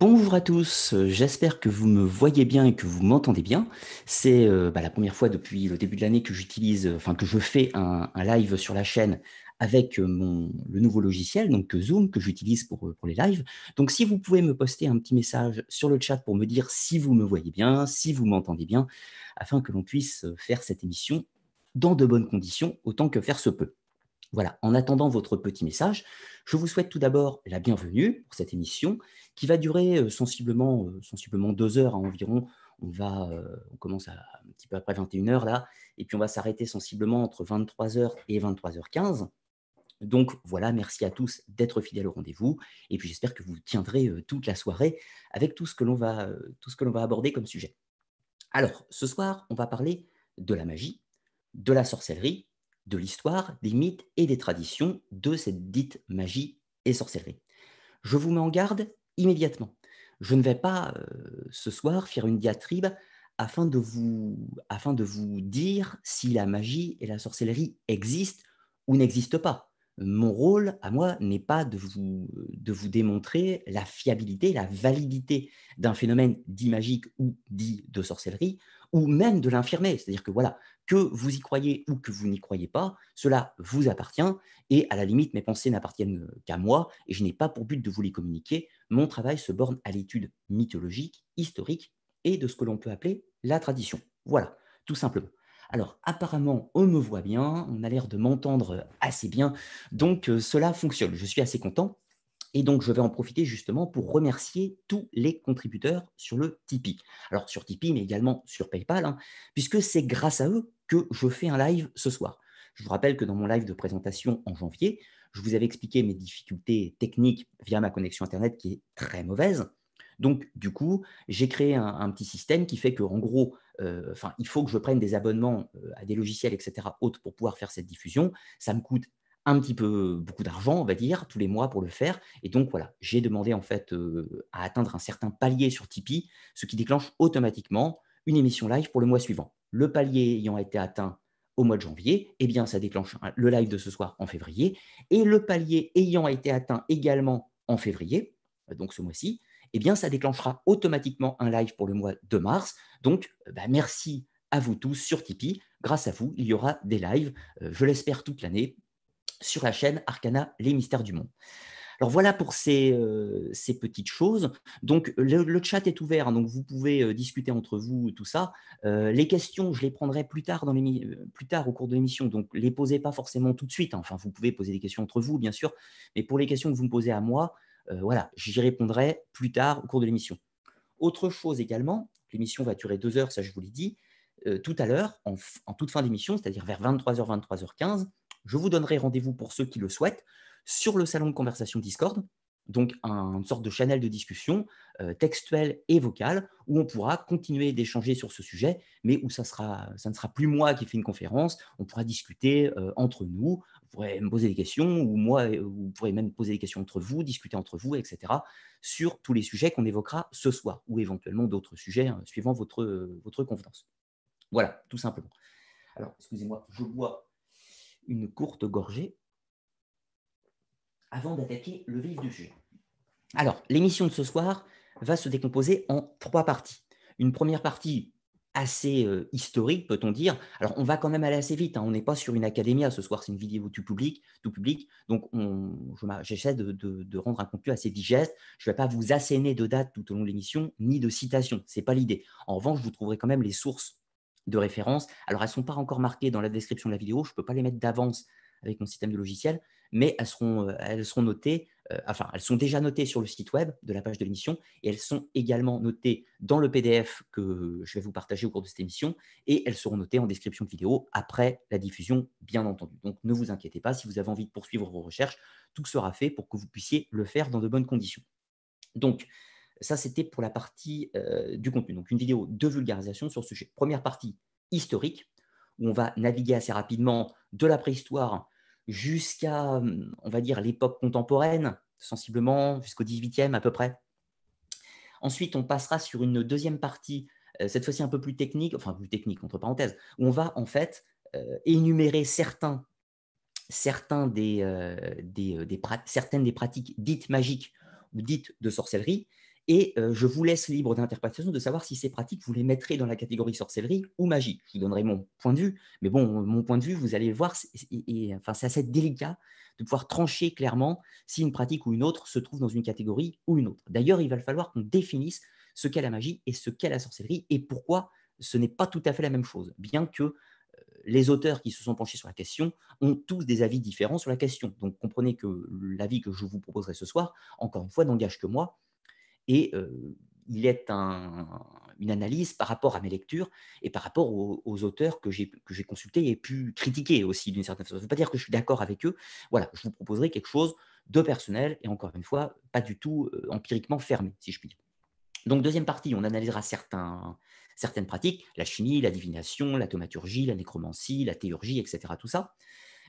Bonjour à tous, euh, j'espère que vous me voyez bien et que vous m'entendez bien. C'est euh, bah, la première fois depuis le début de l'année que j'utilise, euh, enfin que je fais un, live sur la chaîne avec mon, le nouveau logiciel, donc Zoom, que j'utilise pour, pour, les lives. Donc si vous pouvez me poster un petit message sur le chat pour me dire si vous me voyez bien, si vous m'entendez bien, afin que l'on puisse faire cette émission dans de bonnes conditions autant que faire se peut. Voilà, en attendant votre petit message, je vous souhaite tout d'abord la bienvenue pour cette émission qui va durer euh, sensiblement, euh, sensiblement deux heures à environ. On, va, euh, on commence à, un petit peu après 21h là, et puis on va s'arrêter sensiblement entre 23h et 23h15. Donc voilà, merci à tous d'être fidèles au rendez-vous, et puis j'espère que vous tiendrez toute la soirée avec tout ce que l'on va, tout ce que l'on va aborder comme sujet. Alors, ce soir, on va parler de la magie, de la sorcellerie, de l'histoire, des mythes et des traditions de cette dite magie et sorcellerie. Je vous mets en garde immédiatement. Je ne vais pas euh, ce soir faire une diatribe afin de, vous, afin de vous dire si la magie et la sorcellerie existent ou n'existent pas. Mon rôle, à moi, n'est pas de vous, de vous démontrer la fiabilité, la validité d'un phénomène dit magique ou dit de sorcellerie, ou même de l'infirmer. C'est-à-dire que voilà, que vous y croyez ou que vous n'y croyez pas, cela vous appartient et à la limite, mes pensées n'appartiennent euh, qu'à moi et je n'ai pas pour but de vous les communiquer. Mon travail se borne à l'étude mythologique, historique et de ce que l'on peut appeler la tradition. Voilà, tout simplement. Alors apparemment, on me voit bien, on a l'air de m'entendre euh, assez bien, donc euh, cela fonctionne, je suis assez content. Et donc, je vais en profiter justement pour remercier tous les contributeurs sur le Tipeee. Alors, sur Tipeee, mais également sur PayPal, hein, puisque c'est grâce à eux que je fais un live ce soir. Je vous rappelle que dans mon live de présentation en janvier, je vous avais expliqué mes difficultés techniques via ma connexion Internet qui est très mauvaise. Donc, du coup, j'ai créé un, petit système qui fait qu'en gros, euh, il faut que je prenne des abonnements euh, à des logiciels, etc., autres pour pouvoir faire cette diffusion. Ça me coûte un petit peu beaucoup d'argent, on va dire, tous les mois pour le faire. Et donc, voilà, j'ai demandé en fait euh, à atteindre un certain palier sur Tipeee, ce qui déclenche automatiquement une émission live pour le mois suivant le palier ayant été atteint au mois de janvier, eh bien, ça déclenche le live de ce soir en février. Et le palier ayant été atteint également en février, donc ce mois-ci, eh bien, ça déclenchera automatiquement un live pour le mois de mars. Donc, euh, bah, merci à vous tous sur Tipeee. Grâce à vous, il y aura des lives, euh, je l'espère, toute l'année sur la chaîne Arcana, les mystères du monde. Alors voilà pour euh, ces, petites choses. Donc le, chat est ouvert, hein, donc vous pouvez euh, discuter entre vous, tout ça. Euh, les questions, je les prendrai plus tard, plus tard au cours de l'émission, donc ne les posez pas forcément tout de suite. Hein. Enfin, vous pouvez poser des questions entre vous, bien sûr, mais pour les questions que vous me posez à moi, voilà, j'y répondrai plus tard au cours de l'émission. Autre chose également, l'émission va durer deux heures, ça je vous l'ai dit, tout à l'heure, en, en toute fin d'émission, c'est-à-dire vers 23h, 23h15, je vous donnerai rendez-vous pour ceux qui le souhaitent sur le salon de conversation Discord, donc une sorte de channel de discussion euh, textuelle et vocale, où on pourra continuer d'échanger sur ce sujet, mais où ça, ne sera plus moi qui fais une conférence, on pourra discuter euh, entre nous, vous pourrez me poser des questions, ou moi, euh, vous pourrez même poser des questions entre vous, discuter entre vous, etc., sur tous les sujets qu'on évoquera ce soir, ou éventuellement d'autres sujets, hein, suivant votre, votre Voilà, tout simplement. Alors, excusez-moi, je bois une courte gorgée avant d'attaquer le vif du sujet. Alors, l'émission de ce soir va se décomposer en trois parties. Une première partie assez euh, historique, peut-on dire. Alors, on va quand même aller assez vite. Hein. On n'est pas sur une académie hein. ce soir, c'est une vidéo tout publique. tout public. Donc, j'essaie je, de, de, de, rendre un contenu assez digeste. Je ne vais pas vous asséner de dates tout au long de l'émission, ni de citations. Ce n'est pas l'idée. En revanche, vous trouverez quand même les sources de référence. Alors, elles ne sont pas encore marquées dans la description de la vidéo. Je ne peux pas les mettre d'avance avec mon système de logiciel mais elles seront, euh, elles notées, euh, enfin, elles sont déjà notées sur le site web de la page de l'émission et elles sont également notées dans le PDF que je vais vous partager au cours de cette émission et elles seront notées en description de vidéo après la diffusion, bien entendu. Donc, ne vous inquiétez pas, si vous avez envie de poursuivre vos recherches, tout sera fait pour que vous puissiez le faire dans de bonnes conditions. Donc, ça, c'était pour la partie euh, du contenu. Donc, une vidéo de vulgarisation sur ce sujet. Première partie historique, où on va naviguer assez rapidement de la préhistoire jusqu'à, hum, on va dire, l'époque contemporaine, sensiblement jusqu'au 18e à peu près. Ensuite, on passera sur une deuxième partie, euh, cette fois-ci un peu plus technique, enfin plus technique entre parenthèses, où on va en fait euh, énumérer euh, certaines des pratiques dites magiques ou dites de sorcellerie, et je vous laisse libre d'interprétation de savoir si ces pratiques, vous les mettrez dans la catégorie sorcellerie ou magie. Je vous donnerai mon point de vue, mais bon, mon point de vue, vous allez voir, c'est assez délicat de pouvoir trancher clairement si une pratique ou une autre se trouve dans une catégorie ou une autre. D'ailleurs, il va falloir qu'on définisse ce qu'est la magie et ce qu'est la sorcellerie et pourquoi ce n'est pas tout à fait la même chose, bien que les auteurs qui se sont penchés sur la question ont tous des avis différents sur la question. Donc comprenez que l'avis que je vous proposerai ce soir, encore une fois, n'engage que moi et il est une analyse par rapport à mes lectures et par rapport aux, auteurs que j'ai consultés et pu critiquer aussi d'une certaine façon. Ça ne veut pas dire que je suis d'accord avec eux. Voilà, je vous proposerai quelque chose de personnel et encore une fois, pas du tout empiriquement fermé, si je puis dire. Donc, deuxième partie, on analysera certaines pratiques, la chimie, la divination, la tomaturgie, la nécromancie, la théurgie, etc. Tout ça.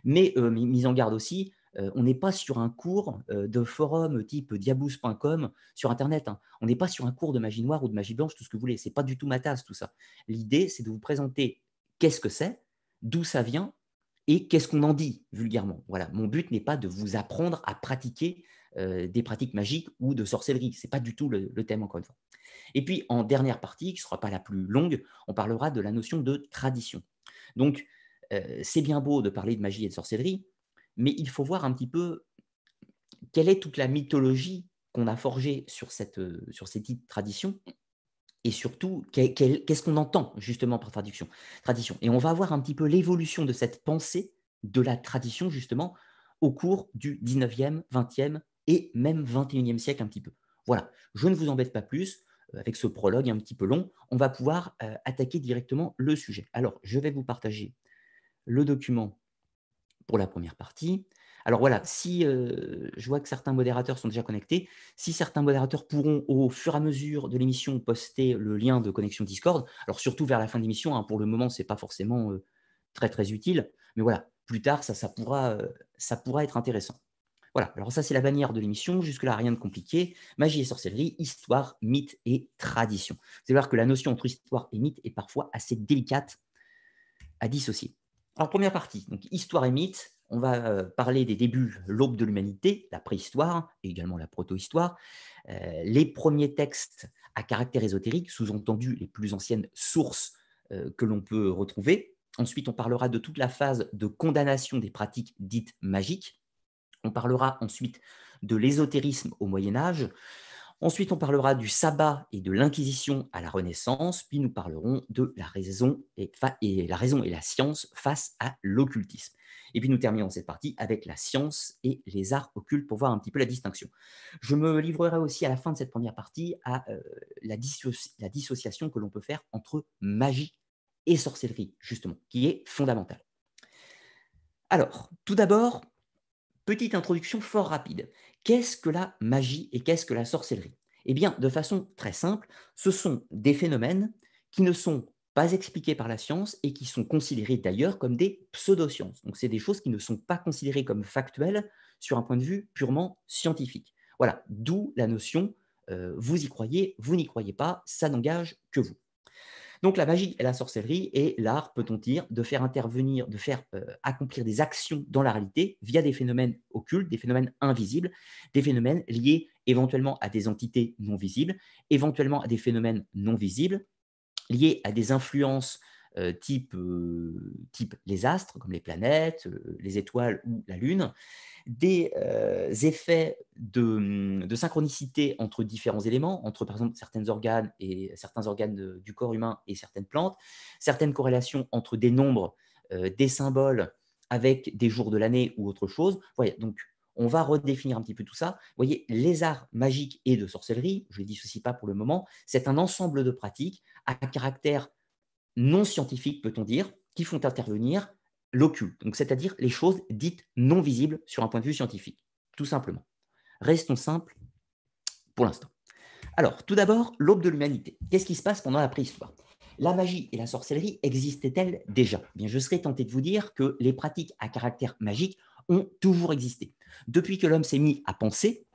Mais mise en garde aussi, euh, on n'est pas sur un cours euh, de forum type Diaboos.com sur Internet. Hein. On n'est pas sur un cours de magie noire ou de magie blanche, tout ce que vous voulez. C'est pas du tout ma tasse, tout ça. L'idée, c'est de vous présenter qu'est-ce que c'est, d'où ça vient et qu'est-ce qu'on en dit vulgairement. Voilà. Mon but n'est pas de vous apprendre à pratiquer euh, des pratiques magiques ou de sorcellerie. Ce n'est pas du tout le, le, thème, encore une fois. Et puis, en dernière partie, qui ne sera pas la plus longue, on parlera de la notion de tradition. Donc, c'est bien beau de parler de magie et de sorcellerie, mais il faut voir un petit peu quelle est toute la mythologie qu'on a forgée sur, cette, euh, sur ces petites traditions et surtout qu'est-ce qu'on entend justement par traduction, tradition. Et on va voir un petit peu l'évolution de cette pensée de la tradition justement au cours du 19e, 20e et même 21e siècle un petit peu. Voilà, je ne vous embête pas plus euh, avec ce prologue un petit peu long, on va pouvoir euh, attaquer directement le sujet. Alors, je vais vous partager le document pour la première partie. Alors voilà, si euh, je vois que certains modérateurs sont déjà connectés, si certains modérateurs pourront au fur et à mesure de l'émission poster le lien de connexion Discord, alors surtout vers la fin de l'émission, hein, pour le moment, ce n'est pas forcément euh, très très utile, mais voilà, plus tard, ça, pourra, euh, ça pourra être intéressant. Voilà, alors ça c'est la bannière de l'émission, jusque-là rien de compliqué, magie et sorcellerie, histoire, mythe et tradition. C'est-à-dire que la notion entre histoire et mythe est parfois assez délicate à dissocier. Alors, première partie, donc histoire et mythe. On va euh, parler des débuts, l'aube de l'humanité, la préhistoire et également la protohistoire, euh, les premiers textes à caractère ésotérique, sous-entendu les plus anciennes sources euh, que l'on peut retrouver. Ensuite, on parlera de toute la phase de condamnation des pratiques dites magiques. On parlera ensuite de l'ésotérisme au Moyen Âge, Ensuite, on parlera du sabbat et de l'Inquisition à la Renaissance, puis nous parlerons de la raison et, la, raison et la science face à l'occultisme. Et puis nous terminons cette partie avec la science et les arts occultes pour voir un petit peu la distinction. Je me livrerai aussi à la fin de cette première partie à euh, la dissociation que l'on peut faire entre magie et sorcellerie, justement, qui est fondamentale. Alors, tout d'abord, petite introduction fort rapide. Qu'est-ce que la magie et qu'est-ce que la sorcellerie Eh bien, de façon très simple, ce sont des phénomènes qui ne sont pas expliqués par la science et qui sont considérés d'ailleurs comme des pseudosciences. Donc, c'est des choses qui ne sont pas considérées comme factuelles sur un point de vue purement scientifique. Voilà, d'où la notion euh, vous y croyez, vous n'y croyez pas, ça n'engage que vous. Donc la magie et la sorcellerie est l'art, peut-on dire, de faire intervenir, de faire euh, accomplir des actions dans la réalité via des phénomènes occultes, des phénomènes invisibles, des phénomènes liés éventuellement à des entités non visibles, éventuellement à des phénomènes non visibles, liés à des influences euh, type, euh, type, les astres, comme les planètes, euh, les étoiles ou la Lune, des effets hum, de, synchronicité entre différents éléments, entre par exemple certains organes, et, certains organes du corps humain et certaines plantes, certaines corrélations entre des nombres, des symboles avec des jours de l'année ou autre chose. Voyez, donc on va redéfinir un petit peu tout ça. Vous voyez, les arts magiques et de sorcellerie, je ne les dissocie pas pour le moment, c'est un ensemble de pratiques à caractère non scientifiques, peut-on dire, qui font intervenir l'occulte, c'est-à-dire les choses dites non visibles sur un point de vue scientifique, tout simplement. Restons simples pour l'instant. Alors, tout d'abord, l'aube de l'humanité. Qu'est-ce qui se passe pendant la préhistoire La magie et la sorcellerie existaient-elles déjà eh Bien, je serais tenté de vous dire que les pratiques à caractère magique ont toujours existé. Depuis que l'homme s'est mis à penser,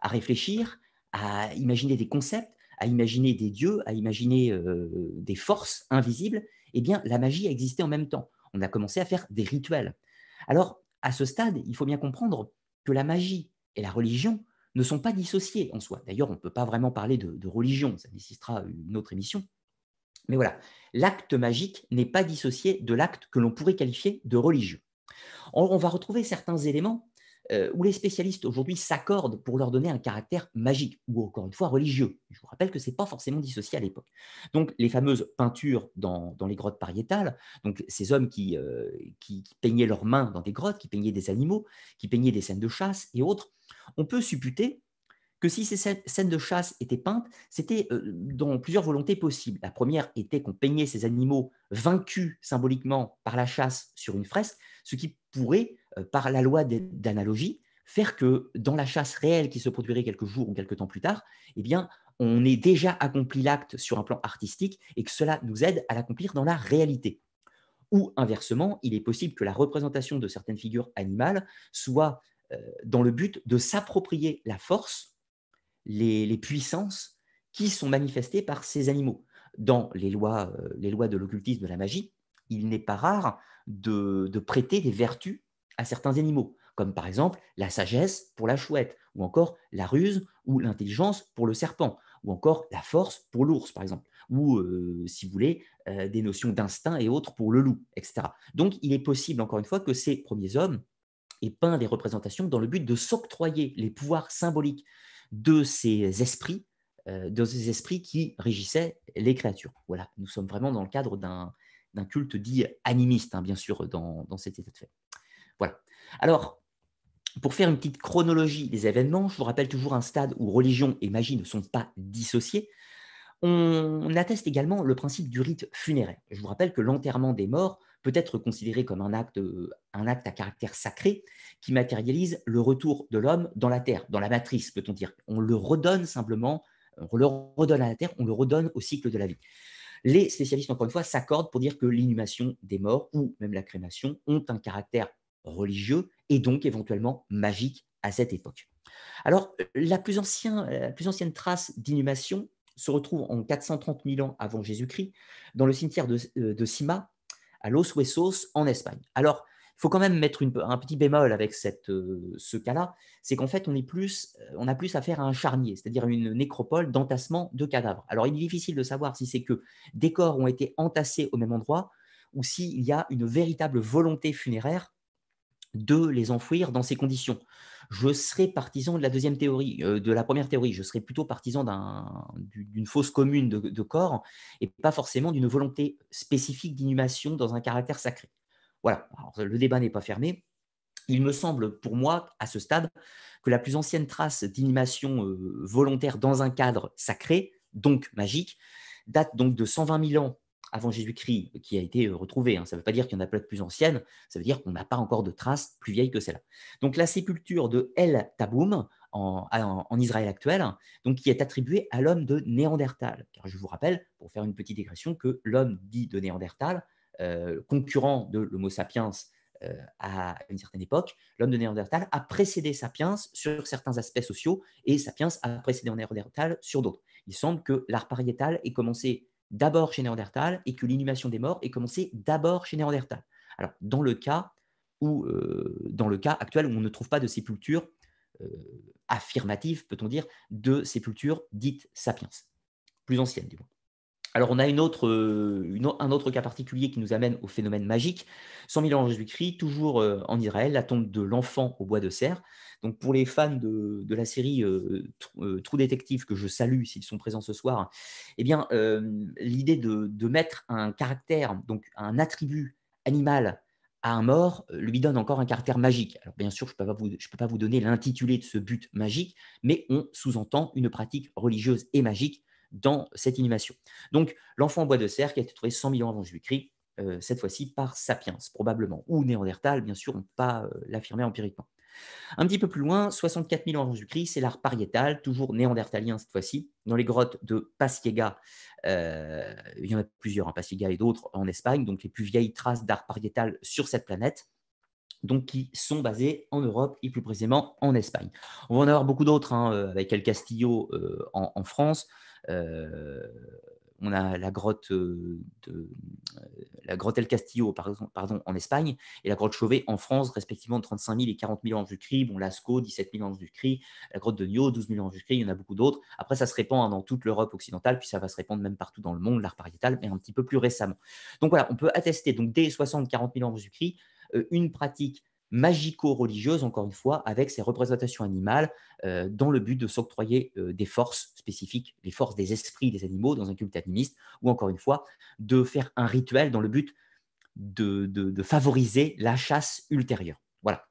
à réfléchir, à imaginer des concepts, à imaginer des dieux, à imaginer euh, des forces invisibles, eh bien, la magie a existé en même temps. On a commencé à faire des rituels. Alors, à ce stade, il faut bien comprendre que la magie et la religion ne sont pas dissociées en soi. D'ailleurs, on ne peut pas vraiment parler de, religion, ça nécessitera une autre émission. Mais voilà, l'acte magique n'est pas dissocié de l'acte que l'on pourrait qualifier de religieux. on va retrouver certains éléments euh, où les spécialistes aujourd'hui s'accordent pour leur donner un caractère magique ou encore une fois religieux. Je vous rappelle que ce n'est pas forcément dissocié à l'époque. Donc les fameuses peintures dans, les grottes pariétales, donc ces hommes euh, qui peignaient leurs mains dans des grottes, qui peignaient des animaux, qui peignaient des scènes de chasse et autres, on peut supputer que si ces scènes de chasse étaient peintes, c'était euh, dans plusieurs volontés possibles. La première était qu'on peignait ces animaux vaincus symboliquement par la chasse sur une fresque, ce qui pourrait euh, par la loi d'analogie, faire que dans la chasse réelle qui se produirait quelques jours ou quelques temps plus tard, eh bien, on ait déjà accompli l'acte sur un plan artistique et que cela nous aide à l'accomplir dans la réalité. Ou inversement, il est possible que la représentation de certaines figures animales soit euh, dans le but de s'approprier la force, les, puissances qui sont manifestées par ces animaux. Dans euh, les lois, de l'occultisme, de la magie, il n'est pas rare de prêter des vertus à certains animaux, comme par exemple la sagesse pour la chouette, ou encore la ruse ou l'intelligence pour le serpent, ou encore la force pour l'ours, par exemple, ou, euh, si vous voulez, euh, des notions d'instinct et autres pour le loup, etc. Donc, il est possible, encore une fois, que ces premiers hommes aient peint des représentations dans le but de s'octroyer les pouvoirs symboliques de ces esprits, euh, de ces esprits qui régissaient les créatures. Voilà, nous sommes vraiment dans le cadre d'un culte dit animiste, hein, bien sûr, dans cet état de fait. Voilà. Alors, pour faire une petite chronologie des événements, je vous rappelle toujours un stade où religion et magie ne sont pas dissociés, On atteste également le principe du rite funéraire. Je vous rappelle que l'enterrement des morts peut être considéré comme un acte, un acte à caractère sacré qui matérialise le retour de l'homme dans la terre, dans la matrice, peut-on dire. On le redonne simplement, on le redonne à la terre, on le redonne au cycle de la vie. Les spécialistes, encore une fois, s'accordent pour dire que l'inhumation des morts ou même la crémation ont un caractère religieux et donc éventuellement magique à cette époque. Alors, la plus, euh, ancienne trace d'inhumation se retrouve en 430 000 ans avant Jésus-Christ dans le cimetière euh, de, Sima, à Los Huesos, en Espagne. Alors, il faut quand même mettre un petit bémol avec euh, ce cas-là, c'est qu'en fait, on, on a plus affaire à un charnier, c'est-à-dire une nécropole d'entassement de cadavres. Alors, il est difficile de savoir si c'est que des corps ont été entassés au même endroit ou s'il y a une véritable volonté funéraire de les enfouir dans ces conditions. Je serais partisan de la deuxième théorie, euh, de la première théorie. Je serais plutôt partisan d'une fausse fosse commune de, corps et pas forcément d'une volonté spécifique d'inhumation dans un caractère sacré. Voilà, Alors, le débat n'est pas fermé. Il me semble, pour moi, à ce stade, que la plus ancienne trace d'inhumation euh, volontaire dans un cadre sacré, donc magique, date donc de 120 000 ans avant Jésus-Christ euh, qui a été euh, retrouvée. Hein. Ça ne veut pas dire qu'il y en a pas de plus ancienne, ça veut dire qu'on n'a pas encore de traces plus vieilles que celle-là. Donc la sépulture de El Taboum en, Israël actuel, hein, donc, qui est attribuée à l'homme de Néandertal. Car je vous rappelle, pour faire une petite digression, que l'homme dit de Néandertal, euh, concurrent de l'Homo sapiens, à une certaine époque, l'homme de Néandertal a précédé Sapiens sur certains aspects sociaux et Sapiens a précédé Néandertal sur d'autres. Il semble que l'art pariétal ait commencé d'abord chez Néandertal et que l'inhumation des morts est commencée d'abord chez Néandertal. Alors, dans le cas, euh, dans le cas actuel où on ne trouve pas de sépulture euh, affirmative, peut-on dire, de sépulture dite sapiens, plus ancienne du moins. Alors, on a une autre, euh, un autre cas particulier qui nous amène au phénomène magique. 100 000 ans Jésus-Christ, toujours euh, en Israël, la tombe de l'enfant au bois de serre. Donc, pour les fans de, la série euh, Trou Détective, que je salue s'ils sont présents ce soir, eh bien, l'idée de, mettre un caractère, donc un attribut animal à un mort lui donne encore un caractère magique. Alors bien sûr, je ne peux, pas vous donner l'intitulé de ce but magique, mais on sous-entend une pratique religieuse et magique dans cette inhumation. Donc, l'enfant en bois de cerf qui a été trouvé 100 000 ans avant Jésus-Christ, euh, cette fois-ci par Sapiens, probablement, ou Néandertal, bien sûr, on ne peut pas euh, l'affirmer empiriquement. Un petit peu plus loin, 64 000 ans avant Jésus-Christ, c'est l'art pariétal, toujours néandertalien cette fois-ci, dans les grottes de Pasiega. Euh, il y en a plusieurs, hein, Pasiega et d'autres en Espagne, donc les plus vieilles traces d'art pariétal sur cette planète donc qui sont basées en Europe et plus précisément en Espagne. On va en avoir beaucoup d'autres, hein, avec El Castillo en, France, euh, on a la grotte, euh, de, euh, la grotte El Castillo pardon, en Espagne et la grotte Chauvet en France, respectivement de 35 000 et 40 000 ans du cri. Bon, Lascaux, 17 000 ans du cri. La grotte de Nio, 12 000 ans du cri. Il y en a beaucoup d'autres. Après, ça se répand hein, dans toute l'Europe occidentale, puis ça va se répandre même partout dans le monde, l'art pariétal, mais un petit peu plus récemment. Donc voilà, on peut attester donc dès 60 40 000 ans du cri, une pratique magico-religieuse, encore une fois, avec ses représentations animales, euh, dans le but de s'octroyer euh, des forces spécifiques, les forces des esprits des animaux dans un culte animiste, ou encore une fois, de faire un rituel dans le but de, favoriser la chasse ultérieure. Voilà.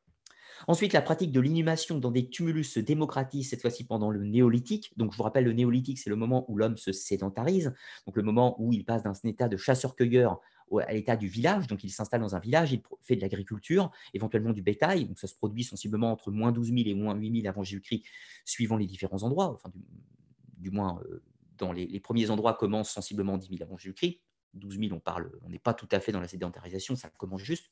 Ensuite, la pratique de l'inhumation dans des tumulus se démocratise, cette fois-ci pendant le néolithique. Donc, je vous rappelle, le néolithique, c'est le moment où l'homme se sédentarise, donc le moment où il passe d'un état de chasseur-cueilleur à l'état du village. Donc, il s'installe dans un village, il fait de l'agriculture, éventuellement du bétail. Donc, ça se produit sensiblement entre moins 12 000 et moins 8 000 avant Jésus-Christ, suivant les différents endroits. Enfin, du, moins, euh, dans les, premiers endroits commencent sensiblement 10 000 avant Jésus-Christ. 12 000, on parle, on n'est pas tout à fait dans la sédentarisation, ça commence juste.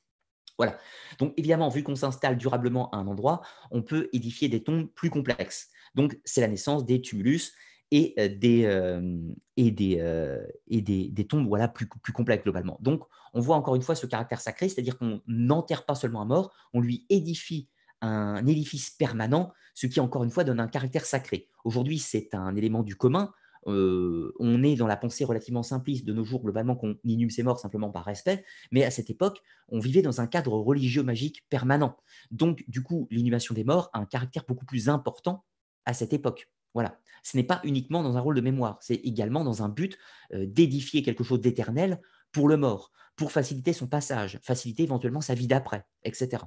Voilà. Donc, évidemment, vu qu'on s'installe durablement à un endroit, on peut édifier des tombes plus complexes. Donc, c'est la naissance des tumulus euh, euh, et des, et euh, des, et des, des, tombes voilà, plus, plus complexes globalement. Donc, on voit encore une fois ce caractère sacré, c'est-à-dire qu'on n'enterre pas seulement un mort, on lui édifie un édifice permanent, ce qui encore une fois donne un caractère sacré. Aujourd'hui, c'est un élément du commun. on est dans la pensée relativement simpliste de nos jours, globalement, qu'on inhume ses morts simplement par respect, mais à cette époque, on vivait dans un cadre religieux magique permanent. Donc, du coup, l'inhumation des morts a un caractère beaucoup plus important à cette époque. Voilà. Ce n'est pas uniquement dans un rôle de mémoire, c'est également dans un but euh, d'édifier quelque chose d'éternel pour le mort, pour faciliter son passage, faciliter éventuellement sa vie d'après, etc.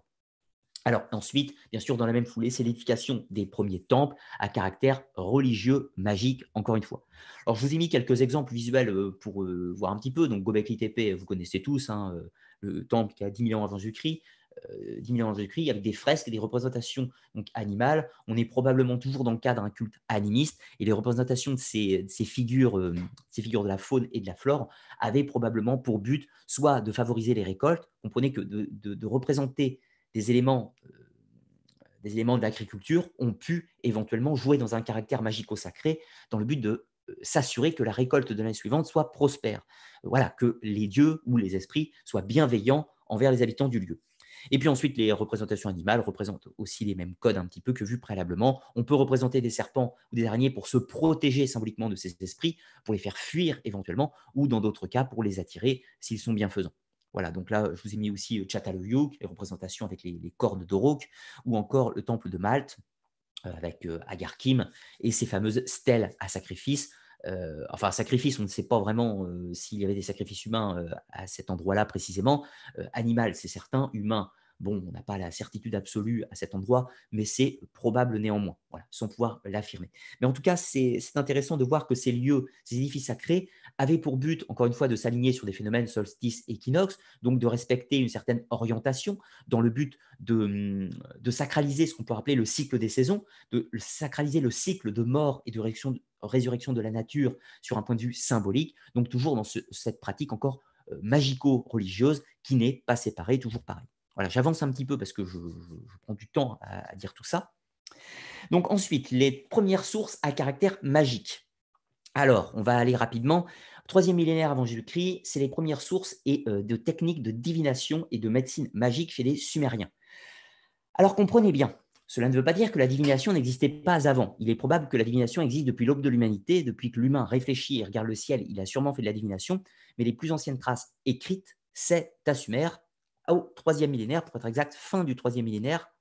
Alors ensuite, bien sûr, dans la même foulée, c'est l'édification des premiers temples à caractère religieux, magique, encore une fois. Alors je vous ai mis quelques exemples visuels euh, pour euh, voir un petit peu. Donc Gobekli Tepe, vous connaissez tous, hein, le temple qui a 10 000 ans avant Jésus-Christ. 10 euh, 000 ans christ avec des fresques et des représentations donc, animales. On est probablement toujours dans le cadre d'un culte animiste, et les représentations de ces, figures, euh, ces figures de la faune et de la flore avaient probablement pour but soit de favoriser les récoltes, comprenez que de, représenter des éléments, euh, des éléments de l'agriculture ont pu éventuellement jouer dans un caractère magico-sacré, dans le but de s'assurer que la récolte de l'année suivante soit prospère. Voilà, que les dieux ou les esprits soient bienveillants envers les habitants du lieu. Et puis ensuite, les représentations animales représentent aussi les mêmes codes un petit peu que vu préalablement. On peut représenter des serpents ou des araignées pour se protéger symboliquement de ces esprits, pour les faire fuir éventuellement, ou dans d'autres cas, pour les attirer s'ils sont bienfaisants. Voilà, donc là, je vous ai mis aussi euh, Chatalayuk, les représentations avec les, les cornes d'Orok, ou encore le temple de Malte, euh, avec euh, Kim et ses fameuses stèles à sacrifice euh, enfin sacrifice, on ne sait pas vraiment euh, s'il y avait des sacrifices humains euh, à cet endroit-là précisément. animal, c'est certain, humain, Bon, on n'a pas la certitude absolue à cet endroit, mais c'est probable néanmoins, sans pouvoir l'affirmer. Mais en tout cas, c'est intéressant de voir que ces lieux, ces édifices sacrés, avaient pour but, encore une fois, de s'aligner sur des phénomènes solstice, équinoxe, donc de respecter une certaine orientation dans le but de, hum, sacraliser ce qu'on peut appeler le cycle des saisons, de sacraliser le cycle de mort et de résurrection, de la nature sur un point de vue symbolique, donc toujours dans cette pratique encore euh, magico-religieuse qui n'est pas séparée, toujours pareil j'avance un petit peu parce que je, prends du temps à, dire tout ça. Donc ensuite, les premières sources à caractère magique. Alors, on va aller rapidement. Troisième millénaire avant Jésus-Christ, c'est les premières sources et, euh, de techniques de divination et de médecine magique chez les Sumériens. Alors comprenez bien, cela ne veut pas dire que la divination n'existait pas avant. Il est probable que la divination existe depuis l'aube de l'humanité, depuis que l'humain réfléchit et regarde le ciel, il a sûrement fait de la divination, mais les plus anciennes traces écrites, c'est à Sumer, au troisième millénaire, pour être exact, fin du troisième millénaire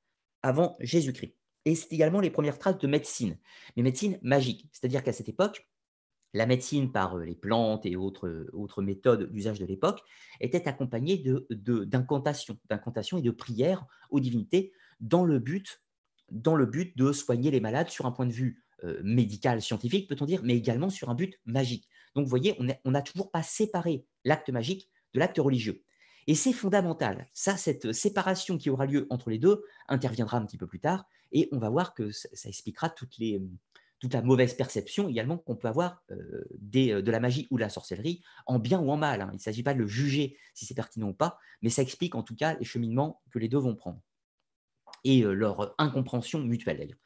avant Jésus-Christ. Et c'est également les premières traces de médecine, mais médecine magique. C'est-à-dire qu'à cette époque, la médecine par euh, les plantes et euh, autres, méthodes d'usage de l'époque était accompagnée d'incantations, de, d'incantations et de prières aux divinités dans le but, dans le but de soigner les malades sur un point de vue euh, médical, scientifique, peut-on dire, mais également sur un but magique. Donc, vous voyez, on n'a toujours pas séparé l'acte magique de l'acte religieux. Et c'est fondamental. Ça, cette séparation qui aura lieu entre les deux interviendra un petit peu plus tard, et on va voir que ça, expliquera toutes euh, toute la mauvaise perception également qu'on peut avoir euh, euh, de la magie ou de la sorcellerie, en bien ou en mal. Hein. Il ne s'agit pas de le juger si c'est pertinent ou pas, mais ça explique en tout cas les cheminements que les deux vont prendre et leur incompréhension mutuelle d'ailleurs.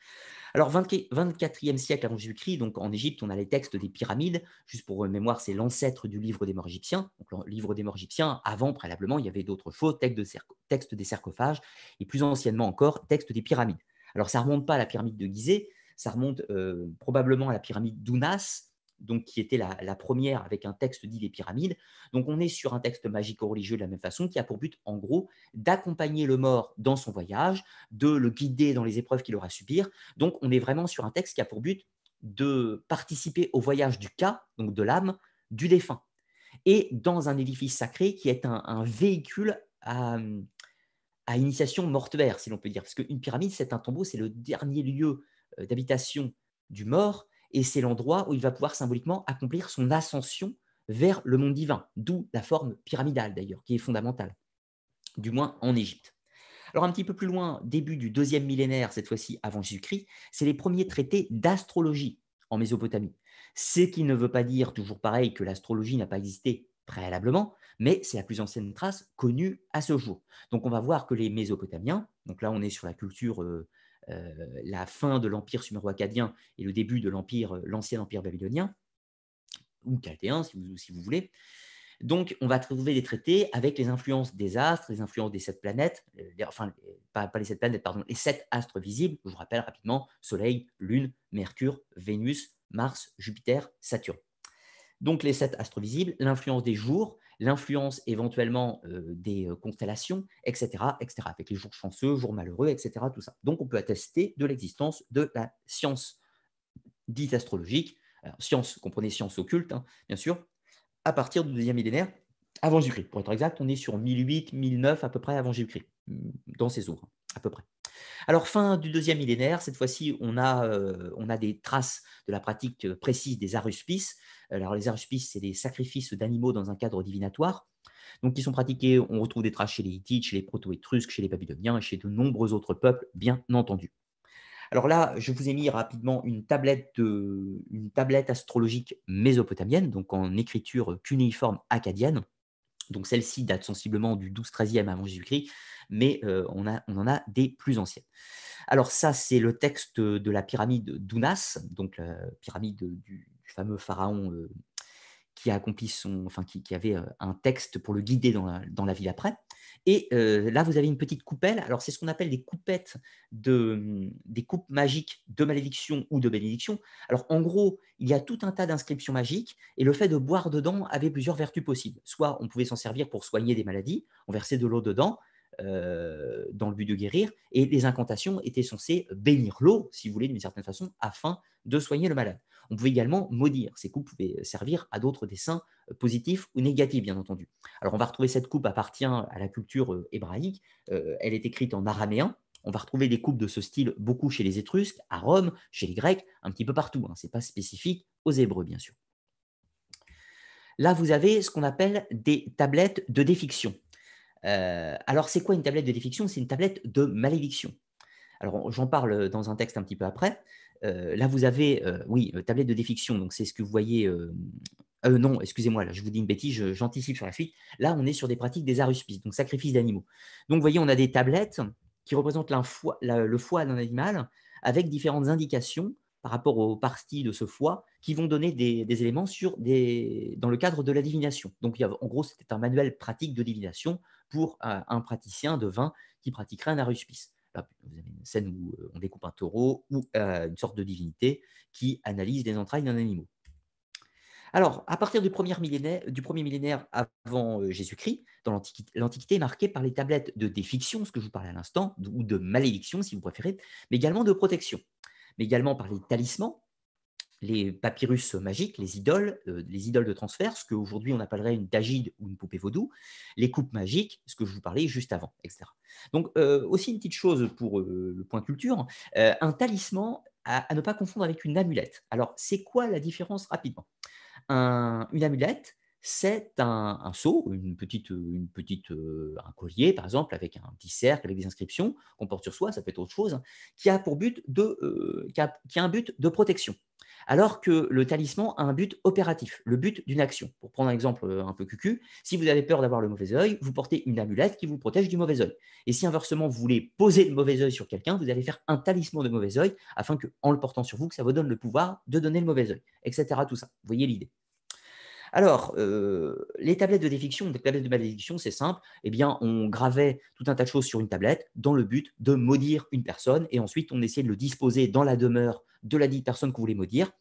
Alors, 24e siècle avant Jésus-Christ, donc en Égypte, on a les textes des pyramides. Juste pour mémoire, c'est l'ancêtre du livre des morts égyptiens. le livre des morts égyptiens, avant, préalablement, il y avait d'autres choses, textes, des sarcophages, et plus anciennement encore, textes des pyramides. Alors, ça ne remonte pas à la pyramide de Gizeh, ça remonte euh, probablement à la pyramide d'Ounas, donc qui était la, première avec un texte dit des pyramides. Donc on est sur un texte magico-religieux de la même façon qui a pour but en gros d'accompagner le mort dans son voyage, de le guider dans les épreuves qu'il aura à subir. Donc on est vraiment sur un texte qui a pour but de participer au voyage du cas, donc de l'âme, du défunt. Et dans un édifice sacré qui est un, véhicule à, à initiation mortuaire, si l'on peut dire. Parce qu'une pyramide, c'est un tombeau, c'est le dernier lieu euh, d'habitation du mort et c'est l'endroit où il va pouvoir symboliquement accomplir son ascension vers le monde divin, d'où la forme pyramidale d'ailleurs, qui est fondamentale, du moins en Égypte. Alors un petit peu plus loin, début du deuxième millénaire, cette fois-ci avant Jésus-Christ, c'est les premiers traités d'astrologie en Mésopotamie. Ce qui ne veut pas dire toujours pareil que l'astrologie n'a pas existé préalablement, mais c'est la plus ancienne trace connue à ce jour. Donc on va voir que les Mésopotamiens, donc là on est sur la culture euh, euh, la fin de l'empire suméro-acadien et le début de euh, l'ancien empire babylonien, ou chaldéen si vous, voulez. Donc, on va trouver des traités avec les influences des astres, les influences des sept planètes, euh, enfin, pas, les sept planètes, pardon, les sept astres visibles. Je vous rappelle rapidement Soleil, Lune, Mercure, Vénus, Mars, Jupiter, Saturne. Donc, les sept astres visibles, l'influence des jours, l'influence éventuellement des constellations, etc., etc., avec les jours chanceux, jours malheureux, etc., tout ça. Donc, on peut attester de l'existence de la science dite astrologique, science, comprenez science occulte, hein, bien sûr, à partir du deuxième millénaire avant Jésus-Christ. Pour être exact, on est sur 1008, 1009 à peu près avant Jésus-Christ, dans ces ouvres, à peu près. Alors, fin du deuxième millénaire, cette fois-ci, on, a, euh, des traces de la pratique précise des aruspices. Alors, les aruspices, c'est des sacrifices d'animaux dans un cadre divinatoire. Donc, qui sont pratiqués, on retrouve des traces chez les Hittites, chez les Proto-Étrusques, chez les Babyloniens et chez de nombreux autres peuples, bien entendu. Alors là, je vous ai mis rapidement une tablette, de, une tablette astrologique mésopotamienne, donc en écriture cunéiforme acadienne. Donc celle-ci date sensiblement du 12-13e avant Jésus-Christ, mais euh, on, on en a des plus anciennes. Alors ça, c'est le texte de la pyramide d'Ounas, donc la pyramide du, fameux pharaon euh, qui a enfin qui, avait euh, un texte pour le guider dans la, dans ville après. Et euh, là, vous avez une petite coupelle. Alors, c'est ce qu'on appelle des coupettes des coupes magiques de malédiction ou de bénédiction. Alors, en gros, il y a tout un tas d'inscriptions magiques et le fait de boire dedans avait plusieurs vertus possibles. Soit on pouvait s'en servir pour soigner des maladies, on versait de l'eau dedans euh, dans le but de guérir et les incantations étaient censées bénir l'eau, si vous voulez, d'une certaine façon, afin de soigner le malade. On pouvait également maudire. Ces coupes pouvaient euh, servir à d'autres dessins euh, positifs ou négatifs, bien entendu. Alors on va retrouver cette coupe appartient à la culture euh, hébraïque. elle est écrite en araméen, on va retrouver des coupes de ce style beaucoup chez les Étrusques, à Rome, chez les Grecs, un petit peu partout. Hein. Ce n'est pas spécifique aux Hébreux, bien sûr. Là, vous avez ce qu'on appelle des tablettes de défiction. alors, c'est quoi une tablette de défiction C'est une tablette de malédiction. Alors, j'en parle dans un texte un petit peu après, euh, là, vous avez, euh, oui, euh, tablette de défiction, donc c'est ce que vous voyez. non, excusez-moi, là, je vous dis une bêtise, j'anticipe sur la suite. Là, on est sur des pratiques des aruspices, donc sacrifice d'animaux. Donc, vous voyez, on a des tablettes qui représentent le foie d'un animal avec différentes indications par rapport aux parties de ce foie qui vont donner des, éléments dans le cadre de la divination. Donc, en gros, c'était un manuel pratique de divination pour un praticien de vin qui pratiquerait un aruspice vous avez une scène où euh, on découpe un taureau ou euh, une sorte de divinité qui analyse les entrailles d'un animal. Alors, à partir du premier millénaire, du premier millénaire avant euh, Jésus-Christ, dans l'Antiquité, l'Antiquité est marquée par les tablettes de défiction, ce que je vous parlais à l'instant, ou de malédiction si vous préférez, mais également de protection, mais également par les talismans, les papyrus magiques, les idoles, euh, les idoles de transfert, ce qu'aujourd'hui on appellerait une dagide ou une poupée vaudou, les coupes magiques, ce que je vous parlais juste avant, etc. Donc euh, aussi une petite chose pour euh, le point culture, un talisman à, ne pas confondre avec une amulette. Alors c'est quoi la différence rapidement Une amulette, c'est un, un, seau, une petite, une petite, euh, un collier par exemple, avec un petit cercle, avec des inscriptions qu'on porte sur soi, ça peut être autre chose, hein, qui a pour but de, euh, qui, a, un but de protection. Alors que le talisman a un but opératif, le but d'une action. Pour prendre un exemple euh, un peu cucu, si vous avez peur d'avoir le mauvais œil, vous portez une amulette qui vous protège du mauvais œil. Et si inversement vous voulez poser le mauvais œil sur quelqu'un, vous allez faire un talisman de mauvais œil afin que, en le portant sur vous, que ça vous donne le pouvoir de donner le mauvais œil, etc. Tout ça. Vous voyez l'idée. Alors, euh, les tablettes de défiction, tablettes de malédiction, c'est simple. Eh bien, on gravait tout un tas de choses sur une tablette dans le but de maudire une personne, et ensuite on essayait de le disposer dans la demeure de la dite personne qu'on voulait maudire.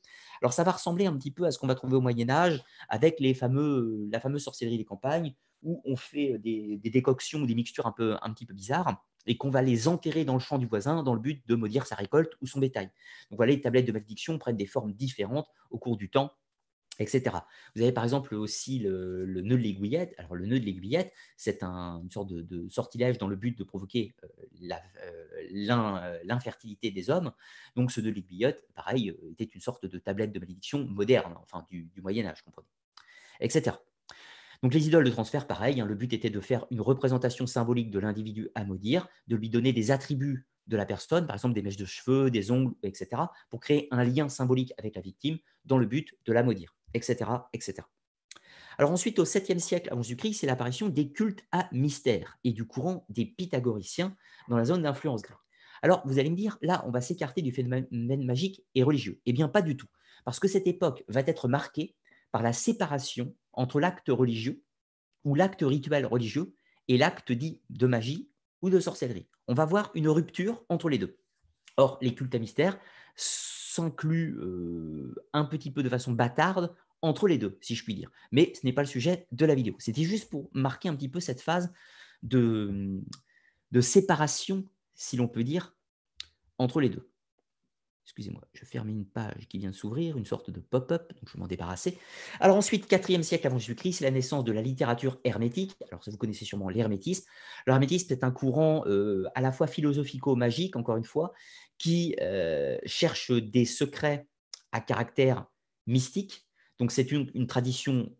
Alors, ça va ressembler un petit peu à ce qu'on va trouver au Moyen Âge avec fameux, la fameuse sorcellerie des campagnes, où on fait des, des décoctions ou des mixtures un, peu, un petit peu bizarres et qu'on va les enterrer dans le champ du voisin dans le but de maudire sa récolte ou son bétail. Donc voilà, les tablettes de malédiction prennent des formes différentes au cours du temps etc. Vous avez par exemple aussi le, nœud de l'aiguillette. Alors le nœud de l'aiguillette, c'est une sorte de, sortilège dans le but de provoquer euh, euh, euh, l'infertilité des hommes. Donc ce nœud de l'aiguillette, pareil, était une sorte de tablette de malédiction moderne, enfin du, Moyen Âge, comprenez, etc. Donc les idoles de transfert, pareil, hein, le but était de faire une représentation symbolique de l'individu à maudire, de lui donner des attributs de la personne, par exemple des mèches de cheveux, des ongles, etc., pour créer un lien symbolique avec la victime dans le but de la maudire etc., etc. Alors ensuite, au 7e siècle avant j christ c'est l'apparition des cultes à mystère et du courant des pythagoriciens dans la zone d'influence grecque. Alors vous allez me dire, là, on va s'écarter du phénomène magique et religieux. Eh bien, pas du tout, parce que cette époque va être marquée par la séparation entre l'acte religieux ou l'acte rituel religieux et l'acte dit de magie ou de sorcellerie. On va voir une rupture entre les deux. Or, les cultes à mystère s'inclut euh, un petit peu de façon bâtarde entre les deux, si je puis dire. Mais ce n'est pas le sujet de la vidéo. C'était juste pour marquer un petit peu cette phase de, de séparation, si l'on peut dire, entre les deux excusez-moi, je ferme une page qui vient de s'ouvrir, une sorte de pop-up, donc je m'en débarrasser. Alors ensuite, 4e siècle avant Jésus-Christ, c'est la naissance de la littérature hermétique. Alors vous connaissez sûrement l'hermétisme. L'hermétisme est un courant euh, à la fois philosophico-magique, encore une fois, qui euh, cherche des secrets à caractère mystique. Donc c'est une, une tradition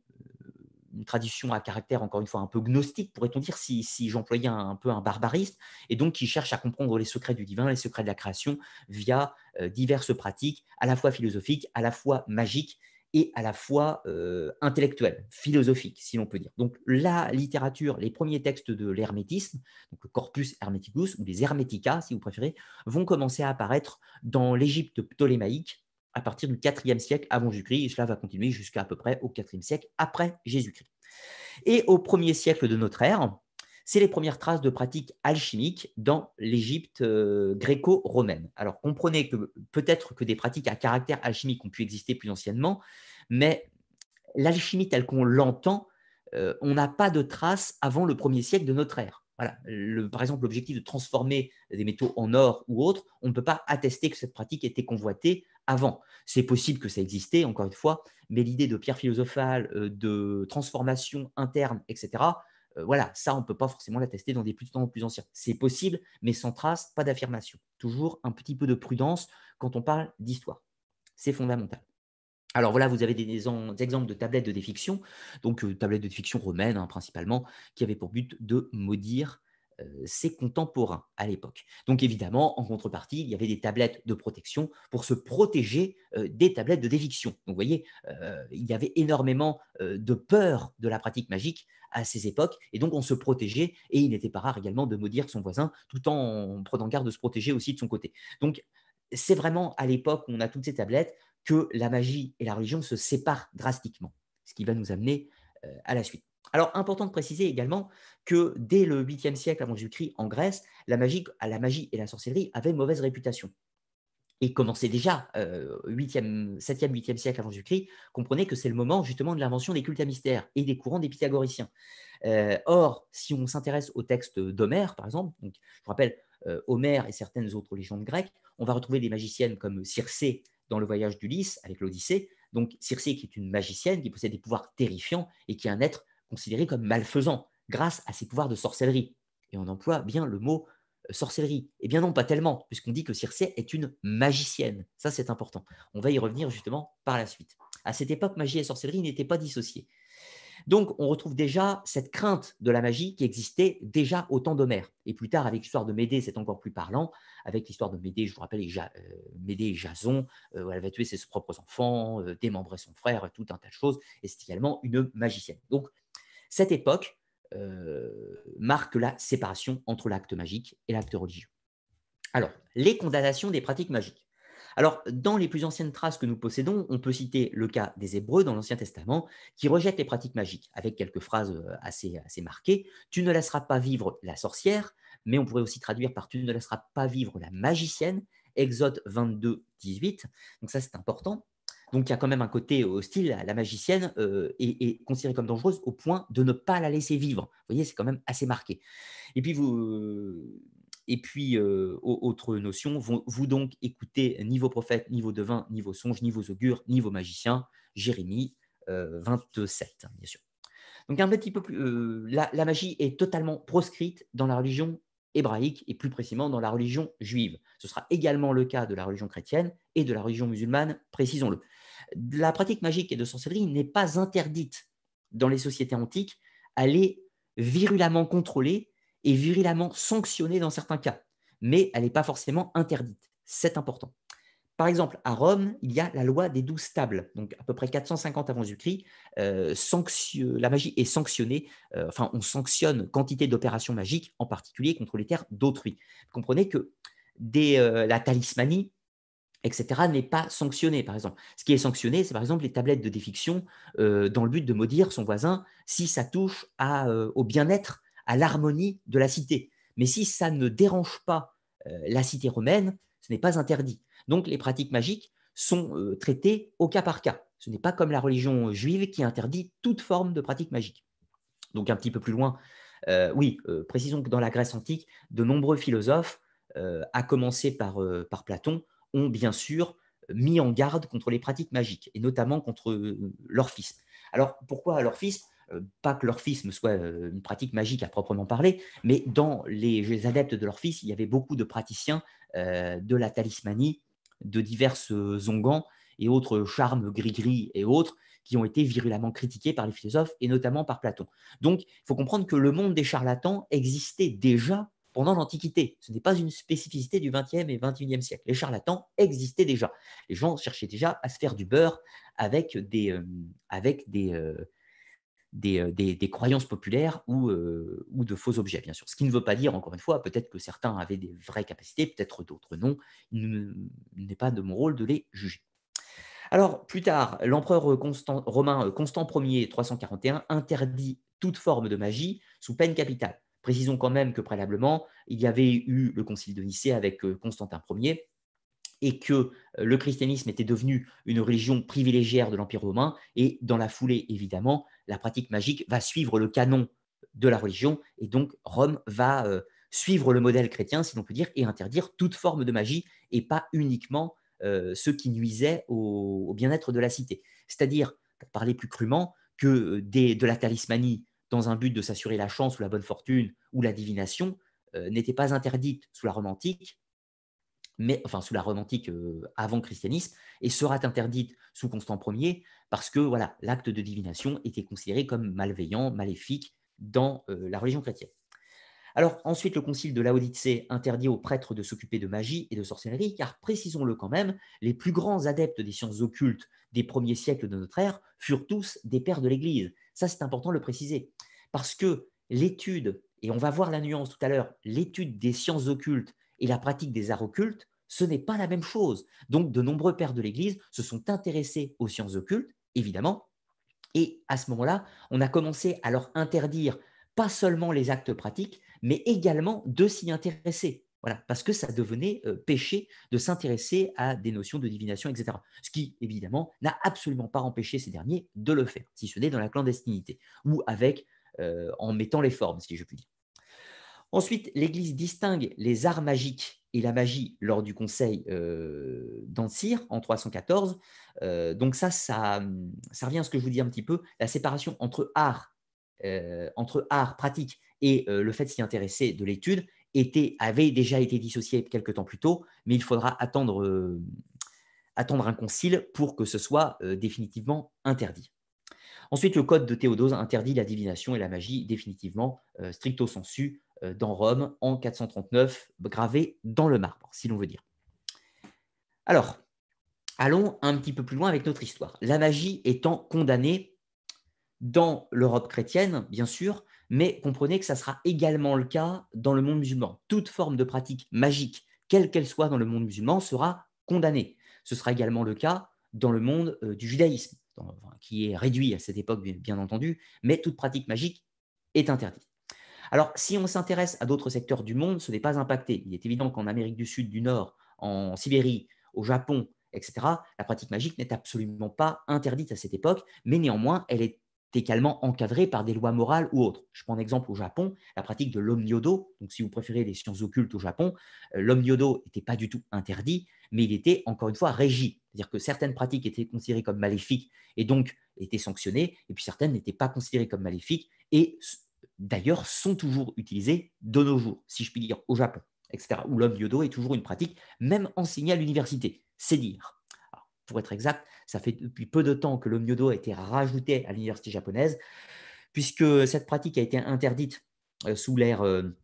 une tradition à caractère, encore une fois, un peu gnostique, pourrait-on dire, si, j'employais un, peu un barbariste, et donc qui cherche à comprendre les secrets du divin, les secrets de la création, via euh, diverses pratiques, à la fois philosophiques, à la fois magiques, et à la fois euh, intellectuelles, philosophiques, si l'on peut dire. Donc la littérature, les premiers textes de l'hermétisme, donc le corpus hermeticus ou les Hermética, si vous préférez, vont commencer à apparaître dans l'Égypte ptolémaïque à partir du IVe siècle avant Jésus-Christ, et cela va continuer jusqu'à à peu près au IVe siècle après Jésus-Christ. Et au 1er siècle de notre ère, c'est les premières traces de pratiques alchimiques dans l'Égypte euh, gréco-romaine. Alors comprenez que peut-être que des pratiques à caractère alchimique ont pu exister plus anciennement, mais l'alchimie telle qu'on l'entend, euh, on n'a pas de traces avant le 1er siècle de notre ère. Voilà. par exemple, l'objectif de transformer des métaux en or ou autre, on ne peut pas attester que cette pratique était convoitée avant. C'est possible que ça existait, encore une fois, mais l'idée de pierre philosophale, euh, de transformation interne, etc., euh, voilà, ça, on ne peut pas forcément l'attester dans des plus temps plus anciens. C'est possible, mais sans trace, pas d'affirmation. Toujours un petit peu de prudence quand on parle d'histoire. C'est fondamental. Alors voilà, vous avez des, exemples de tablettes de défiction, donc euh, tablettes de défiction romaines hein, principalement, qui avaient pour but de maudire euh, ses contemporains à l'époque. Donc évidemment, en contrepartie, il y avait des tablettes de protection pour se protéger euh, des tablettes de déviction. Donc vous voyez, euh, il y avait énormément de peur de la pratique magique à ces époques, et donc on se protégeait, et il n'était pas rare également de maudire son voisin, tout en prenant garde de se protéger aussi de son côté. Donc c'est vraiment à l'époque où on a toutes ces tablettes que la magie et la religion se séparent drastiquement, ce qui va nous amener à la suite. Alors, important de préciser également que dès le 8e siècle avant Jésus-Christ, en Grèce, la magie, la magie et la sorcellerie avaient mauvaise réputation. Et commençait déjà, euh, 7e, 8e siècle avant Jésus-Christ, comprenez que c'est le moment justement de l'invention des cultes à mystère et des courants des pythagoriciens. Euh, or, si on s'intéresse au texte d'Homère, par exemple, donc, je rappelle euh, Homère et certaines autres légendes grecques, on va retrouver des magiciennes comme Circé dans le voyage d'Ulysse avec l'Odyssée, donc Circé qui est une magicienne qui possède des pouvoirs terrifiants et qui est un être considéré comme malfaisant grâce à ses pouvoirs de sorcellerie. Et on emploie bien le mot euh, sorcellerie. Eh bien non, pas tellement, puisqu'on dit que Circe est une magicienne. Ça, c'est important. On va y revenir justement par la suite. À cette époque, magie et sorcellerie n'étaient pas dissociées. Donc, on retrouve déjà cette crainte de la magie qui existait déjà au temps d'Homère. Et plus tard, avec l'histoire de Médée, c'est encore plus parlant. Avec l'histoire de Médée, je vous rappelle, euh, Médée et Jason, euh, elle va tuer ses propres enfants, démembrer son frère, tout un tas de choses. Et c'est également une magicienne. Donc, cette époque euh, marque la séparation entre l'acte magique et l'acte religieux. Alors, les condamnations des pratiques magiques. Alors, dans les plus anciennes traces que nous possédons, on peut citer le cas des Hébreux dans l'Ancien Testament, qui rejettent les pratiques magiques, avec quelques phrases euh, assez, assez marquées. Tu ne laisseras pas vivre la sorcière, mais on pourrait aussi traduire par tu ne laisseras pas vivre la magicienne, Exode 22, 18. Donc ça, c'est important. Donc, il y a quand même un côté hostile à la magicienne euh, et, considérée comme dangereuse au point de ne pas la laisser vivre. Vous voyez, c'est quand même assez marqué. Et puis, vous, et puis euh, autre notion, vous, donc écoutez niveau prophète, niveau devin, niveau songe, niveau augure, niveau magicien, Jérémie euh, 27, bien sûr. Donc, un petit peu plus. la magie est totalement proscrite dans la religion hébraïque et plus précisément dans la religion juive. Ce sera également le cas de la religion chrétienne et de la religion musulmane, précisons-le la pratique magique et de sorcellerie n'est pas interdite dans les sociétés antiques, elle est virulemment contrôlée et virulemment sanctionnée dans certains cas, mais elle n'est pas forcément interdite. C'est important. Par exemple, à Rome, il y a la loi des douze tables, donc à peu près 450 avant Jésus-Christ. Euh, la magie est sanctionnée, euh, enfin, on sanctionne quantité d'opérations magiques, en particulier contre les terres d'autrui. Comprenez que dès euh, la talismanie, etc., n'est pas sanctionné, par exemple. Ce qui est sanctionné, c'est par exemple les tablettes de défiction euh, dans le but de maudire son voisin si ça touche euh, au bien-être, à l'harmonie de la cité. Mais si ça ne dérange pas euh, la cité romaine, ce n'est pas interdit. Donc les pratiques magiques sont traitées au cas par cas. Ce n'est pas comme la religion juive qui interdit toute forme de pratique magique. Donc un petit peu plus loin, oui, précisons que dans la Grèce antique, de nombreux philosophes, à commencer par Platon, ont bien sûr mis en garde contre les pratiques magiques, et notamment contre euh, l'orphisme. Alors pourquoi l'orphisme euh, pas que l'orphisme soit euh, une pratique magique à proprement parler, mais dans les adeptes de l'orphisme, il y avait beaucoup de praticiens de la talismanie, de diverses ongans et autres charmes gris-gris et autres, qui ont été virulemment critiqués par les philosophes et notamment par Platon. Donc, il faut comprendre que le monde des charlatans existait déjà pendant l'Antiquité. Ce n'est pas une spécificité du XXe et XXIe siècle. Les charlatans existaient déjà. Les gens cherchaient déjà à se faire du beurre avec des, euh, euh, euh, croyances populaires ou, de faux objets, bien sûr. Ce qui ne veut pas dire, encore une fois, peut-être que certains avaient des vraies capacités, peut-être d'autres non. Il n'est pas de mon rôle de les juger. Alors, plus tard, l'empereur romain Constant Ier, 341, interdit toute forme de magie sous peine capitale. Précisons quand même que préalablement, il y avait eu le concile de Nicée avec euh, Constantin Ier et que euh, le christianisme était devenu une religion privilégiée de l'Empire romain, et dans la foulée, évidemment, la pratique magique va suivre le canon de la religion, et donc Rome va euh, suivre le modèle chrétien, si l'on peut dire, et interdire toute forme de magie, et pas uniquement ce qui nuisait au, bien-être de la cité. C'est-à-dire, pour parler plus crûment, que de la talismanie dans un but de s'assurer la chance ou la bonne fortune ou la divination, euh, n'était pas interdite sous la Rome antique, mais, enfin sous la Rome antique euh, avant le christianisme, et sera interdite sous Constant Ier parce que voilà l'acte de divination était considéré comme malveillant, maléfique dans euh, la religion chrétienne. Alors ensuite, le concile de Laodicée interdit aux prêtres de s'occuper de magie et de sorcellerie, car précisons-le quand même, les plus grands adeptes des sciences occultes des premiers siècles de notre ère furent tous des pères de l'Église. Ça, c'est important de le préciser. Parce que l'étude, et on va voir la nuance tout à l'heure, l'étude des sciences occultes et la pratique des arts occultes, ce n'est pas la même chose. Donc, de nombreux pères de l'Église se sont intéressés aux sciences occultes, évidemment. Et à ce moment-là, on a commencé à leur interdire pas seulement les actes pratiques, mais également de s'y intéresser. Voilà, parce que ça devenait péché de s'intéresser à des notions de divination, etc. Ce qui, évidemment, n'a absolument pas empêché ces derniers de le faire, si ce n'est dans la clandestinité, ou avec, en mettant les formes, si je puis dire. Ensuite, l'Église distingue les arts magiques et la magie lors du Conseil d'Ancyre en 314. donc ça, mmh, ça, revient à ce que je vous dis un petit peu, la séparation entre art, entre art pratique et le fait de s'y intéresser de l'étude était, avait déjà été dissocié quelques temps plus tôt, mais il faudra attendre, euh, un concile pour que ce soit euh, définitivement interdit. Ensuite, le code de Théodose interdit la divination et la magie définitivement, euh, stricto sensu, dans Rome en 439, gravé dans le marbre, si l'on veut dire. Alors, allons un petit peu plus loin avec notre histoire. La magie étant condamnée dans l'Europe chrétienne, bien sûr, mais comprenez que ça sera également le cas dans le monde musulman. Toute forme de pratique magique, quelle qu'elle soit dans le monde musulman, sera condamnée. Ce sera également le cas dans le monde euh, du judaïsme, qui est réduit à cette époque, bien entendu, mais toute pratique magique est interdite. Alors, si on s'intéresse à d'autres secteurs du monde, ce n'est pas impacté. Il est évident qu'en Amérique du Sud, du Nord, en Sibérie, au Japon, etc., la pratique magique n'est absolument pas interdite à cette époque, mais néanmoins, elle est également encadré par des lois morales ou autres. Je prends un exemple au Japon, la pratique de l'omniodo, Donc, si vous préférez les sciences occultes au Japon, euh, l'omnyodo n'était pas du tout interdit, mais il était encore une fois régi. C'est-à-dire que certaines pratiques étaient considérées comme maléfiques et donc étaient sanctionnées, et puis certaines n'étaient pas considérées comme maléfiques et d'ailleurs sont toujours utilisées de nos jours, si je puis dire, au Japon, etc. Où l'omnyodo est toujours une pratique, même enseignée à l'université. C'est dire pour être exact, ça fait depuis peu de temps que le myodo a été rajouté à l'université japonaise, puisque cette pratique a été interdite euh, sous l'ère euh,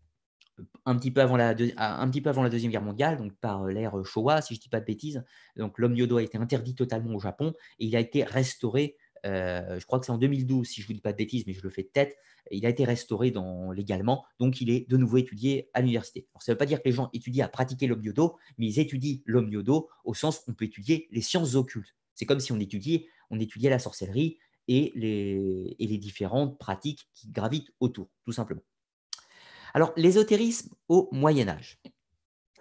un petit, peu avant la un petit peu avant la Deuxième Guerre mondiale, donc par euh, l'ère Showa, si je ne dis pas de bêtises. Donc l'homme yodo a été interdit totalement au Japon et il a été restauré euh, je crois que c'est en 2012, si je ne vous dis pas de bêtises, mais je le fais de tête. Il a été restauré dans, légalement, donc il est de nouveau étudié à l'université. Alors, ça ne veut pas dire que les gens étudient à pratiquer l'omniodo, mais ils étudient l'omniodo au sens où on peut étudier les sciences occultes. C'est comme si on étudiait, on étudiait la sorcellerie et les, différentes pratiques qui gravitent autour, tout simplement. Alors, l'ésotérisme au Moyen Âge.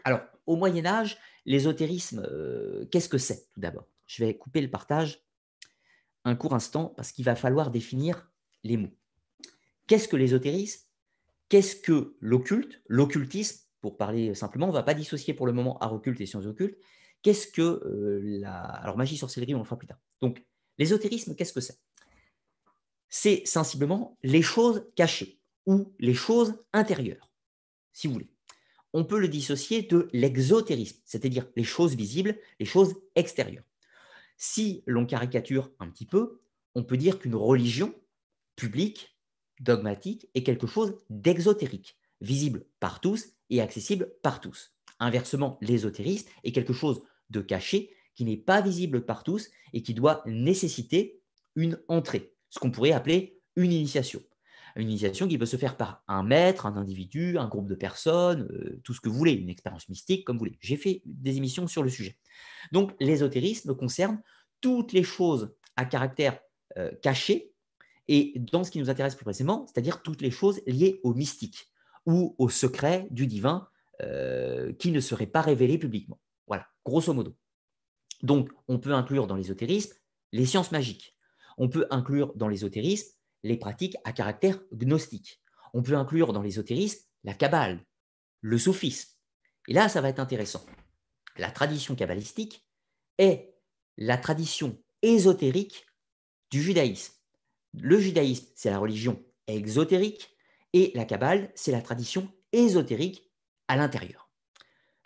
Alors, au Moyen Âge, l'ésotérisme, euh, qu'est-ce que c'est tout d'abord Je vais couper le partage un court instant parce qu'il va falloir définir les mots. Qu'est-ce que l'ésotérisme Qu'est-ce que l'occulte L'occultisme, pour parler simplement, on ne va pas dissocier pour le moment art occulte et sciences occultes. Qu'est-ce que euh, la... Alors magie, sorcellerie, on le fera plus tard. Donc, l'ésotérisme, qu'est-ce que c'est C'est sensiblement les choses cachées ou les choses intérieures, si vous voulez. On peut le dissocier de l'exotérisme, c'est-à-dire les choses visibles, les choses extérieures. Si l'on caricature un petit peu, on peut dire qu'une religion publique, dogmatique, est quelque chose d'exotérique, visible par tous et accessible par tous. Inversement, l'ésotérisme est quelque chose de caché qui n'est pas visible par tous et qui doit nécessiter une entrée, ce qu'on pourrait appeler une initiation. Une initiation qui peut se faire par un maître, un individu, un groupe de personnes, euh, tout ce que vous voulez, une expérience mystique, comme vous voulez. J'ai fait des émissions sur le sujet. Donc l'ésotérisme concerne toutes les choses à caractère euh, caché, et dans ce qui nous intéresse plus précisément, c'est-à-dire toutes les choses liées au mystique ou au secret du divin euh, qui ne serait pas révélé publiquement. Voilà, grosso modo. Donc, on peut inclure dans l'ésotérisme les sciences magiques. On peut inclure dans l'ésotérisme les pratiques à caractère gnostique. On peut inclure dans l'ésotérisme la cabale, le soufisme. Et là, ça va être intéressant. La tradition kabbalistique est la tradition ésotérique du judaïsme. Le judaïsme, c'est la religion exotérique, et la cabale, c'est la tradition ésotérique à l'intérieur.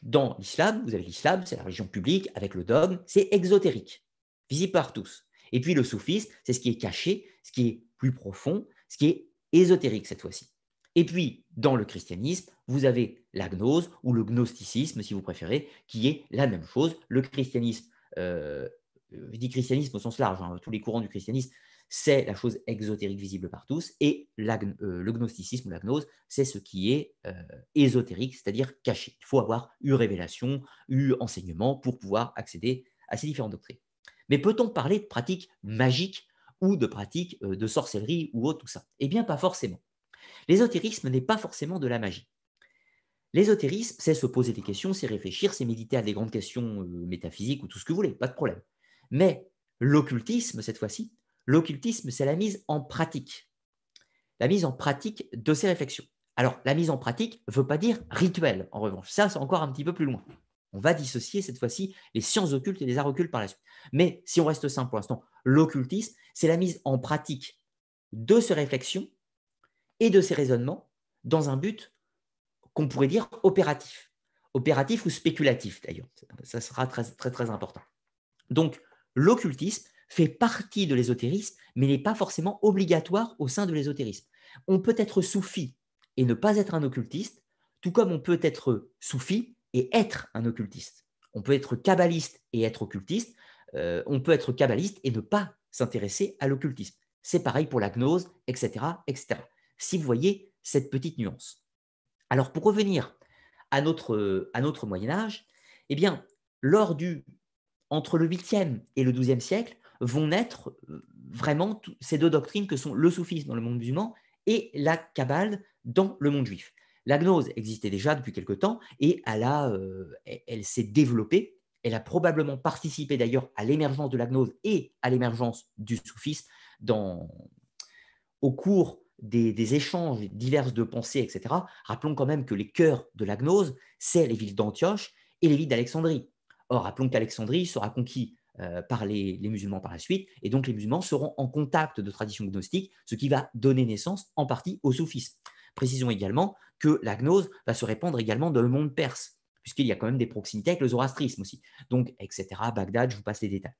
Dans l'islam, vous avez l'islam, c'est la religion publique avec le dogme, c'est exotérique, visible par tous. Et puis le soufisme, c'est ce qui est caché, ce qui est plus profond, ce qui est ésotérique cette fois-ci. Et puis, dans le christianisme, vous avez la gnose ou le gnosticisme, si vous préférez, qui est la même chose. Le christianisme, euh, dit christianisme au sens large, hein, tous les courants du christianisme, c'est la chose exotérique visible par tous, et euh, le gnosticisme ou la gnose, c'est ce qui est euh, ésotérique, c'est-à-dire caché. Il faut avoir eu révélation, eu enseignement pour pouvoir accéder à ces différentes doctrines. Mais peut-on parler de pratiques magiques ou de pratiques euh, de sorcellerie ou autre, tout ça Eh bien, pas forcément. L'ésotérisme n'est pas forcément de la magie. L'ésotérisme, c'est se poser des questions, c'est réfléchir, c'est méditer à des grandes questions euh, métaphysiques ou tout ce que vous voulez, pas de problème. Mais l'occultisme, cette fois-ci, l'occultisme, c'est la mise en pratique. La mise en pratique de ces réflexions. Alors, la mise en pratique ne veut pas dire rituel, en revanche. Ça, c'est encore un petit peu plus loin. On va dissocier cette fois-ci les sciences occultes et les arts occultes par la suite. Mais si on reste simple pour l'instant, l'occultisme, c'est la mise en pratique de ces réflexions et de ces raisonnements dans un but qu'on pourrait dire opératif. Opératif ou spéculatif d'ailleurs. Ça sera très très, très important. Donc l'occultisme fait partie de l'ésotérisme, mais n'est pas forcément obligatoire au sein de l'ésotérisme. On peut être soufi et ne pas être un occultiste, tout comme on peut être soufi et être un occultiste. On peut être kabbaliste et être occultiste. Euh, on peut être kabbaliste et ne pas s'intéresser à l'occultisme. C'est pareil pour la gnose, etc., etc. Si vous voyez cette petite nuance. Alors pour revenir à notre, à notre Moyen Âge, eh bien, lors du, entre le 8e et le 12e siècle, vont naître euh, vraiment ces deux doctrines que sont le soufisme dans le monde musulman et la Kabbale dans le monde juif. La gnose existait déjà depuis quelque temps et euh, e-, elle, s'est développée. Elle a probablement participé d'ailleurs à l'émergence de la gnose et à l'émergence du soufisme dans, au cours des, échanges divers de pensées, etc. Rappelons quand même que les cœurs de la gnose, c'est les villes d'Antioche et les villes d'Alexandrie. Or, rappelons qu'Alexandrie sera conquis euh, par les, musulmans par la suite, et donc les musulmans seront en contact de tradition gnostique, ce qui va donner naissance en partie au soufisme. Précisons également que la gnose va se répandre également dans le monde perse, puisqu'il y a quand même des proximités avec le zoroastrisme aussi. Donc, etc., Bagdad, je vous passe les détails.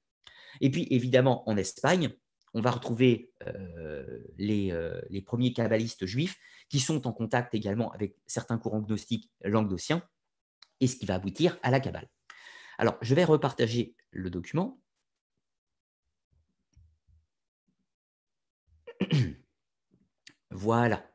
Et puis, évidemment, en Espagne, on va retrouver euh, euh, les, premiers kabbalistes juifs qui sont en contact également avec certains courants gnostiques languedociens, et ce qui va aboutir à la Kabbale. Alors, je vais repartager le document. voilà.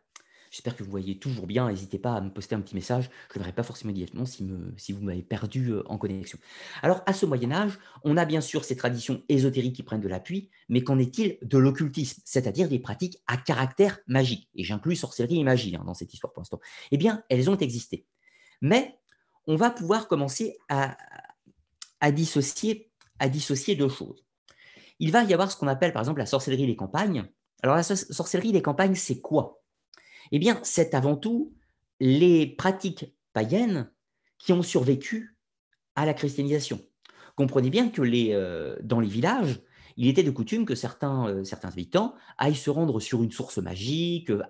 J'espère que vous voyez toujours bien. N'hésitez pas à me poster un petit message. Je ne verrai pas forcément directement si, vous m'avez perdu euh, en connexion. Alors, à ce Moyen Âge, on a bien sûr ces traditions ésotériques qui prennent de l'appui, mais qu'en est-il de l'occultisme, c'est-à-dire des pratiques à caractère magique Et j'inclus sorcellerie et magie hein, dans cette histoire pour l'instant. Eh bien, elles ont existé. Mais on va pouvoir commencer à dissocier deux choses. Il va y avoir ce qu'on appelle par exemple la sorcellerie des campagnes. Alors la sorcellerie des campagnes, c'est quoi eh bien, c'est avant tout les pratiques païennes qui ont survécu à la christianisation. Comprenez bien que euh, dans les villages, il était de coutume que certains, euh, habitants aillent se rendre sur une source magique, euh,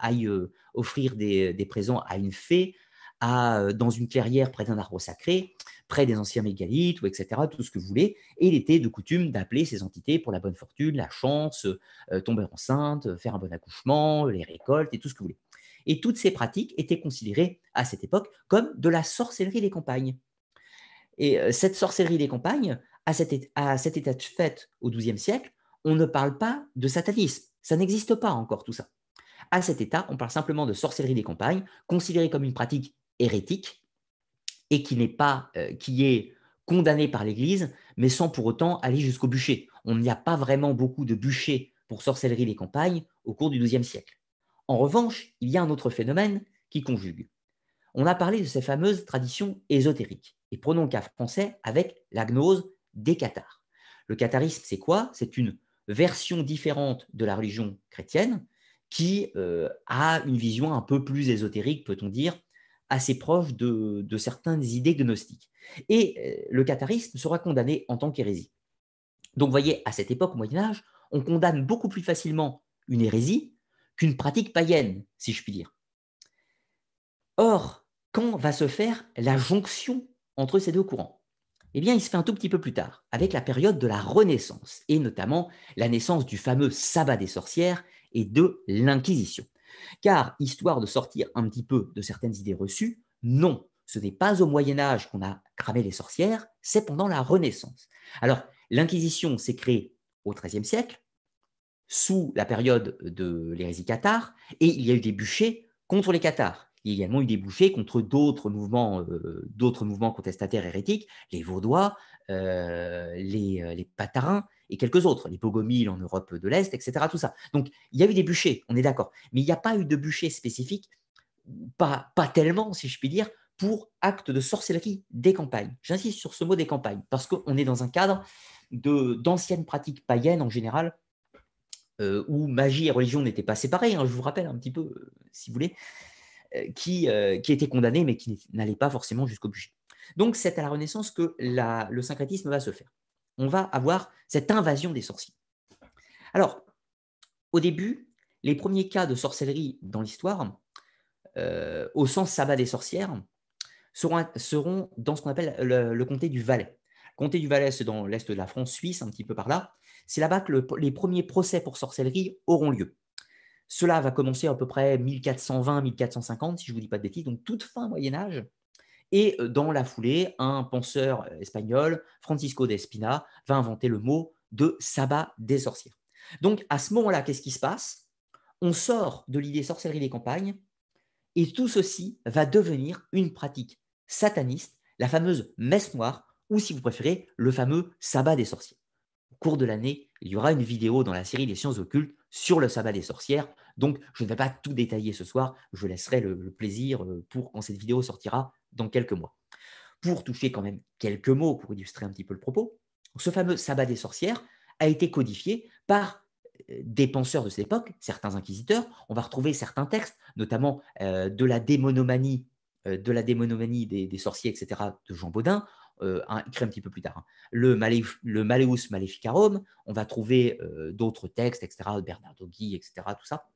aillent, offrir des, présents à une fée, à, dans une clairière près d'un arbre sacré près des anciens mégalithes, ou etc., tout ce que vous voulez. Et il était de coutume d'appeler ces entités pour la bonne fortune, la chance, euh, tomber enceinte, faire un bon accouchement, les récoltes et tout ce que vous voulez. Et toutes ces pratiques étaient considérées à cette époque comme de la sorcellerie des campagnes. Et euh, cette sorcellerie des campagnes, à cet, état de fait au XIIe siècle, on ne parle pas de satanisme. Ça n'existe pas encore tout ça. À cet état, on parle simplement de sorcellerie des campagnes, considérée comme une pratique hérétique, et qui n'est pas, euh, qui est condamné par l'Église, mais sans pour autant aller jusqu'au bûcher. On n'y a pas vraiment beaucoup de bûchers pour sorcellerie des campagnes au cours du XIIe siècle. En revanche, il y a un autre phénomène qui conjugue. On a parlé de ces fameuses traditions ésotériques, et prenons le cas français avec la gnose des cathares. Le catharisme, c'est quoi C'est une version différente de la religion chrétienne qui euh, a une vision un peu plus ésotérique, peut-on dire, assez proche de, certaines idées gnostiques. Et euh, le catharisme sera condamné en tant qu'hérésie. Donc, vous voyez, à cette époque, au Moyen-Âge, on condamne beaucoup plus facilement une hérésie qu'une pratique païenne, si je puis dire. Or, quand va se faire la jonction entre ces deux courants Eh bien, il se fait un tout petit peu plus tard, avec la période de la Renaissance, et notamment la naissance du fameux sabbat des sorcières et de l'Inquisition. Car, histoire de sortir un petit peu de certaines idées reçues, non, ce n'est pas au Moyen Âge qu'on a cramé les sorcières, c'est pendant la Renaissance. Alors, l'Inquisition s'est créée au XIIIe siècle, sous la période de l'hérésie cathare, et il y a eu des bûchers contre les cathares. Il y a également eu des bûchers contre d'autres mouvements, euh, contestataires hérétiques, les Vaudois, euh, euh, les, Patarins, et quelques autres, les pogomiles en Europe de l'Est, etc. Tout ça. Donc, il y a eu des bûchers, on est d'accord. Mais il n'y a pas eu de bûcher spécifique, pas, pas tellement, si je puis dire, pour acte de sorcellerie des campagnes. J'insiste sur ce mot des campagnes, parce qu'on est dans un cadre d'anciennes pratiques païennes en général, euh, où magie et religion n'étaient pas séparées, hein, je vous rappelle un petit peu, euh, si vous voulez, euh, qui, qui étaient condamnées, mais qui n'allaient pas forcément jusqu'au bûcher. Donc c'est à la Renaissance que le syncrétisme va se faire on va avoir cette invasion des sorciers. Alors, au début, les premiers cas de sorcellerie dans l'histoire, euh, au sens sabbat des sorcières, seront, dans ce qu'on appelle le, comté du Valais. comté du Valais, c'est dans l'est de la France, Suisse, un petit peu par là. C'est là-bas que les premiers procès pour sorcellerie auront lieu. Cela va commencer à peu près 1420-1450, si je ne vous dis pas de bêtises, donc toute fin Moyen Âge. Et euh, dans la foulée, un penseur euh, espagnol, Francisco de Espina, va inventer le mot de sabbat des sorcières. Donc à ce moment-là, qu'est-ce qui se passe On sort de l'idée sorcellerie des campagnes et tout ceci va devenir une pratique sataniste, la fameuse messe noire ou si vous préférez, le fameux sabbat des sorcières. Au cours de l'année, il y aura une vidéo dans la série des sciences occultes sur le sabbat des sorcières. Donc, je ne vais pas tout détailler ce soir. Je laisserai le plaisir euh, pour quand cette vidéo sortira dans quelques mois. Pour toucher quand même quelques mots, pour illustrer un petit peu le propos, ce fameux sabbat des sorcières a été codifié par euh, des penseurs de cette époque, certains inquisiteurs. On va retrouver certains textes, notamment euh, de la démonomanie, euh, de la des, sorciers, etc., de Jean Baudin, un, écrit un petit peu plus tard. Hein. Le, maléus le, Maleficarum, on va trouver d'autres textes, etc., de Bernardo Guy, etc., tout ça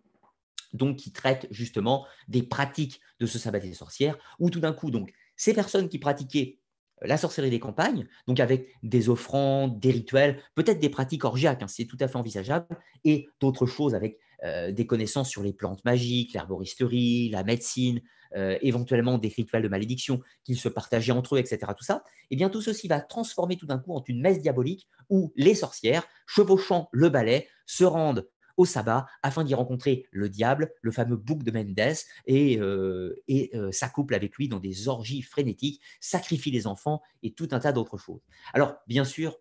donc qui traite justement des pratiques de ce sabbat des sorcières, où tout d'un coup, donc, ces personnes qui pratiquaient euh, la sorcellerie des campagnes, donc avec des offrandes, des rituels, peut-être des pratiques orgiaques, hein, c'est tout à fait envisageable, et d'autres choses avec euh, des connaissances sur les plantes magiques, l'herboristerie, la médecine, euh, éventuellement des rituels de malédiction qu'ils se partageaient entre eux, etc. Tout ça, et eh bien tout ceci va transformer tout d'un coup en une messe diabolique où les sorcières, chevauchant le balai, se rendent au sabbat afin d'y rencontrer le diable, le fameux bouc de Mendes, et, euh, euh, s'accouple avec lui dans des orgies frénétiques, sacrifie les enfants et tout un tas d'autres choses. Alors, bien sûr,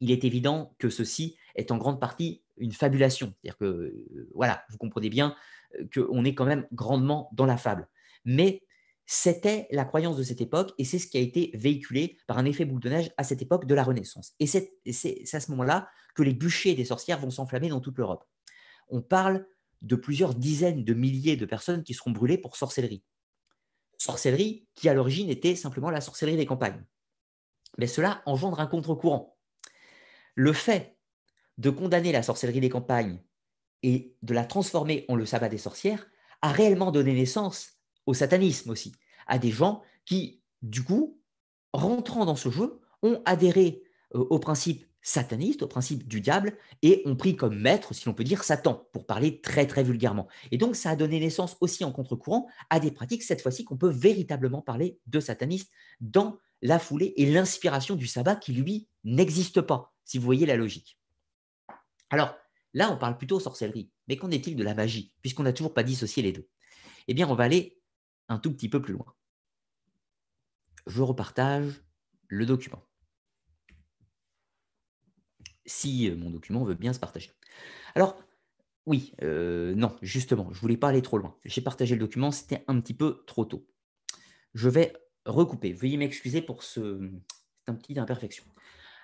il est évident que ceci est en grande partie une fabulation. C'est-à-dire que, euh, voilà, vous comprenez bien qu'on est quand même grandement dans la fable. Mais c'était la croyance de cette époque et c'est ce qui a été véhiculé par un effet boule de neige à cette époque de la Renaissance. Et c'est à ce moment-là que les bûchers des sorcières vont s'enflammer dans toute l'Europe on parle de plusieurs dizaines de milliers de personnes qui seront brûlées pour sorcellerie. Sorcellerie qui à l'origine était simplement la sorcellerie des campagnes. Mais cela engendre un contre-courant. Le fait de condamner la sorcellerie des campagnes et de la transformer en le sabbat des sorcières a réellement donné naissance au satanisme aussi, à des gens qui, du coup, rentrant dans ce jeu, ont adhéré aux euh, au principe sataniste, au principe du diable, et ont pris comme maître, si l'on peut dire, Satan, pour parler très très vulgairement. Et donc ça a donné naissance aussi en contre-courant à des pratiques, cette fois-ci, qu'on peut véritablement parler de sataniste dans la foulée et l'inspiration du sabbat qui, lui, n'existe pas, si vous voyez la logique. Alors, là, on parle plutôt sorcellerie, mais qu'en est-il de la magie, puisqu'on n'a toujours pas dissocié les deux Eh bien, on va aller un tout petit peu plus loin. Je repartage le document si euh, mon document veut bien se partager. Alors, oui, euh, non, justement, je ne voulais pas aller trop loin. J'ai partagé le document, c'était un petit peu trop tôt. Je vais recouper. Veuillez m'excuser pour ce, un petit imperfection.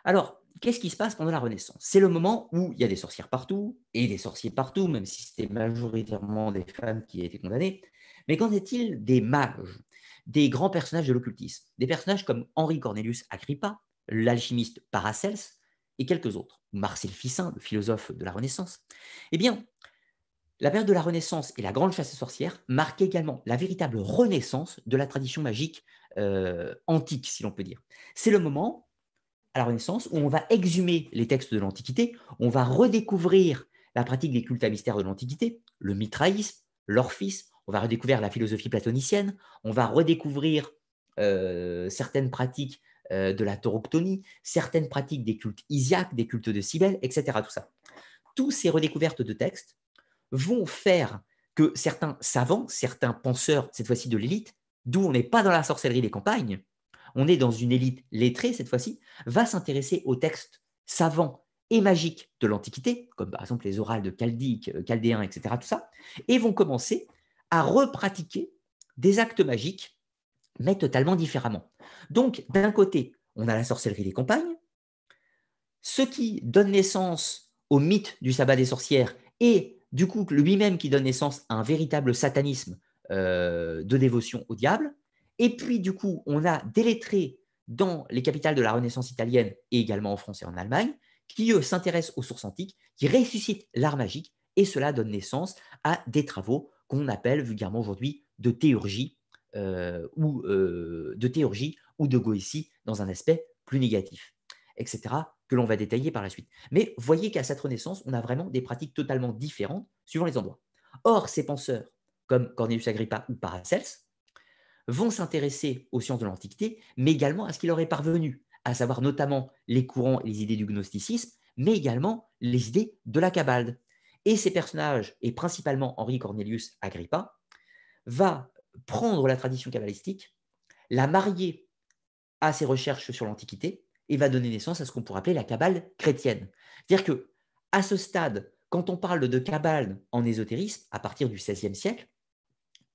Alors, qu'est-ce qui se passe pendant la Renaissance C'est le moment où il y a des sorcières partout, et des sorciers partout, même si c'était majoritairement des femmes qui étaient condamnées. Mais qu'en est-il des mages, des grands personnages de l'occultisme Des personnages comme Henri Cornelius Agrippa, l'alchimiste Paracelse, et quelques autres, Marcel Fissin, le philosophe de la Renaissance, eh bien, la période de la Renaissance et la grande chasse aux sorcières marquent également la véritable renaissance de la tradition magique euh, antique, si l'on peut dire. C'est le moment, à la Renaissance, où on va exhumer les textes de l'Antiquité, on va redécouvrir la pratique des cultes à mystère de l'Antiquité, le mitraïsme, l'orphisme, on va redécouvrir la philosophie platonicienne, on va redécouvrir euh, certaines pratiques euh, de la tauroctonie, certaines pratiques des cultes isiaques, des cultes de Cybèle, etc. Tout ça. Toutes ces redécouvertes de textes vont faire que certains savants, certains penseurs, cette fois-ci de l'élite, d'où on n'est pas dans la sorcellerie des campagnes, on est dans une élite lettrée cette fois-ci, va s'intéresser aux textes savants et magiques de l'Antiquité, comme par exemple les orales de Chaldique, euh, Chaldéens, etc., tout ça, et vont commencer à repratiquer des actes magiques mais totalement différemment. Donc, d'un côté, on a la sorcellerie des campagnes, ce qui donne naissance au mythe du sabbat des sorcières et du coup lui-même qui donne naissance à un véritable satanisme euh, de dévotion au diable. Et puis, du coup, on a lettrés dans les capitales de la Renaissance italienne et également en France et en Allemagne, qui s'intéressent aux sources antiques, qui ressuscitent l'art magique, et cela donne naissance à des travaux qu'on appelle vulgairement aujourd'hui de théurgie, euh, ou euh, de théurgie ou de goétie dans un aspect plus négatif, etc., que l'on va détailler par la suite. Mais voyez qu'à cette Renaissance, on a vraiment des pratiques totalement différentes suivant les endroits. Or, ces penseurs, comme Cornelius Agrippa ou Paracels, vont s'intéresser aux sciences de l'Antiquité, mais également à ce qui leur est parvenu, à savoir notamment les courants et les idées du gnosticisme, mais également les idées de la cabale. Et ces personnages, et principalement Henri Cornelius Agrippa, va prendre la tradition cabalistique la marier à ses recherches sur l'Antiquité et va donner naissance à ce qu'on pourrait appeler la cabale chrétienne. C'est-à-dire que à ce stade, quand on parle de cabale en ésotérisme, à partir du XVIe siècle,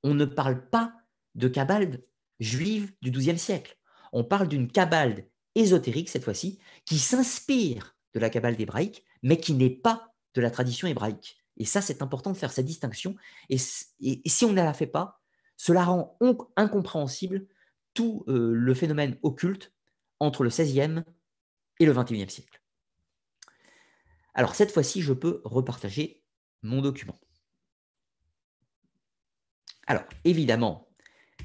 on ne parle pas de cabale juive du XIIe siècle. On parle d'une cabale ésotérique, cette fois-ci, qui s'inspire de la cabale hébraïque, mais qui n'est pas de la tradition hébraïque. Et ça, c'est important de faire cette distinction. et si on ne la fait pas, cela rend incompréhensible tout euh, le phénomène occulte entre le XVIe et le XXIe siècle. Alors cette fois-ci, je peux repartager mon document. Alors évidemment,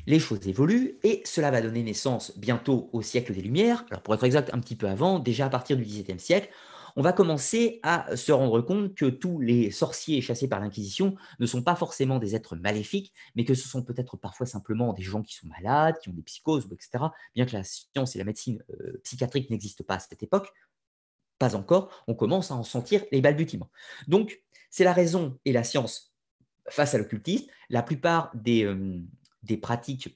les choses évoluent et cela va donner naissance bientôt au siècle des Lumières. Alors pour être exact, un petit peu avant, déjà à partir du XVIIe siècle, on va commencer à se rendre compte que tous les sorciers chassés par l'Inquisition ne sont pas forcément des êtres maléfiques, mais que ce sont peut-être parfois simplement des gens qui sont malades, qui ont des psychoses, etc. Bien que la science et la médecine euh, psychiatrique n'existent pas à cette époque, pas encore, on commence à en sentir les balbutiements. Donc, c'est la raison et la science face à l'occultisme. La plupart des euh, pratiques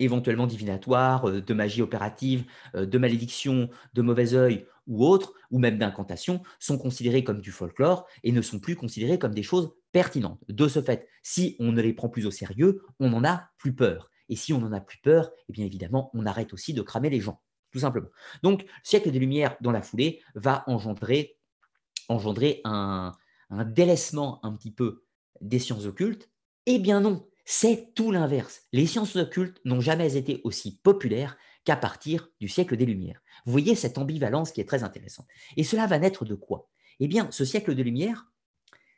éventuellement divinatoires, euh, de magie opérative, euh, de malédiction, de mauvais œil ou autre, ou même d'incantation, sont considérés comme du folklore et ne sont plus considérés comme des choses pertinentes. De ce fait, si on ne les prend plus au sérieux, on n'en a plus peur. Et si on n'en a plus peur, eh bien évidemment, on arrête aussi de cramer les gens, tout simplement. Donc, siècle des Lumières, dans la foulée, va engendrer, engendrer un, un délaissement un petit peu des sciences occultes. Eh bien non, c'est tout l'inverse. Les sciences occultes n'ont jamais été aussi populaires qu'à partir du siècle des Lumières. Vous voyez cette ambivalence qui est très intéressante. Et cela va naître de quoi Eh bien, ce siècle des Lumières,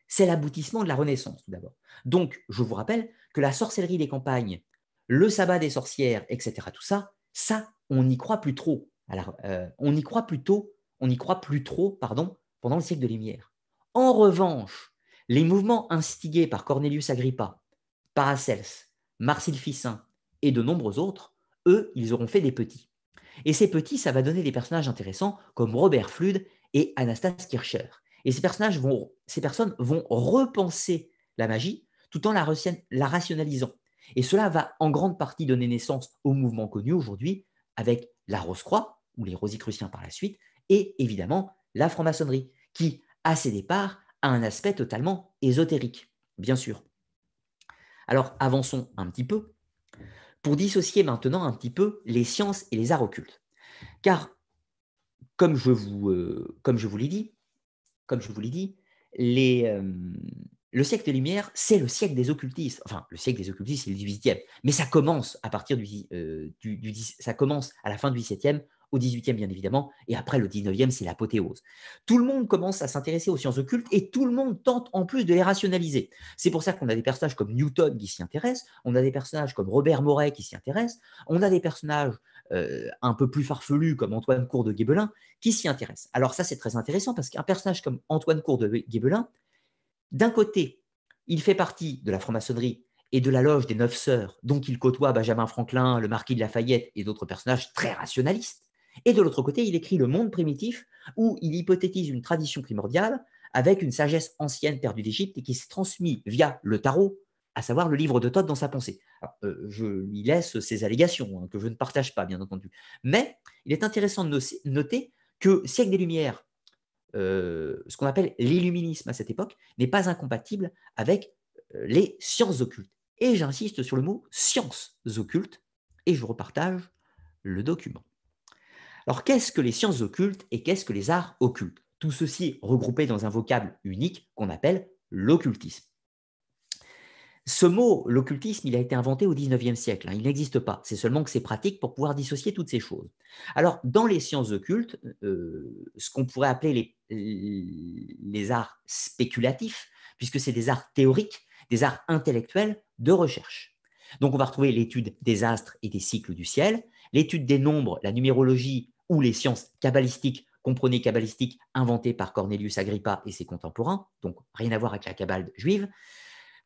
c'est l'aboutissement de la Renaissance, tout d'abord. Donc, je vous rappelle que la sorcellerie des campagnes, le sabbat des sorcières, etc., tout ça, ça, on n'y croit plus trop. Alors, euh, on y croit plutôt, on n'y croit plus trop, pardon, pendant le siècle des Lumières. En revanche, les mouvements instigués par Cornelius Agrippa, Paracels, Marcel Fissin et de nombreux autres, eux, ils auront fait des petits. Et ces petits, ça va donner des personnages intéressants comme Robert Flude et Anastas Kircher. Et ces, personnages ces personnes vont repenser la magie tout en la, la rationalisant. Et cela va en grande partie donner naissance au mouvement connu aujourd'hui avec la Rose-Croix, ou les Rosicruciens par la suite, et évidemment la franc-maçonnerie, qui, à ses départs, a un aspect totalement ésotérique, bien sûr. Alors avançons un petit peu pour dissocier maintenant un petit peu les sciences et les arts occultes. Car, comme je vous, euh, comme je vous l'ai dit, comme je vous l'ai dit, euh, le siècle des Lumières, c'est le siècle des occultistes. Enfin, le siècle des occultistes, c'est le 18e. Mais ça commence à partir euh, ça commence à la fin du 17e, au 18e bien évidemment, et après le 19e, c'est l'apothéose. Tout le monde commence à s'intéresser aux sciences occultes et tout le monde tente en plus de les rationaliser. C'est pour ça qu'on a des personnages comme Newton qui s'y intéressent, on a des personnages comme Robert Moret qui s'y intéressent, on a des personnages euh, un peu plus farfelus comme Antoine Cour de Guébelin qui s'y intéressent. Alors ça, c'est très intéressant parce qu'un personnage comme Antoine Cour de Guébelin, d'un côté, il fait partie de la franc-maçonnerie et de la loge des neuf sœurs, donc il côtoie Benjamin Franklin, le marquis de Lafayette et d'autres personnages très rationalistes. Et de l'autre côté, il écrit le monde primitif où il hypothétise une tradition primordiale avec une sagesse ancienne perdue d'Égypte et qui se transmet via le tarot, à savoir le livre de Thoth dans sa pensée. Euh, je lui laisse ces allégations, hein, que je ne partage pas, bien entendu. Mais il est intéressant de noter que siècle des Lumières, euh, ce qu'on appelle l'illuminisme à cette époque, n'est pas incompatible avec euh, les sciences occultes. Et j'insiste sur le mot sciences occultes, et je repartage le document. Alors qu'est-ce que les sciences occultes et qu'est-ce que les arts occultes Tout ceci regroupé dans un vocable unique qu'on appelle l'occultisme. Ce mot, l'occultisme, il a été inventé au XIXe siècle. Hein. il n'existe pas. C'est seulement que c'est pratique pour pouvoir dissocier toutes ces choses. Alors, dans les sciences occultes, euh, ce qu'on pourrait appeler les arts spéculatifs, puisque c'est des arts théoriques, des arts intellectuels de recherche. Donc, on va retrouver l'étude des astres et des cycles du ciel, l'étude des nombres, la numérologie, ou les sciences kabbalistiques, comprenez kabbalistiques, inventées par Cornelius Agrippa et ses contemporains, donc rien à voir avec la cabale juive.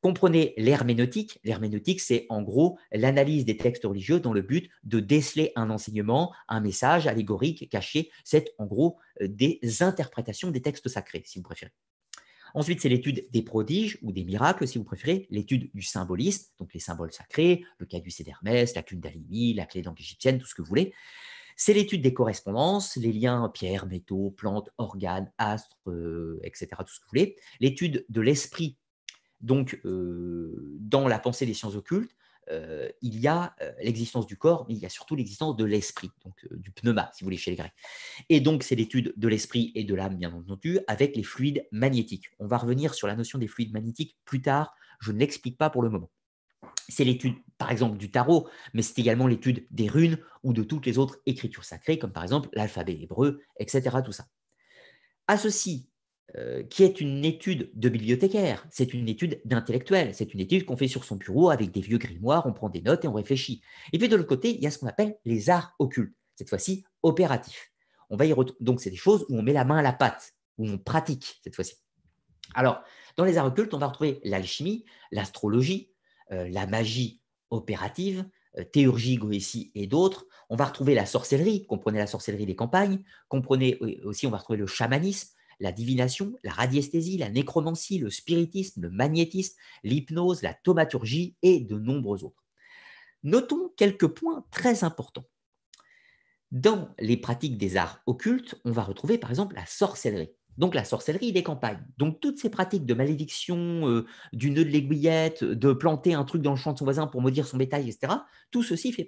Comprenez l'herméneutique. L'herméneutique, c'est en gros l'analyse des textes religieux dans le but de déceler un enseignement, un message allégorique, caché. C'est en gros euh, des interprétations des textes sacrés, si vous préférez. Ensuite, c'est l'étude des prodiges ou des miracles, si vous préférez, l'étude du symbolisme, donc les symboles sacrés, le et d'Hermès, la cune d'Alimi, la clé d'angle égyptienne, tout ce que vous voulez. C'est l'étude des correspondances, les liens pierres, métaux, plantes, organes, astres, euh, etc., tout ce que vous voulez. L'étude de l'esprit. Donc, euh, dans la pensée des sciences occultes, euh, il y a l'existence du corps, mais il y a surtout l'existence de l'esprit, donc du pneuma, si vous voulez, chez les Grecs. Et donc, c'est l'étude de l'esprit et de l'âme, bien entendu, avec les fluides magnétiques. On va revenir sur la notion des fluides magnétiques plus tard, je ne l'explique pas pour le moment. C'est l'étude, par exemple, du tarot, mais c'est également l'étude des runes ou de toutes les autres écritures sacrées, comme par exemple l'alphabet hébreu, etc. Tout ça. À ceci, euh, qui est une étude de bibliothécaire, c'est une étude d'intellectuel, c'est une étude qu'on fait sur son bureau avec des vieux grimoires, on prend des notes et on réfléchit. Et puis de l'autre côté, il y a ce qu'on appelle les arts occultes, cette fois-ci opératifs. On va y Donc c'est des choses où on met la main à la pâte, où on pratique cette fois-ci. Alors, dans les arts occultes, on va retrouver l'alchimie, l'astrologie, euh, la magie opérative, euh, Théurgie, Goétie et d'autres. On va retrouver la sorcellerie, comprenez la sorcellerie des campagnes, comprenez aussi, on va retrouver le chamanisme, la divination, la radiesthésie, la nécromancie, le spiritisme, le magnétisme, l'hypnose, la thaumaturgie et de nombreux autres. Notons quelques points très importants. Dans les pratiques des arts occultes, on va retrouver par exemple la sorcellerie donc la sorcellerie des campagnes. Donc toutes ces pratiques de malédiction, euh, du nœud de l'aiguillette, de planter un truc dans le champ de son voisin pour maudire son bétail, etc., tout ceci fait,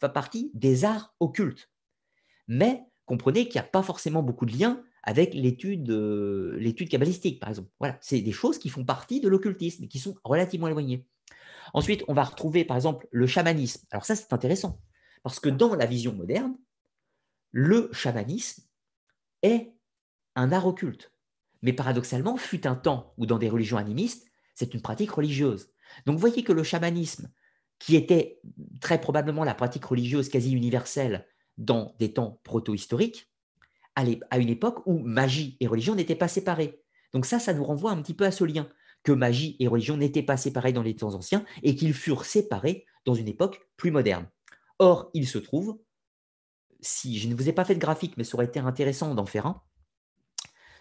fait partie des arts occultes. Mais comprenez qu'il n'y a pas forcément beaucoup de lien avec l'étude euh, l'étude kabbalistique, par exemple. Voilà, c'est des choses qui font partie de l'occultisme, qui sont relativement éloignées. Ensuite, on va retrouver, par exemple, le chamanisme. Alors ça, c'est intéressant, parce que dans la vision moderne, le chamanisme est un art occulte. Mais paradoxalement, fut un temps où dans des religions animistes, c'est une pratique religieuse. Donc vous voyez que le chamanisme, qui était très probablement la pratique religieuse quasi universelle dans des temps proto-historiques, à une époque où magie et religion n'étaient pas séparées. Donc ça, ça nous renvoie un petit peu à ce lien, que magie et religion n'étaient pas séparées dans les temps anciens et qu'ils furent séparés dans une époque plus moderne. Or, il se trouve, si je ne vous ai pas fait de graphique, mais ça aurait été intéressant d'en faire un,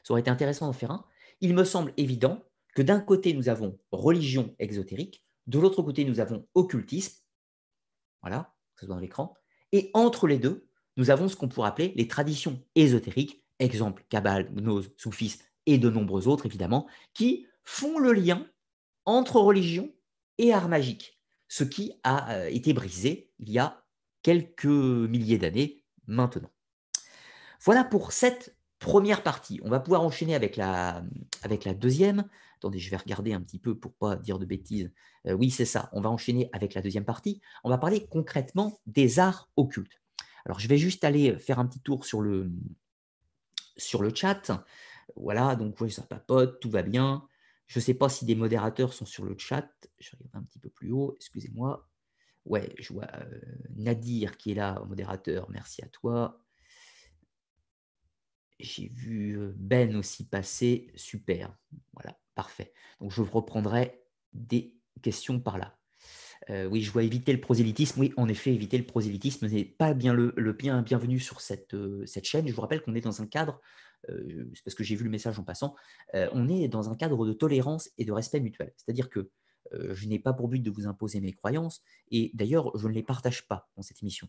ça aurait été intéressant d'en faire un. Il me semble évident que d'un côté, nous avons religion exotérique, de l'autre côté, nous avons occultisme. Voilà, ça se voit dans l'écran. Et entre les deux, nous avons ce qu'on pourrait appeler les traditions ésotériques, exemple Kabbal, Gnose, Soufisme et de nombreux autres, évidemment, qui font le lien entre religion et art magique, ce qui a euh, été brisé il y a quelques milliers d'années maintenant. Voilà pour cette Première partie, on va pouvoir enchaîner avec la, avec la deuxième. Attendez, je vais regarder un petit peu pour pas dire de bêtises. Euh, oui, c'est ça. On va enchaîner avec la deuxième partie. On va parler concrètement des arts occultes. Alors, je vais juste aller faire un petit tour sur le, sur le chat. Voilà, donc oui ça papote, tout va bien. Je ne sais pas si des modérateurs sont sur le chat. Je regarde un petit peu plus haut, excusez-moi. Ouais, je vois euh, Nadir qui est là, modérateur, merci à toi. J'ai vu Ben aussi passer, super. Voilà, parfait. Donc je reprendrai des questions par là. Euh, oui, je vois éviter le prosélytisme. Oui, en effet, éviter le prosélytisme n'est pas bien le, bien, bienvenu sur cette, chaîne. Je vous rappelle qu'on est dans un cadre, parce que j'ai vu le message en passant, on est dans un cadre de tolérance et de respect mutuel. C'est-à-dire que je n'ai pas pour but de vous imposer mes croyances et d'ailleurs, je ne les partage pas dans cette émission.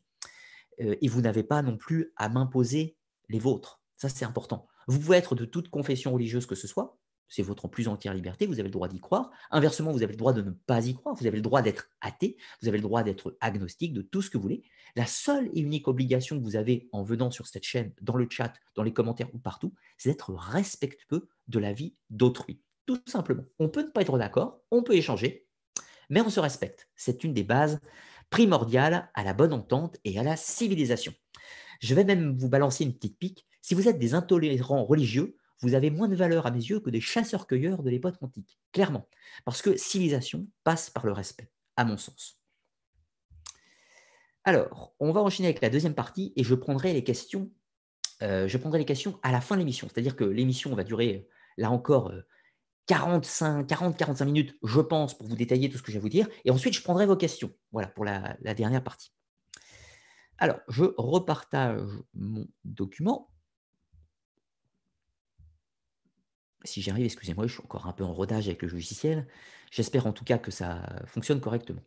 et vous n'avez pas non plus à m'imposer les vôtres. Ça, c'est important. Vous pouvez être de toute confession religieuse que ce soit, c'est votre plus entière liberté, vous avez le droit d'y croire. Inversement, vous avez le droit de ne pas y croire, vous avez le droit d'être athée, vous avez le droit d'être agnostique, de tout ce que vous voulez. La seule et unique obligation que vous avez en venant sur cette chaîne, dans le chat, dans les commentaires ou partout, c'est d'être respectueux de la vie d'autrui. Tout simplement. On peut ne pas être d'accord, on peut échanger, mais on se respecte. C'est une des bases primordiales à la bonne entente et à la civilisation. Je vais même vous balancer une petite pique. Si vous êtes des intolérants religieux, vous avez moins de valeur à mes yeux que des chasseurs-cueilleurs de l'époque antique, clairement. Parce que civilisation passe par le respect, à mon sens. Alors, on va enchaîner avec la deuxième partie et je prendrai les questions, euh, je prendrai les questions à la fin de l'émission. C'est-à-dire que l'émission va durer, euh, là encore, 45, euh, 40-45 minutes, je pense, pour vous détailler tout ce que je vais vous dire. Et ensuite, je prendrai vos questions. Voilà, pour la dernière partie. Alors, je repartage mon document. si j'y arrive, excusez-moi, je suis encore un peu en rodage avec le logiciel. J'espère en tout cas que ça fonctionne correctement.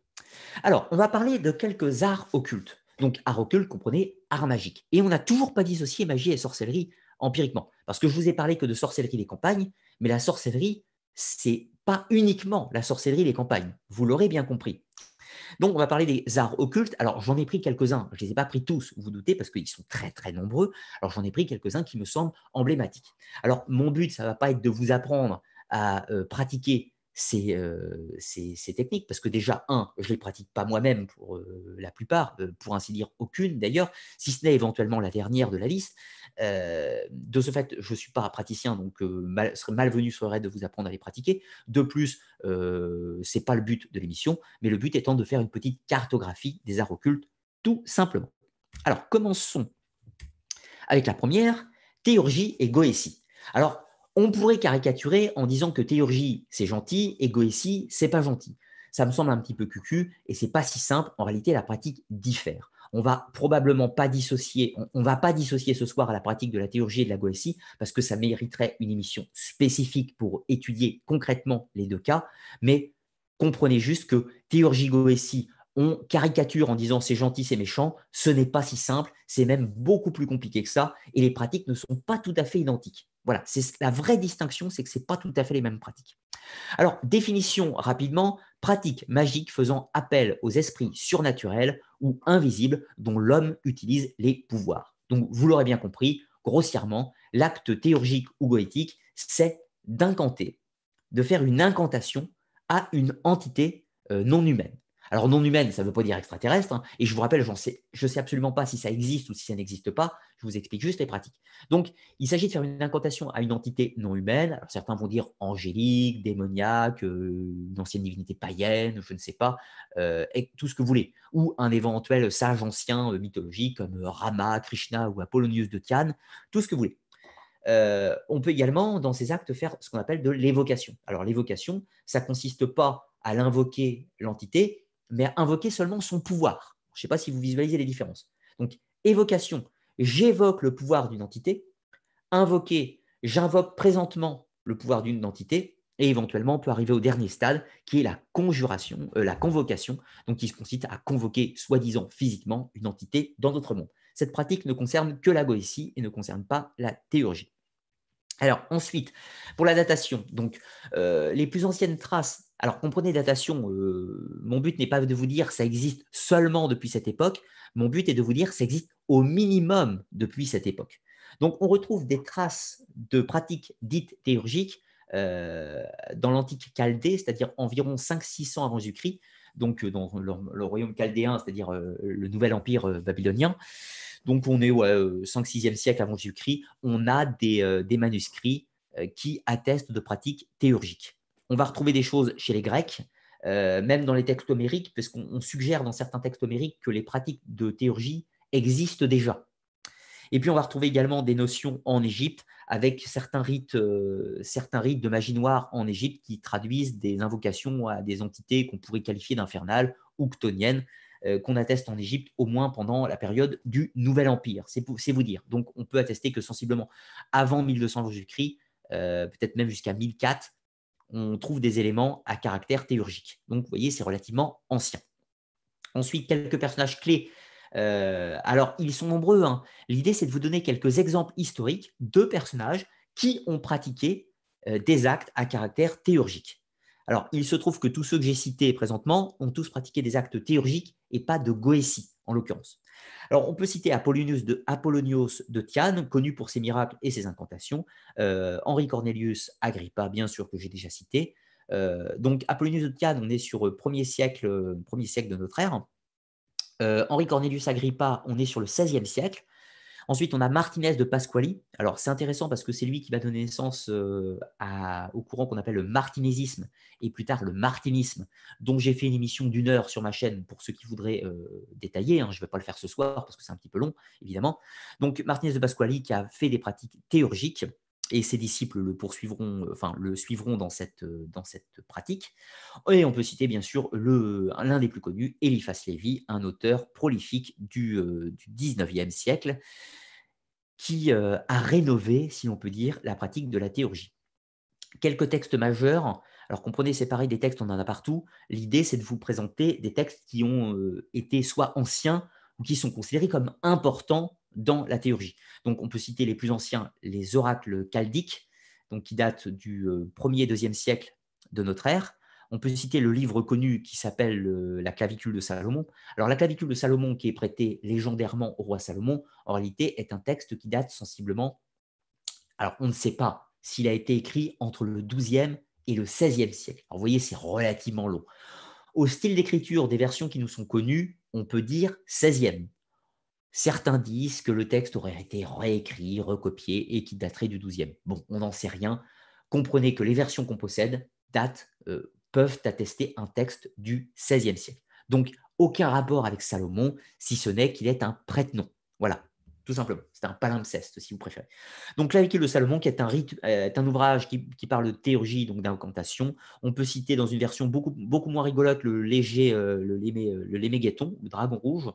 Alors, on va parler de quelques arts occultes. Donc, art occulte, comprenez, art magique. Et on n'a toujours pas dissocié magie et sorcellerie empiriquement. Parce que je vous ai parlé que de sorcellerie des campagnes, mais la sorcellerie, c'est pas uniquement la sorcellerie des campagnes. Vous l'aurez bien compris. Donc, on va parler des arts occultes. Alors, j'en ai pris quelques-uns. Je ne les ai pas pris tous, vous, vous doutez, parce qu'ils sont très, très nombreux. Alors, j'en ai pris quelques-uns qui me semblent emblématiques. Alors, mon but, ça ne va pas être de vous apprendre à euh, pratiquer ces, techniques. Parce que déjà, un, je ne les pratique pas moi-même pour la plupart, pour ainsi dire aucune d'ailleurs, si ce n'est éventuellement la dernière de la liste. de ce fait, je ne suis pas praticien, donc serait malvenu serait de vous apprendre à les pratiquer. De plus, ce n'est pas le but de l'émission, mais le but étant de faire une petite cartographie des arts occultes, tout simplement. Alors, commençons avec la première, théurgie et goétie. Alors, on pourrait caricaturer en disant que Théurgie, c'est gentil et Goétie, c'est pas gentil. Ça me semble un petit peu cucu et c'est pas si simple. En réalité, la pratique diffère. On va probablement pas dissocier, on, va pas dissocier ce soir à la pratique de la théurgie et de la goétie parce que ça mériterait une émission spécifique pour étudier concrètement les deux cas. Mais comprenez juste que théurgie goétie, on caricature en disant c'est gentil, c'est méchant. Ce n'est pas si simple, c'est même beaucoup plus compliqué que ça et les pratiques ne sont pas tout à fait identiques. Voilà, c'est la vraie distinction, c'est que ce n'est pas tout à fait les mêmes pratiques. Alors, définition rapidement, pratique magique faisant appel aux esprits surnaturels ou invisibles dont l'homme utilise les pouvoirs. Donc, vous l'aurez bien compris, grossièrement, l'acte théurgique ou goétique, c'est d'incanter, de faire une incantation à une entité euh, non humaine. Alors non humaine, ça ne veut pas dire extraterrestre. Hein, et je vous rappelle, je ne sais absolument pas si ça existe ou si ça n'existe pas. Je vous explique juste les pratiques. Donc, il s'agit de faire une incantation à une entité non humaine. certains vont dire angélique, démoniaque, euh, une ancienne divinité païenne, je ne sais pas, euh, et tout ce que vous voulez. Ou un éventuel sage ancien euh, mythologique comme Rama, Krishna ou Apollonius de Tian, tout ce que vous voulez. on peut également, dans ces actes, faire ce qu'on appelle de l'évocation. Alors, l'évocation, ça ne consiste pas à l'invoquer l'entité, mais à invoquer seulement son pouvoir. Je ne sais pas si vous visualisez les différences. Donc, évocation, j'évoque le pouvoir d'une entité. Invoquer, j'invoque présentement le pouvoir d'une entité. Et éventuellement, on peut arriver au dernier stade, qui est la conjuration, euh, la convocation, donc qui consiste à convoquer, soi-disant physiquement, une entité dans notre monde. Cette pratique ne concerne que la Goétie et ne concerne pas la théurgie. Alors ensuite, pour la datation, donc euh, les plus anciennes traces. Alors comprenez datation, euh, mon but n'est pas de vous dire ça existe seulement depuis cette époque. Mon but est de vous dire ça existe au minimum depuis cette époque. Donc on retrouve des traces de pratiques dites théurgiques euh, dans l'antique Chaldée, c'est-à-dire environ 5-600 avant Jésus-Christ, donc euh, dans le, royaume chaldéen, c'est-à-dire euh, le nouvel empire euh, babylonien. Donc on est au 5 5-6e siècle avant Jésus-Christ, on a des, manuscrits qui attestent de pratiques théurgiques. On va retrouver des choses chez les Grecs, même dans les textes homériques, parce qu'on suggère dans certains textes homériques que les pratiques de théurgie existent déjà. Et puis on va retrouver également des notions en Égypte avec euh, certains rites, de magie noire en Égypte qui traduisent des invocations à des entités qu'on pourrait qualifier d'infernales ou ctoniennes euh, qu'on atteste en Égypte au moins pendant la période du Nouvel Empire. C'est vous dire. Donc on peut attester que sensiblement avant 1200 Jésus-Christ, peut-être même jusqu'à 1004, on trouve des éléments à caractère théurgique. Donc vous voyez, c'est relativement ancien. Ensuite, quelques personnages clés euh, alors, ils sont nombreux. Hein. L'idée, c'est de vous donner quelques exemples historiques de personnages qui ont pratiqué euh, des actes à caractère théurgique. Alors, il se trouve que tous ceux que j'ai cités présentement ont tous pratiqué des actes théurgiques et pas de goétie, en l'occurrence. Alors, on peut citer Apollonius de, Apollonius de Thiane, connu pour ses miracles et ses incantations, euh, Henri Cornelius Agrippa, bien sûr, que j'ai déjà cité. donc, Apollonius de Thiane, on est sur le premier siècle, premier siècle de notre ère. Euh, Henri Cornelius Agrippa, on est sur le XVIe siècle. Ensuite, on a Martinez de Pasquali. Alors, c'est intéressant parce que c'est lui qui va donner naissance euh, au courant qu'on appelle le martinésisme et plus tard le martinisme, dont j'ai fait une émission d'une heure sur ma chaîne pour ceux qui voudraient euh, détailler. Hein. Je ne vais pas le faire ce soir parce que c'est un petit peu long, évidemment. Donc, Martinez de Pasquali qui a fait des pratiques théurgiques et ses disciples le poursuivront, euh, le suivront euh, dans cette, pratique. Et on peut citer bien sûr l'un des plus connus, Eliphas Lévy, un auteur prolifique du, XIXe euh, 19e siècle, qui a rénové, si l'on peut dire, la pratique de la théurgie. Quelques textes majeurs, alors comprenez, c'est pareil, des textes, on en a partout. L'idée, c'est de vous présenter des textes qui ont été soit anciens ou qui sont considérés comme importants dans la théurgie. Donc on peut citer les plus anciens, les oracles chaldiques, donc qui datent du 1er euh, et 2e siècle de notre ère. On peut citer le livre connu qui s'appelle euh, La clavicule de Salomon. Alors la clavicule de Salomon qui est prêtée légendairement au roi Salomon, en réalité est un texte qui date sensiblement, alors on ne sait pas s'il a été écrit entre le 12e et le 16e siècle. Alors vous voyez, c'est relativement long. Au style d'écriture des versions qui nous sont connues, on peut dire 16e, Certains disent que le texte aurait été réécrit, recopié et qu'il daterait du XIIe. Bon, on n'en sait rien. Comprenez que les versions qu'on possède datent, euh, peuvent attester un texte du 16e siècle. Donc, aucun rapport avec Salomon, si ce n'est qu'il est un prête-nom. Voilà, tout simplement. C'est un palimpseste, si vous préférez. Donc, avec de Salomon, qui est un, euh, ouvrage qui, parle de théurgie, donc d'incantation, on peut citer dans une version beaucoup, moins rigolote le léger, euh, le lémé, le dragon rouge,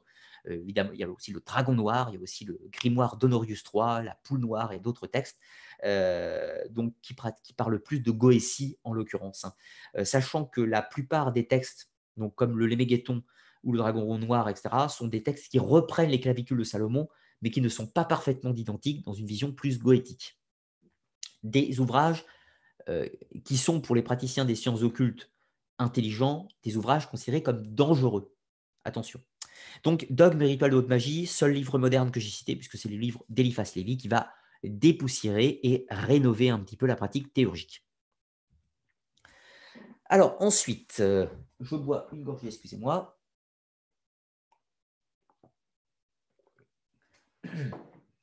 euh, évidemment, il y a aussi le Dragon Noir, il y a aussi le Grimoire d'Honorius III, la Poule Noire et d'autres textes, euh, donc qui, qui, parlent plus de Goétie en l'occurrence. Hein. Euh, sachant que la plupart des textes, donc comme le Lémégathon ou le Dragon Noir, etc., sont des textes qui reprennent les clavicules de Salomon, mais qui ne sont pas parfaitement identiques dans une vision plus goétique. Des ouvrages qui sont pour les praticiens des sciences occultes intelligents, des ouvrages considérés comme dangereux. Attention. Donc, Dogme, Rituel de haute magie, seul livre moderne que j'ai cité, puisque c'est le livre d'Eliphas Lévy qui va dépoussiérer et rénover un petit peu la pratique théurgique. Alors, ensuite, euh, je bois une gorgée, excusez-moi.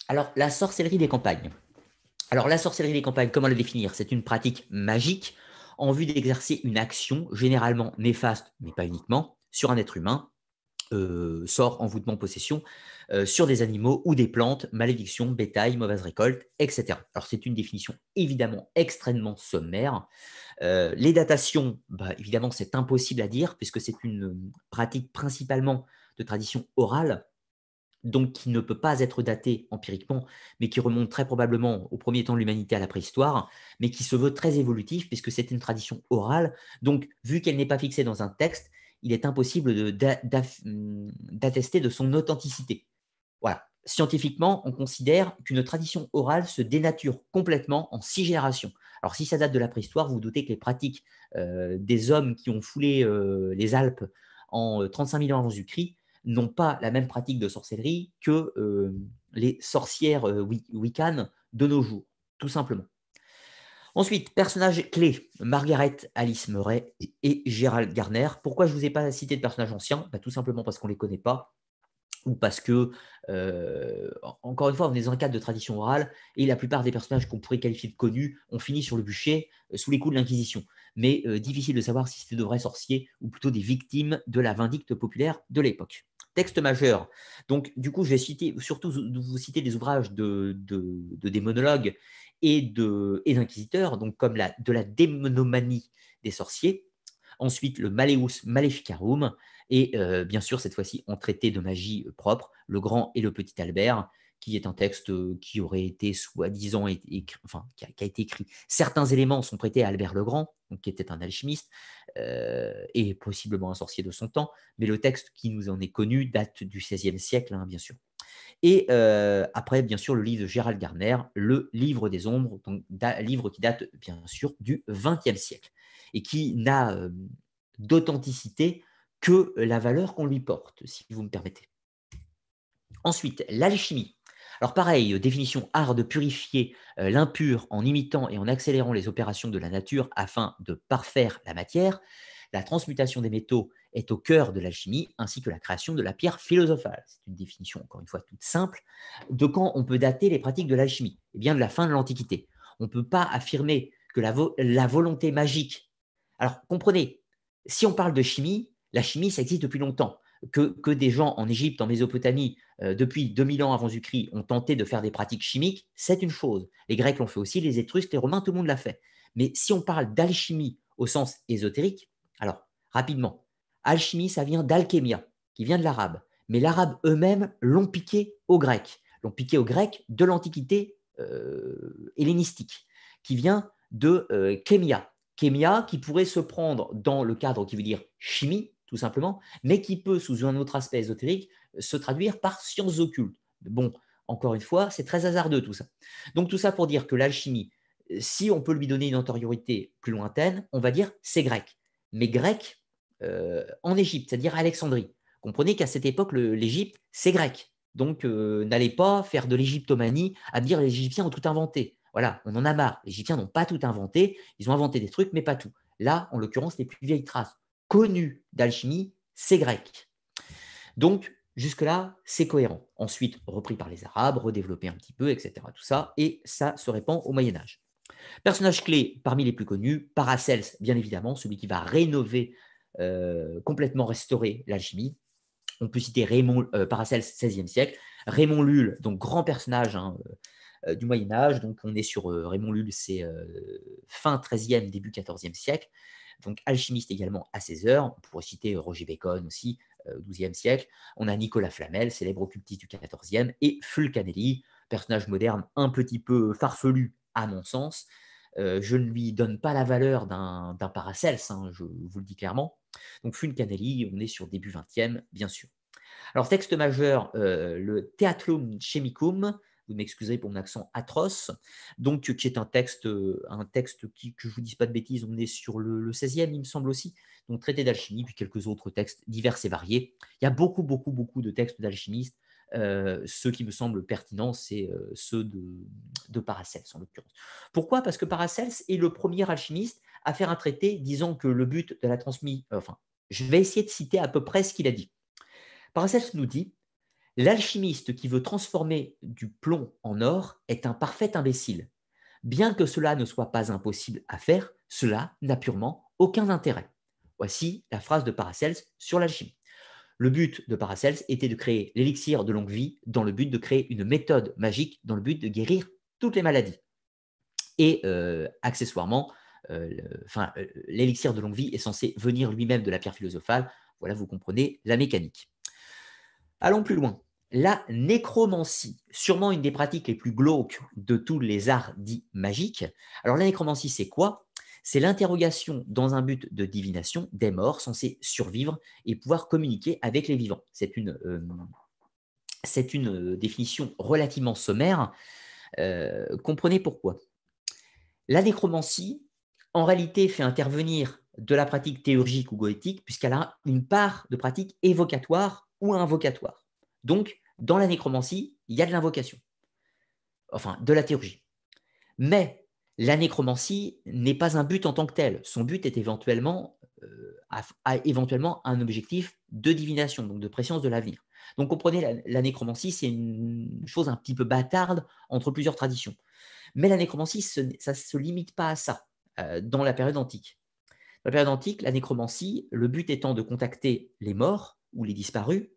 Alors, la sorcellerie des campagnes. Alors, la sorcellerie des campagnes, comment la définir C'est une pratique magique en vue d'exercer une action généralement néfaste, mais pas uniquement, sur un être humain Sort euh, sort, envoûtement, possession, euh, sur des animaux ou des plantes, malédiction, bétail, mauvaise récolte, etc. Alors c'est une définition évidemment extrêmement sommaire. Euh, les datations, bah, évidemment c'est impossible à dire puisque c'est une pratique principalement de tradition orale, donc qui ne peut pas être datée empiriquement, mais qui remonte très probablement au premier temps de l'humanité à la préhistoire, mais qui se veut très évolutif puisque c'est une tradition orale. Donc vu qu'elle n'est pas fixée dans un texte, il est impossible d'attester de, son authenticité. Voilà. Scientifiquement, on considère qu'une tradition orale se dénature complètement en six générations. Alors, si ça date de la préhistoire, vous, vous doutez que les pratiques euh, des hommes qui ont foulé euh, les Alpes en 35 euh, 000 ans avant Jésus-Christ n'ont pas la même pratique de sorcellerie que les sorcières wiccanes de nos jours, tout simplement. Ensuite, personnages clés, Margaret Alice Murray et Gérald Garner. Pourquoi je ne vous ai pas cité de personnages anciens bah, Tout simplement parce qu'on ne les connaît pas ou parce que, euh, encore une fois, on est dans un cadre de tradition orale et la plupart des personnages qu'on pourrait qualifier de connus ont fini sur le bûcher euh, sous les coups de l'Inquisition. Mais euh, difficile de savoir si c'était de vrais sorciers ou plutôt des victimes de la vindicte populaire de l'époque. Texte majeur. Donc, du coup, je vais citer, surtout vous citer des ouvrages de démonologues et d'inquisiteurs, donc comme la, de la démonomanie des sorciers. Ensuite, le Maleus Maleficarum, et euh, bien sûr, cette fois-ci, en traité de magie euh, propre, le grand et le petit Albert, qui est un texte euh, qui aurait été soi-disant écrit, enfin, qui a, été écrit. Certains éléments sont prêtés à Albert le Grand, qui était un alchimiste et possiblement un sorcier de son temps, mais le texte qui nous en est connu date du XVIe siècle, hein, bien sûr. Et euh, après, bien sûr, le livre de Gérald Garner, Le Livre des Ombres, un livre qui date bien sûr du XXe siècle et qui n'a euh, d'authenticité que la valeur qu'on lui porte, si vous me permettez. Ensuite, l'alchimie. Alors pareil, euh, définition art de purifier l'impur en imitant et en accélérant les opérations de la nature afin de parfaire la matière. La transmutation des métaux est au cœur de l'alchimie, ainsi que la création de la pierre philosophale. C'est une définition, encore une fois, toute simple. De quand on peut dater les pratiques de l'alchimie Eh bien, de la fin de l'Antiquité. On ne peut pas affirmer que la, volonté magique. Alors, comprenez, si on parle de chimie, la chimie, ça existe depuis longtemps. Que, des gens en Égypte, en Mésopotamie, euh, depuis 2000 ans avant Jésus-Christ, ont tenté de faire des pratiques chimiques, c'est une chose. Les Grecs l'ont fait aussi, les Étrusques, les Romains, tout le monde l'a fait. Mais si on parle d'alchimie au sens ésotérique, rapidement. Alchimie, ça vient d'alchémia, qui vient de l'arabe. Mais l'arabe eux-mêmes l'ont piqué aux Grecs, l'ont piqué aux Grecs de l'Antiquité euh, hellénistique, qui vient de kémia. Euh, qui pourrait se prendre dans le cadre qui veut dire chimie, tout simplement, mais qui peut, sous un autre aspect ésotérique, se traduire par sciences occultes. Bon, encore une fois, c'est très hasardeux tout ça. Donc tout ça pour dire que l'alchimie, euh, si on peut lui donner une antériorité plus lointaine, on va dire c'est grec. Mais grec euh, en Égypte, c'est-à-dire Alexandrie. Comprenez qu'à cette époque, l'Égypte, c'est grec. Donc, euh, n'allez pas faire de l'égyptomanie à dire les Égyptiens ont tout inventé. Voilà, on en a marre. Les Égyptiens n'ont pas tout inventé. Ils ont inventé des trucs, mais pas tout. Là, en l'occurrence, les plus vieilles traces connues d'alchimie, c'est grec. Donc, jusque-là, c'est cohérent. Ensuite, repris par les Arabes, redéveloppé un petit peu, etc. Tout ça, et ça se répand au Moyen Âge. Personnage clé parmi les plus connus, Paracels, bien évidemment, celui qui va rénover euh, complètement restauré l'alchimie. On peut citer Raymond euh, Paracels, XVIe siècle, Raymond Lulle, donc grand personnage hein, euh, du Moyen Âge. Donc on est sur Raymond Lulle, c'est fin XIIIe, début XIVe siècle. Donc alchimiste également à ses heures. On pourrait citer Roger Bacon aussi, XIIe siècle. On a Nicolas Flamel, célèbre occultiste du XIVe, et Fulcanelli, personnage moderne un petit peu farfelu à mon sens. je ne lui donne pas la valeur d'un Paracels, hein, je vous le dis clairement. Donc Funcanelli on est sur début 20e, bien sûr. Alors, texte majeur, euh, le Theatrum Chemicum, vous m'excusez pour mon accent atroce, donc qui est un texte, euh, un texte qui, que je vous dise pas de bêtises, on est sur le, le 16e, il me semble aussi, donc traité d'alchimie, puis quelques autres textes divers et variés. Il y a beaucoup, beaucoup, beaucoup de textes d'alchimistes, euh, ceux qui me semblent pertinents, c'est euh, ceux de, Paracels, en l'occurrence. Pourquoi Parce que Paracels est le premier alchimiste à faire un traité disant que le but de la transmission, euh, enfin, je vais essayer de citer à peu près ce qu'il a dit. Paracels nous dit, l'alchimiste qui veut transformer du plomb en or est un parfait imbécile. Bien que cela ne soit pas impossible à faire, cela n'a purement aucun intérêt. Voici la phrase de Paracels sur l'alchimie. Le but de Paracels était de créer l'élixir de longue vie dans le but de créer une méthode magique, dans le but de guérir toutes les maladies. Et euh, accessoirement, euh, euh, l'élixir de longue vie est censé venir lui-même de la pierre philosophale. Voilà, vous comprenez la mécanique. Allons plus loin. La nécromancie, sûrement une des pratiques les plus glauques de tous les arts dits magiques. Alors la nécromancie, c'est quoi c'est l'interrogation dans un but de divination des morts censés survivre et pouvoir communiquer avec les vivants. C'est une, euh, une euh, définition relativement sommaire. Euh, comprenez pourquoi. La nécromancie, en réalité, fait intervenir de la pratique théurgique ou goétique, puisqu'elle a une part de pratique évocatoire ou invocatoire. Donc, dans la nécromancie, il y a de l'invocation, enfin de la théurgie. Mais la nécromancie n'est pas un but en tant que tel. Son but est éventuellement, euh, un objectif de divination, donc de préscience de l'avenir. Donc comprenez, la, nécromancie, c'est une chose un petit peu bâtarde entre plusieurs traditions. Mais la nécromancie, ça ne se limite pas à ça euh, dans la période antique. Dans la période antique, la nécromancie, le but étant de contacter les morts ou les disparus,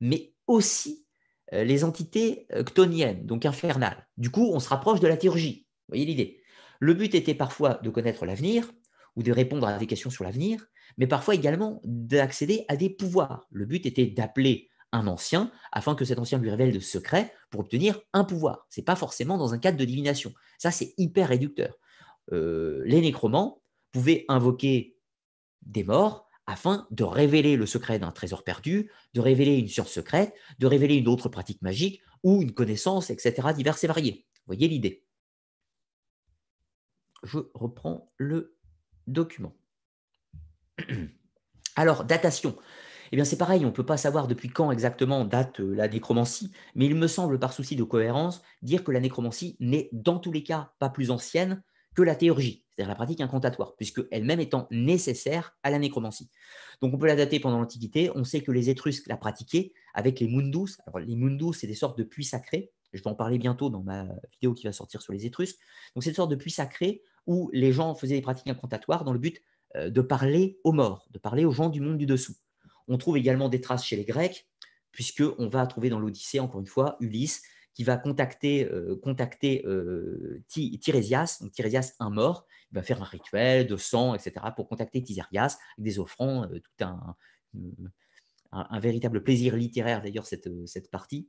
mais aussi euh, les entités ctoniennes, donc infernales. Du coup, on se rapproche de la théurgie. Vous voyez l'idée le but était parfois de connaître l'avenir ou de répondre à des questions sur l'avenir, mais parfois également d'accéder à des pouvoirs. Le but était d'appeler un ancien afin que cet ancien lui révèle de secrets pour obtenir un pouvoir. C'est pas forcément dans un cadre de divination. Ça, c'est hyper réducteur. Euh, les nécromants pouvaient invoquer des morts afin de révéler le secret d'un trésor perdu, de révéler une science secrète, de révéler une autre pratique magique ou une connaissance, etc., diverses et variées. Vous voyez l'idée je reprends le document. Alors, datation. Eh bien, c'est pareil, on ne peut pas savoir depuis quand exactement date euh, la nécromancie, mais il me semble, par souci de cohérence, dire que la nécromancie n'est dans tous les cas pas plus ancienne que la théurgie, c'est-à-dire la pratique incantatoire, puisque elle-même étant nécessaire à la nécromancie. Donc on peut la dater pendant l'Antiquité, on sait que les Étrusques la pratiquaient avec les mundus. Alors les mundus, c'est des sortes de puits sacrés je vais en parler bientôt dans ma vidéo qui va sortir sur les Étrusques. Donc, c'est une sorte de puits sacré où les gens faisaient des pratiques incantatoires dans le but euh, de parler aux morts, de parler aux gens du monde du dessous. On trouve également des traces chez les Grecs, puisqu'on va trouver dans l'Odyssée, encore une fois, Ulysse qui va contacter, euh, euh donc Tiresias un mort, il va faire un rituel de sang, etc., pour contacter avec des offrandes, euh, tout un, véritable plaisir littéraire d'ailleurs cette partie.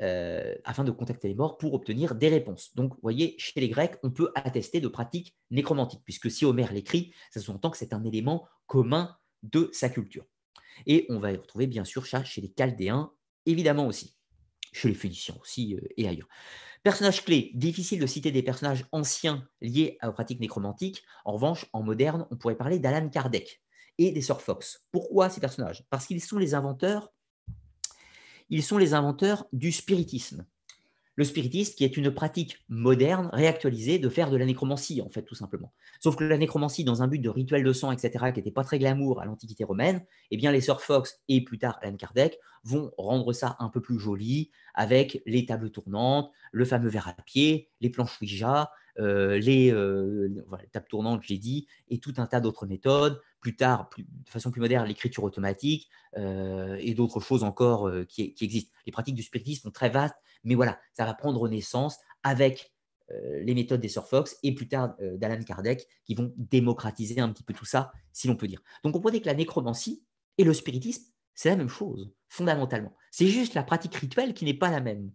Euh, afin de contacter les morts pour obtenir des réponses. Donc, vous voyez, chez les Grecs, on peut attester de pratiques nécromantiques, puisque si Homère l'écrit, ça sous-entend que c'est un élément commun de sa culture. Et on va y retrouver, bien sûr, ça chez les Chaldéens, évidemment aussi, chez les Phéniciens aussi euh, et ailleurs. Personnages clés, difficile de citer des personnages anciens liés aux pratiques nécromantiques. En revanche, en moderne, on pourrait parler d'Alan Kardec et des Sœurs Fox. Pourquoi ces personnages Parce qu'ils sont les inventeurs ils sont les inventeurs du spiritisme. Le spiritisme qui est une pratique moderne, réactualisée, de faire de la nécromancie, en fait, tout simplement. Sauf que la nécromancie, dans un but de rituel de sang, etc., qui n'était pas très glamour à l'Antiquité romaine, eh bien, les sœurs Fox et plus tard Anne Kardec vont rendre ça un peu plus joli avec les tables tournantes, le fameux verre à pied, les planches Ouija, euh, euh, les tables tournantes, j'ai dit, et tout un tas d'autres méthodes, plus tard, de façon plus moderne, l'écriture automatique euh, et d'autres choses encore euh, qui, existent. Les pratiques du spiritisme sont très vastes, mais voilà, ça va prendre naissance avec euh, les méthodes des Sir Fox et plus tard d'Alan Kardec, qui vont démocratiser un petit peu tout ça, si l'on peut dire. Donc on dire que la nécromancie et le spiritisme, c'est la même chose, fondamentalement. C'est juste la pratique rituelle qui n'est pas la même.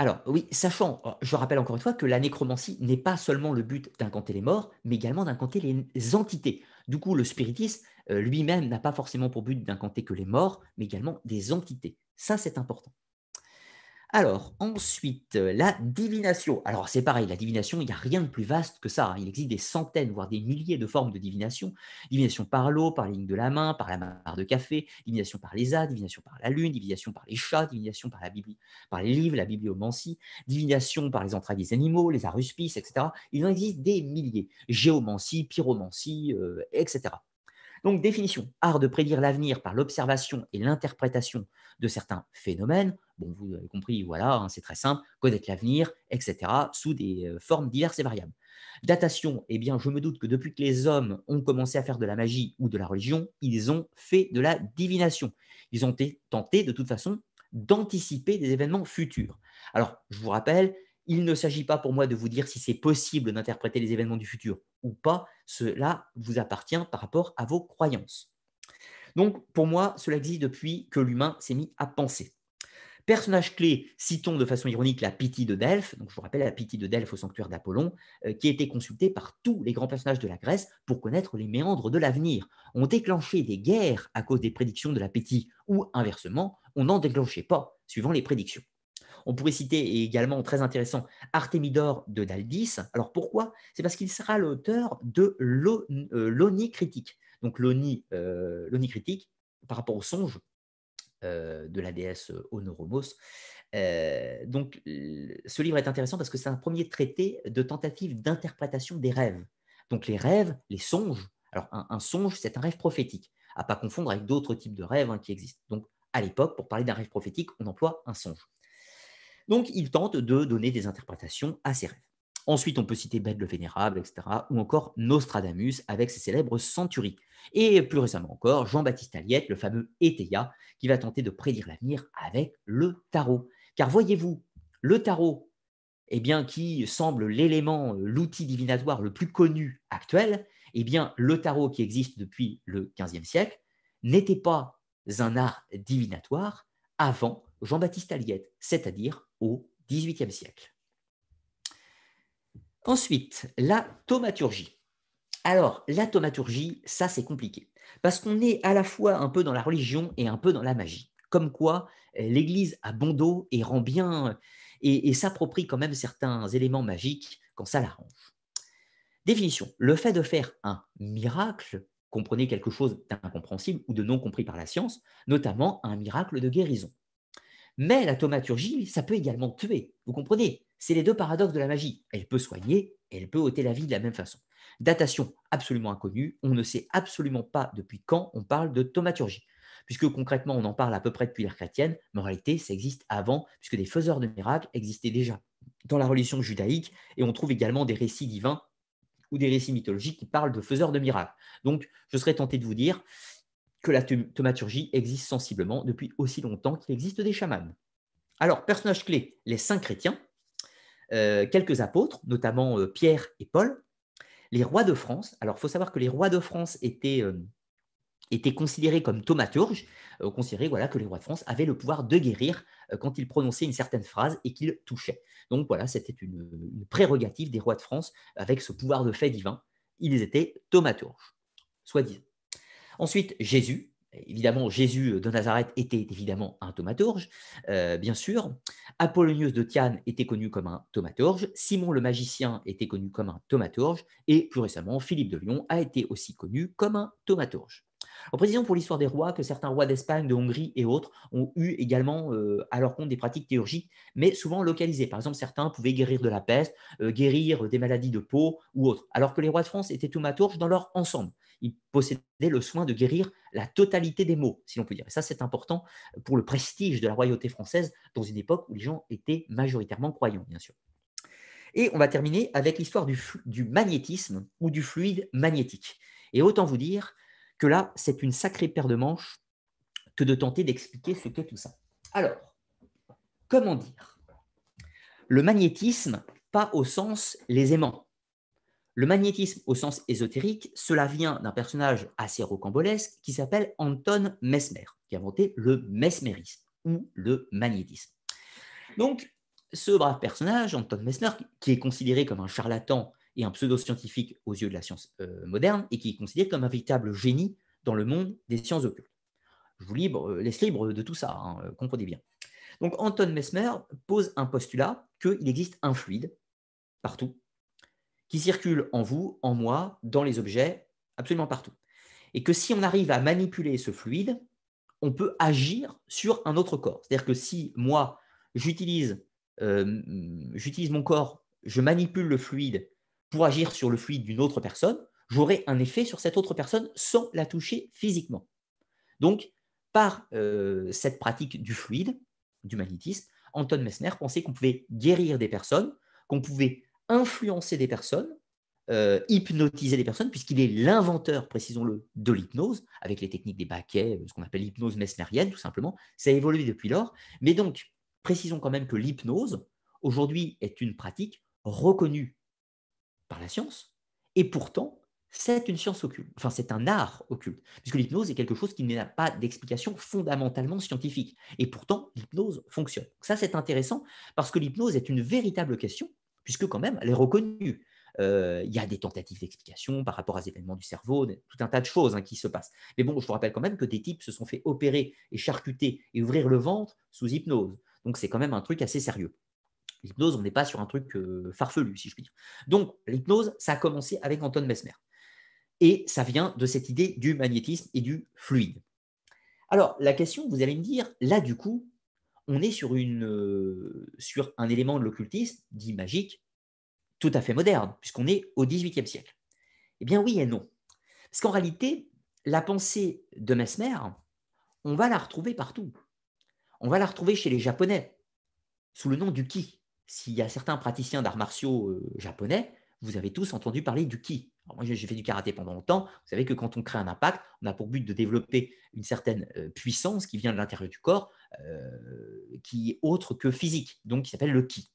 Alors oui, sachant, euh, je rappelle encore une fois que la nécromancie n'est pas seulement le but d'incanter les morts, mais également d'incanter les entités. Du coup, le spiritisme euh, lui-même n'a pas forcément pour but d'incanter que les morts, mais également des entités. Ça, c'est important. Alors, ensuite, euh, la divination. Alors, c'est pareil, la divination, il n'y a rien de plus vaste que ça. Hein. Il existe des centaines, voire des milliers de formes de divination. Divination par l'eau, par les lignes de la main, par la mare de café, divination par les as, divination par la lune, divination par les chats, divination par, la par les livres, la bibliomancie, divination par les entrailles des animaux, les aruspices, etc. Il en existe des milliers. Géomancie, pyromancie, euh, etc. Donc, définition, art de prédire l'avenir par l'observation et l'interprétation de certains phénomènes. Bon, vous avez compris, voilà, hein, c'est très simple, connaître l'avenir, etc., sous des euh, formes diverses et variables. Datation, eh bien, je me doute que depuis que les hommes ont commencé à faire de la magie ou de la religion, ils ont fait de la divination. Ils ont tenté, de toute façon, d'anticiper des événements futurs. Alors, je vous rappelle, il ne s'agit pas pour moi de vous dire si c'est possible d'interpréter les événements du futur ou pas. Cela vous appartient par rapport à vos croyances. Donc, pour moi, cela existe depuis que l'humain s'est mis à penser. Personnage clé, citons de façon ironique la Pythie de Delphes, donc je vous rappelle la Pythie de Delphes au sanctuaire d'Apollon, euh, qui a été consultée par tous les grands personnages de la Grèce pour connaître les méandres de l'avenir. On déclenchait des guerres à cause des prédictions de la ou inversement, on n'en déclenchait pas, suivant les prédictions. On pourrait citer également, très intéressant, Artemidor de Daldis. Alors pourquoi C'est parce qu'il sera l'auteur de euh, l'ONI critique. Donc euh, l'ONI critique, par rapport au songe euh, de la déesse Honoromos. donc ce livre est intéressant parce que c'est un premier traité de tentative d'interprétation des rêves. Donc les rêves, les songes. Alors un, songe, c'est un rêve prophétique, à pas confondre avec d'autres types de rêves hein, qui existent. Donc à l'époque, pour parler d'un rêve prophétique, on emploie un songe. Donc, il tente de donner des interprétations à ses rêves. Ensuite, on peut citer Bède le Vénérable, etc., ou encore Nostradamus avec ses célèbres centuries. Et plus récemment encore, Jean-Baptiste Alliette, le fameux Eteia, qui va tenter de prédire l'avenir avec le tarot. Car voyez-vous, le tarot, eh bien, qui semble l'élément, euh, l'outil divinatoire le plus connu actuel, eh bien, le tarot qui existe depuis le XVe siècle n'était pas un art divinatoire avant Jean-Baptiste Alliette, c'est-à-dire au XVIIIe siècle. Ensuite, la thaumaturgie. Alors, la thaumaturgie, ça c'est compliqué, parce qu'on est à la fois un peu dans la religion et un peu dans la magie. Comme quoi, euh, l'Église a bon dos et rend bien et, et s'approprie quand même certains éléments magiques quand ça l'arrange. Définition le fait de faire un miracle, comprenez quelque chose d'incompréhensible ou de non compris par la science, notamment un miracle de guérison. Mais la thaumaturgie, ça peut également tuer. Vous comprenez C'est les deux paradoxes de la magie. Elle peut soigner elle peut ôter la vie de la même façon. Datation absolument inconnue. On ne sait absolument pas depuis quand on parle de thaumaturgie. Puisque concrètement, on en parle à peu près depuis l'ère chrétienne, mais en réalité, ça existe avant, puisque des faiseurs de miracles existaient déjà dans la religion judaïque, et on trouve également des récits divins ou des récits mythologiques qui parlent de faiseurs de miracles. Donc, je serais tenté de vous dire, que la thaumaturgie existe sensiblement depuis aussi longtemps qu'il existe des chamans. Alors, personnages clés, les saints chrétiens, euh, quelques apôtres, notamment euh, Pierre et Paul, les rois de France. Alors, il faut savoir que les rois de France étaient, euh, considérés comme thaumaturges, considérés voilà, que les rois de France avaient le pouvoir de guérir quand ils prononçaient une certaine phrase et qu'ils touchaient. Donc voilà, c'était une, prérogative des rois de France avec ce pouvoir de fait divin. Ils étaient thaumaturges, soit disant. Ensuite, Jésus. Évidemment, Jésus de Nazareth était évidemment un thaumaturge, euh, bien sûr. Apollonius de Tiane était connu comme un tomatorge, Simon le magicien était connu comme un tomatorge, Et plus récemment, Philippe de Lyon a été aussi connu comme un tomatorge. En précision pour l'histoire des rois que certains rois d'Espagne, de Hongrie et autres ont eu également euh, à leur compte des pratiques théurgiques, mais souvent localisées. Par exemple, certains pouvaient guérir de la peste, euh, guérir des maladies de peau ou autres, alors que les rois de France étaient thaumaturges dans leur ensemble il possédait le soin de guérir la totalité des maux, si l'on peut dire. Et ça, c'est important pour le prestige de la royauté française dans une époque où les gens étaient majoritairement croyants, bien sûr. Et on va terminer avec l'histoire du, magnétisme ou du fluide magnétique. Et autant vous dire que là, c'est une sacrée paire de manches que de tenter d'expliquer ce qu'est tout ça. Alors, comment dire Le magnétisme, pas au sens les aimants, le magnétisme au sens ésotérique, cela vient d'un personnage assez rocambolesque qui s'appelle Anton Mesmer, qui a inventé le mesmérisme ou le magnétisme. Donc, ce brave personnage, Anton Mesmer, qui est considéré comme un charlatan et un pseudo-scientifique aux yeux de la science euh, moderne, et qui est considéré comme un véritable génie dans le monde des sciences occultes. Je vous euh, laisse libre de tout ça, hein, euh, comprenez bien. Donc Anton Mesmer pose un postulat qu'il existe un fluide partout qui circulent en vous, en moi, dans les objets, absolument partout. Et que si on arrive à manipuler ce fluide, on peut agir sur un autre corps. C'est-à-dire que si moi, j'utilise euh, mon corps, je manipule le fluide pour agir sur le fluide d'une autre personne, j'aurai un effet sur cette autre personne sans la toucher physiquement. Donc, par euh, cette pratique du fluide, du magnétisme, Anton Messner pensait qu'on pouvait guérir des personnes, qu'on pouvait influencer des personnes, euh, hypnotiser des personnes, puisqu'il est l'inventeur, précisons-le, de l'hypnose, avec les techniques des baquets, euh, ce qu'on appelle l'hypnose messnerienne, tout simplement. Ça a évolué depuis lors. Mais donc, précisons quand même que l'hypnose, aujourd'hui, est une pratique reconnue par la science, et pourtant, c'est une science occulte, enfin c'est un art occulte, puisque l'hypnose est quelque chose qui n'a pas d'explication fondamentalement scientifique. Et pourtant, l'hypnose fonctionne. ça, c'est intéressant parce que l'hypnose est une véritable question puisque quand même, elle est reconnue. Euh, il y a des tentatives d'explication par rapport à des événements du cerveau, tout un tas de choses hein, qui se passent. Mais bon, je vous rappelle quand même que des types se sont fait opérer et charcuter et ouvrir le ventre sous hypnose. Donc c'est quand même un truc assez sérieux. L'hypnose, on n'est pas sur un truc euh, farfelu, si je puis dire. Donc l'hypnose, ça a commencé avec Anton Mesmer. Et ça vient de cette idée du magnétisme et du fluide. Alors la question, vous allez me dire, là du coup, on est euh, sur, un élément de l'occultisme dit magique tout à fait moderne, puisqu'on est au XVIIIe siècle. Eh bien oui et non. Parce qu'en réalité, la pensée de Mesmer, on va la retrouver partout. On va la retrouver chez les Japonais, sous le nom du ki. S'il y a certains praticiens d'arts martiaux euh, japonais, vous avez tous entendu parler du ki. moi, j'ai fait du karaté pendant longtemps. Vous savez que quand on crée un impact, on a pour but de développer une certaine euh, puissance qui vient de l'intérieur du corps euh, qui est autre que physique, donc qui s'appelle le ki.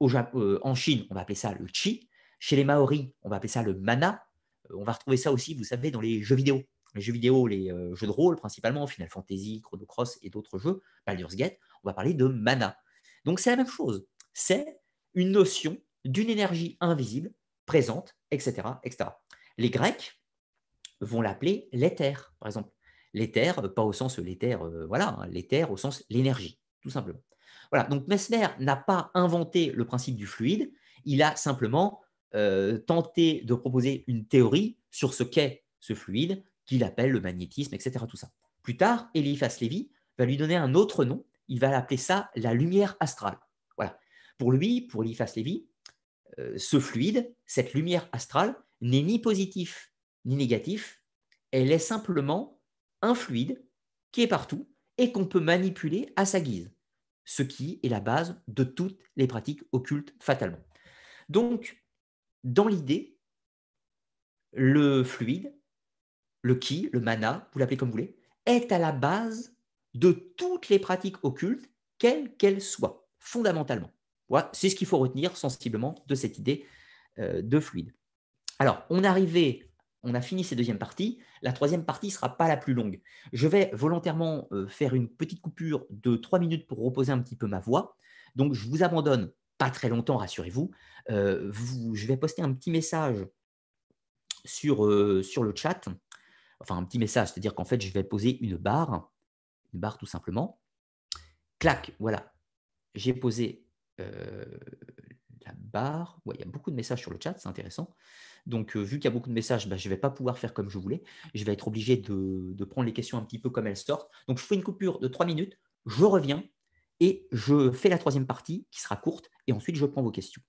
Au euh, en Chine, on va appeler ça le chi. Chez les Maoris, on va appeler ça le mana. Euh, on va retrouver ça aussi, vous savez, dans les jeux vidéo. Les jeux vidéo, les jeux de rôle principalement, Final Fantasy, Chrono Cross et d'autres jeux, Baldur's Gate, on va parler de mana. Donc c'est la même chose. C'est une notion d'une énergie invisible, présente, etc., etc. Les Grecs vont l'appeler l'éther, par exemple l'éther, euh, pas au sens euh, l'éther, euh, voilà, hein, l'éther au sens l'énergie, tout simplement. Voilà, donc Messner n'a pas inventé le principe du fluide, il a simplement tenté de proposer une théorie sur ce qu'est ce fluide, qu'il appelle le magnétisme, etc. Tout ça. Plus tard, Eliphas Lévy va lui donner un autre nom, il va l'appeler ça la lumière astrale. Voilà. Pour lui, pour Eliphas Lévy, ce fluide, cette lumière astrale, n'est ni positif ni négatif, elle est simplement un fluide qui est partout et qu'on peut manipuler à sa guise, ce qui est la base de toutes les pratiques occultes fatalement. Donc, dans l'idée, le fluide, le ki, le mana, vous l'appelez comme vous voulez, est à la base de toutes les pratiques occultes, quelles qu'elles soient, fondamentalement. c'est ce qu'il faut retenir sensiblement de cette idée euh, de fluide. Alors, on arrivait on a fini ces deuxièmes parties. La troisième partie ne sera pas la plus longue. Je vais volontairement euh, faire une petite coupure de trois minutes pour reposer un petit peu ma voix. Donc, je vous abandonne pas très longtemps, rassurez-vous. Euh, je vais poster un petit message sur, euh, sur le chat. Enfin, un petit message, c'est-à-dire qu'en fait, je vais poser une barre. Une barre tout simplement. Clac, voilà. J'ai posé, barre. il y a beaucoup de messages sur le chat, c'est intéressant. Donc, euh, vu qu'il y a beaucoup de messages, bah, je ne vais pas pouvoir faire comme je voulais. Je vais être obligé de, de, prendre les questions un petit peu comme elles sortent. Donc, je fais une coupure de 3 minutes, je reviens et je fais la troisième partie qui sera courte et ensuite je prends vos questions.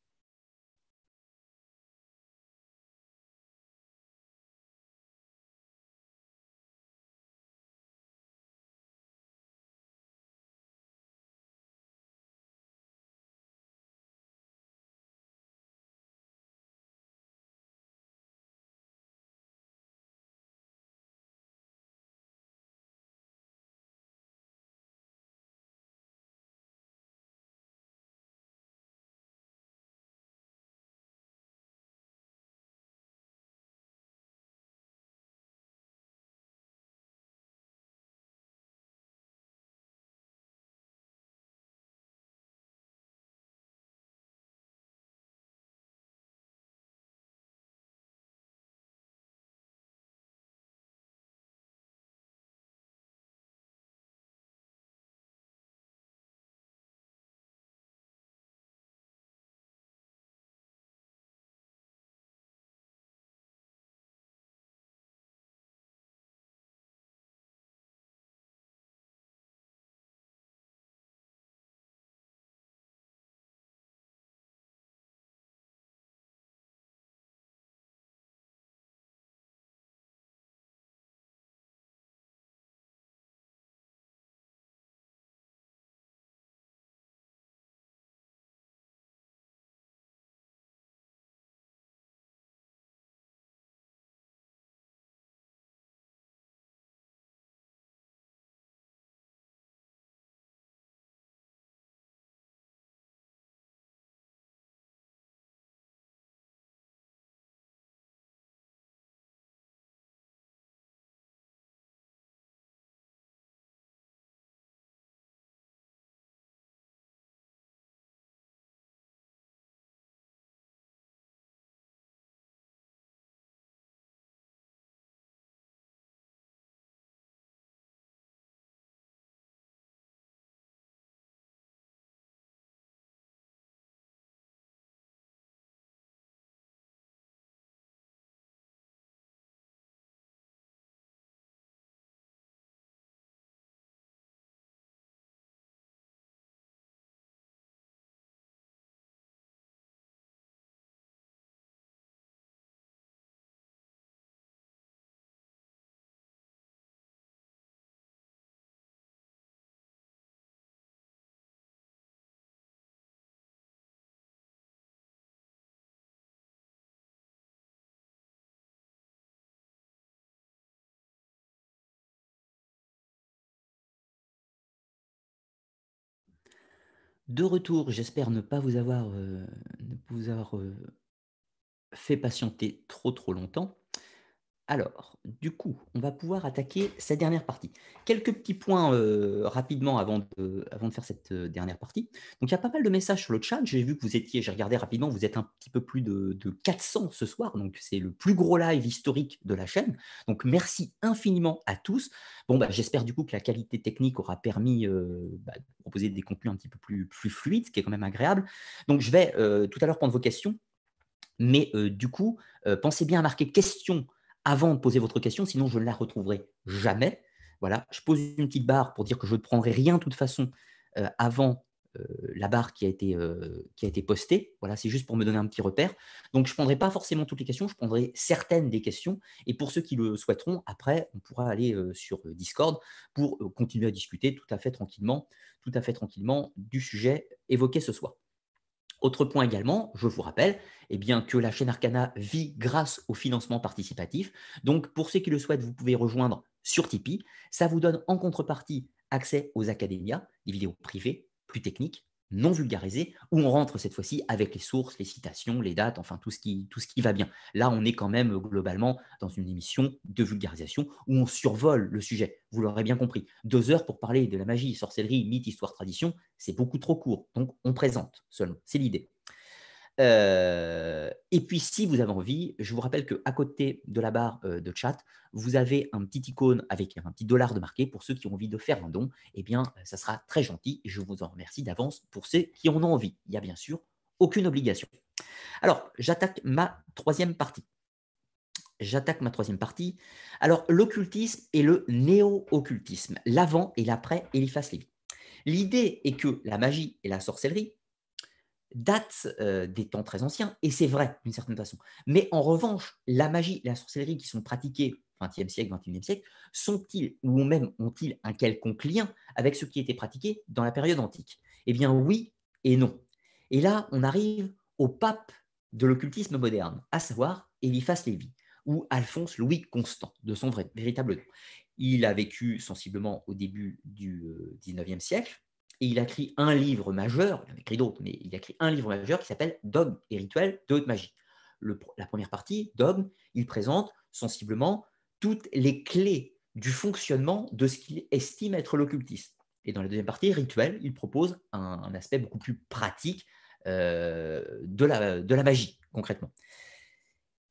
De retour, j'espère ne pas vous avoir, euh, euh, fait patienter trop trop longtemps. Alors, du coup, on va pouvoir attaquer cette dernière partie. Quelques petits points euh, rapidement avant de, faire cette euh, dernière partie. Donc, il y a pas mal de messages sur le chat. J'ai vu que vous étiez, j'ai regardé rapidement, vous êtes un petit peu plus de, 400 ce soir. Donc, c'est le plus gros live historique de la chaîne. Donc, merci infiniment à tous. Bon, bah, j'espère du coup que la qualité technique aura permis euh, bah, de proposer des contenus un petit peu plus, plus fluides, ce qui est quand même agréable. Donc, je vais tout à l'heure prendre vos questions. Mais du coup, pensez bien à marquer questions avant de poser votre question, sinon je ne la retrouverai jamais. Voilà, je pose une petite barre pour dire que je ne prendrai rien de toute façon euh, avant euh, la barre qui a été, euh, qui a été postée. Voilà, c'est juste pour me donner un petit repère. Donc, je ne prendrai pas forcément toutes les questions, je prendrai certaines des questions. Et pour ceux qui le souhaiteront, après, on pourra aller sur Discord pour continuer à discuter tout à fait tranquillement, tout à fait tranquillement du sujet évoqué ce soir. Autre point également, je vous rappelle eh bien, que la chaîne Arcana vit grâce au financement participatif. Donc, pour ceux qui le souhaitent, vous pouvez rejoindre sur Tipeee. Ça vous donne en contrepartie accès aux académias, des vidéos privées, plus techniques, non vulgarisé, où on rentre cette fois-ci avec les sources, les citations, les dates, enfin tout ce, qui, tout ce qui va bien. Là, on est quand même globalement dans une émission de vulgarisation où on survole le sujet, vous l'aurez bien compris. Deux heures pour parler de la magie, sorcellerie, mythe, histoire, tradition, c'est beaucoup trop court, donc on présente seulement, c'est l'idée. Euh, et puis, si vous avez envie, je vous rappelle qu'à côté de la barre euh, de chat, vous avez un petit icône avec un petit dollar de marqué pour ceux qui ont envie de faire un don. Eh bien, euh, ça sera très gentil. Je vous en remercie d'avance pour ceux qui en ont envie. Il n'y a bien sûr aucune obligation. Alors, j'attaque ma troisième partie. J'attaque ma troisième partie. Alors, l'occultisme et le néo-occultisme, l'avant et l'après Eliphas Lévi. L'idée est que la magie et la sorcellerie date des temps très anciens, et c'est vrai d'une certaine façon. Mais en revanche, la magie et la sorcellerie qui sont pratiquées au XXe siècle, XXIe siècle, sont-ils ou même ont-ils un quelconque lien avec ce qui était pratiqué dans la période antique Eh bien oui et non. Et là, on arrive au pape de l'occultisme moderne, à savoir Eliphas Lévy, ou Alphonse Louis Constant, de son vrai, véritable nom. Il a vécu sensiblement au début du XIXe siècle, et il a écrit un livre majeur, il en a écrit d'autres, mais il a écrit un livre majeur qui s'appelle Dogme et rituel de haute magie. la première partie, Dogme, il présente sensiblement toutes les clés du fonctionnement de ce qu'il estime être l'occultisme. Et dans la deuxième partie, Rituel, il propose un, aspect beaucoup plus pratique euh, de, la, de la magie, concrètement.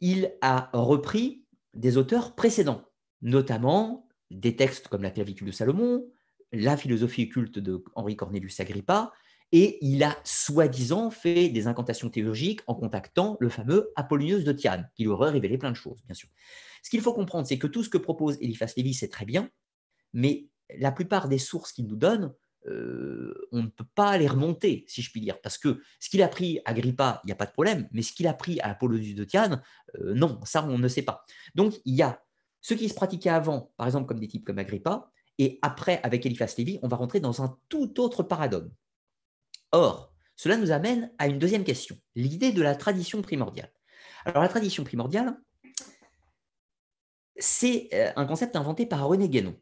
Il a repris des auteurs précédents, notamment des textes comme la clavicule de Salomon, la philosophie culte de Henri Cornelius Agrippa, et il a soi-disant fait des incantations théologiques en contactant le fameux Apollonius de Tiane, qui lui aurait révélé plein de choses, bien sûr. Ce qu'il faut comprendre, c'est que tout ce que propose Eliphas Lévis, c'est très bien, mais la plupart des sources qu'il nous donne, euh, on ne peut pas les remonter, si je puis dire, parce que ce qu'il a pris à Agrippa, il n'y a pas de problème, mais ce qu'il a pris à Apollonius de Tiane, euh, non, ça, on ne sait pas. Donc, il y a ce qui se pratiquait avant, par exemple, comme des types comme Agrippa, et après, avec Eliphas Lévy, on va rentrer dans un tout autre paradigme. Or, cela nous amène à une deuxième question, l'idée de la tradition primordiale. Alors la tradition primordiale, c'est euh, un concept inventé par René Guénon.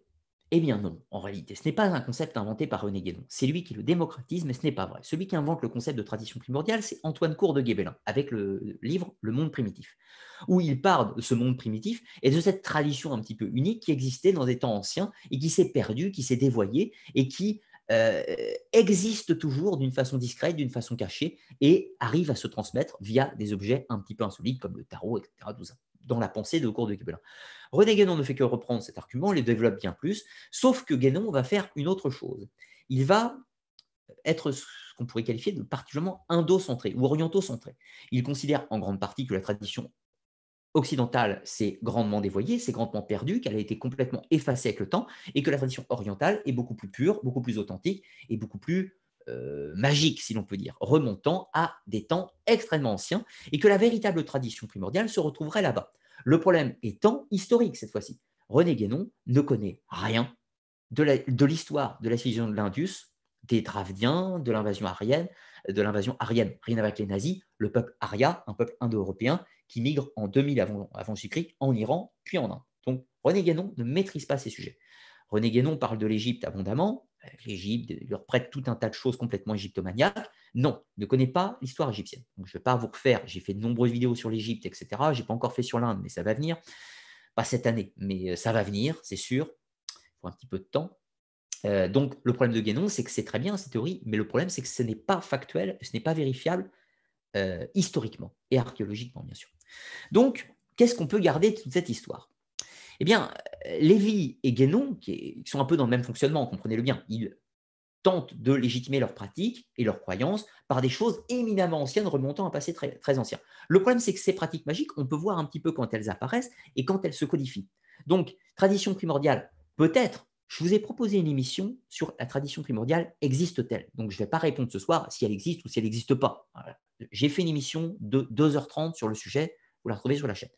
Eh bien non, en réalité, ce n'est pas un concept inventé par René Guénon. C'est lui qui le démocratise, mais ce n'est pas vrai. Celui qui invente le concept de tradition primordiale, c'est Antoine Cour de Guébelin, avec le livre Le Monde primitif, où il parle de ce monde primitif et de cette tradition un petit peu unique qui existait dans des temps anciens et qui s'est perdue, qui s'est dévoyée et qui euh, existe toujours d'une façon discrète, d'une façon cachée et arrive à se transmettre via des objets un petit peu insolites comme le tarot, etc dans la pensée de cours de Gibelin. René Guénon ne fait que reprendre cet argument, il le développe bien plus, sauf que Guénon va faire une autre chose. Il va être ce qu'on pourrait qualifier de particulièrement indo-centré ou oriento centré Il considère en grande partie que la tradition occidentale s'est grandement dévoyée, s'est grandement perdue, qu'elle a été complètement effacée avec le temps, et que la tradition orientale est beaucoup plus pure, beaucoup plus authentique et beaucoup plus euh, magique, si l'on peut dire, remontant à des temps extrêmement anciens, et que la véritable tradition primordiale se retrouverait là-bas. Le problème étant historique cette fois-ci. René Guénon ne connaît rien de l'histoire de, la civilisation de l'Indus, des Dravdiens, de l'invasion arienne, de l'invasion arienne, rien avec les nazis, le peuple Aria, un peuple indo-européen qui migre en 2000 avant, avant en Iran puis en Inde. Donc René Guénon ne maîtrise pas ces sujets. René Guénon parle de l'Égypte abondamment, l'Égypte, leur prête tout un tas de choses complètement égyptomaniaques. Non, ne connais pas l'histoire égyptienne. je ne vais pas vous refaire, j'ai fait de nombreuses vidéos sur l'Égypte, etc. Je n'ai pas encore fait sur l'Inde, mais ça va venir. Pas cette année, mais euh, ça va venir, c'est sûr, pour un petit peu de temps. Euh, donc, le problème de Guénon, c'est que c'est très bien, cette théorie, mais le problème, c'est que ce n'est pas factuel, ce n'est pas vérifiable euh, historiquement et archéologiquement, bien sûr. Donc, qu'est-ce qu'on peut garder de toute cette histoire eh bien, Lévi et Guénon, qui sont un peu dans le même fonctionnement, comprenez-le bien, ils tentent de légitimer leurs pratiques et leurs croyances par des choses éminemment anciennes remontant à un passé très, ancien. Le problème, c'est que ces pratiques magiques, on peut voir un petit peu quand elles apparaissent et quand elles se codifient. Donc, tradition primordiale, peut-être, je vous ai proposé une émission sur la tradition primordiale existe-t-elle Donc, je ne vais pas répondre ce soir si elle existe ou si elle n'existe pas. J'ai fait une émission de 2h30 sur le sujet, vous la retrouvez sur la chaîne.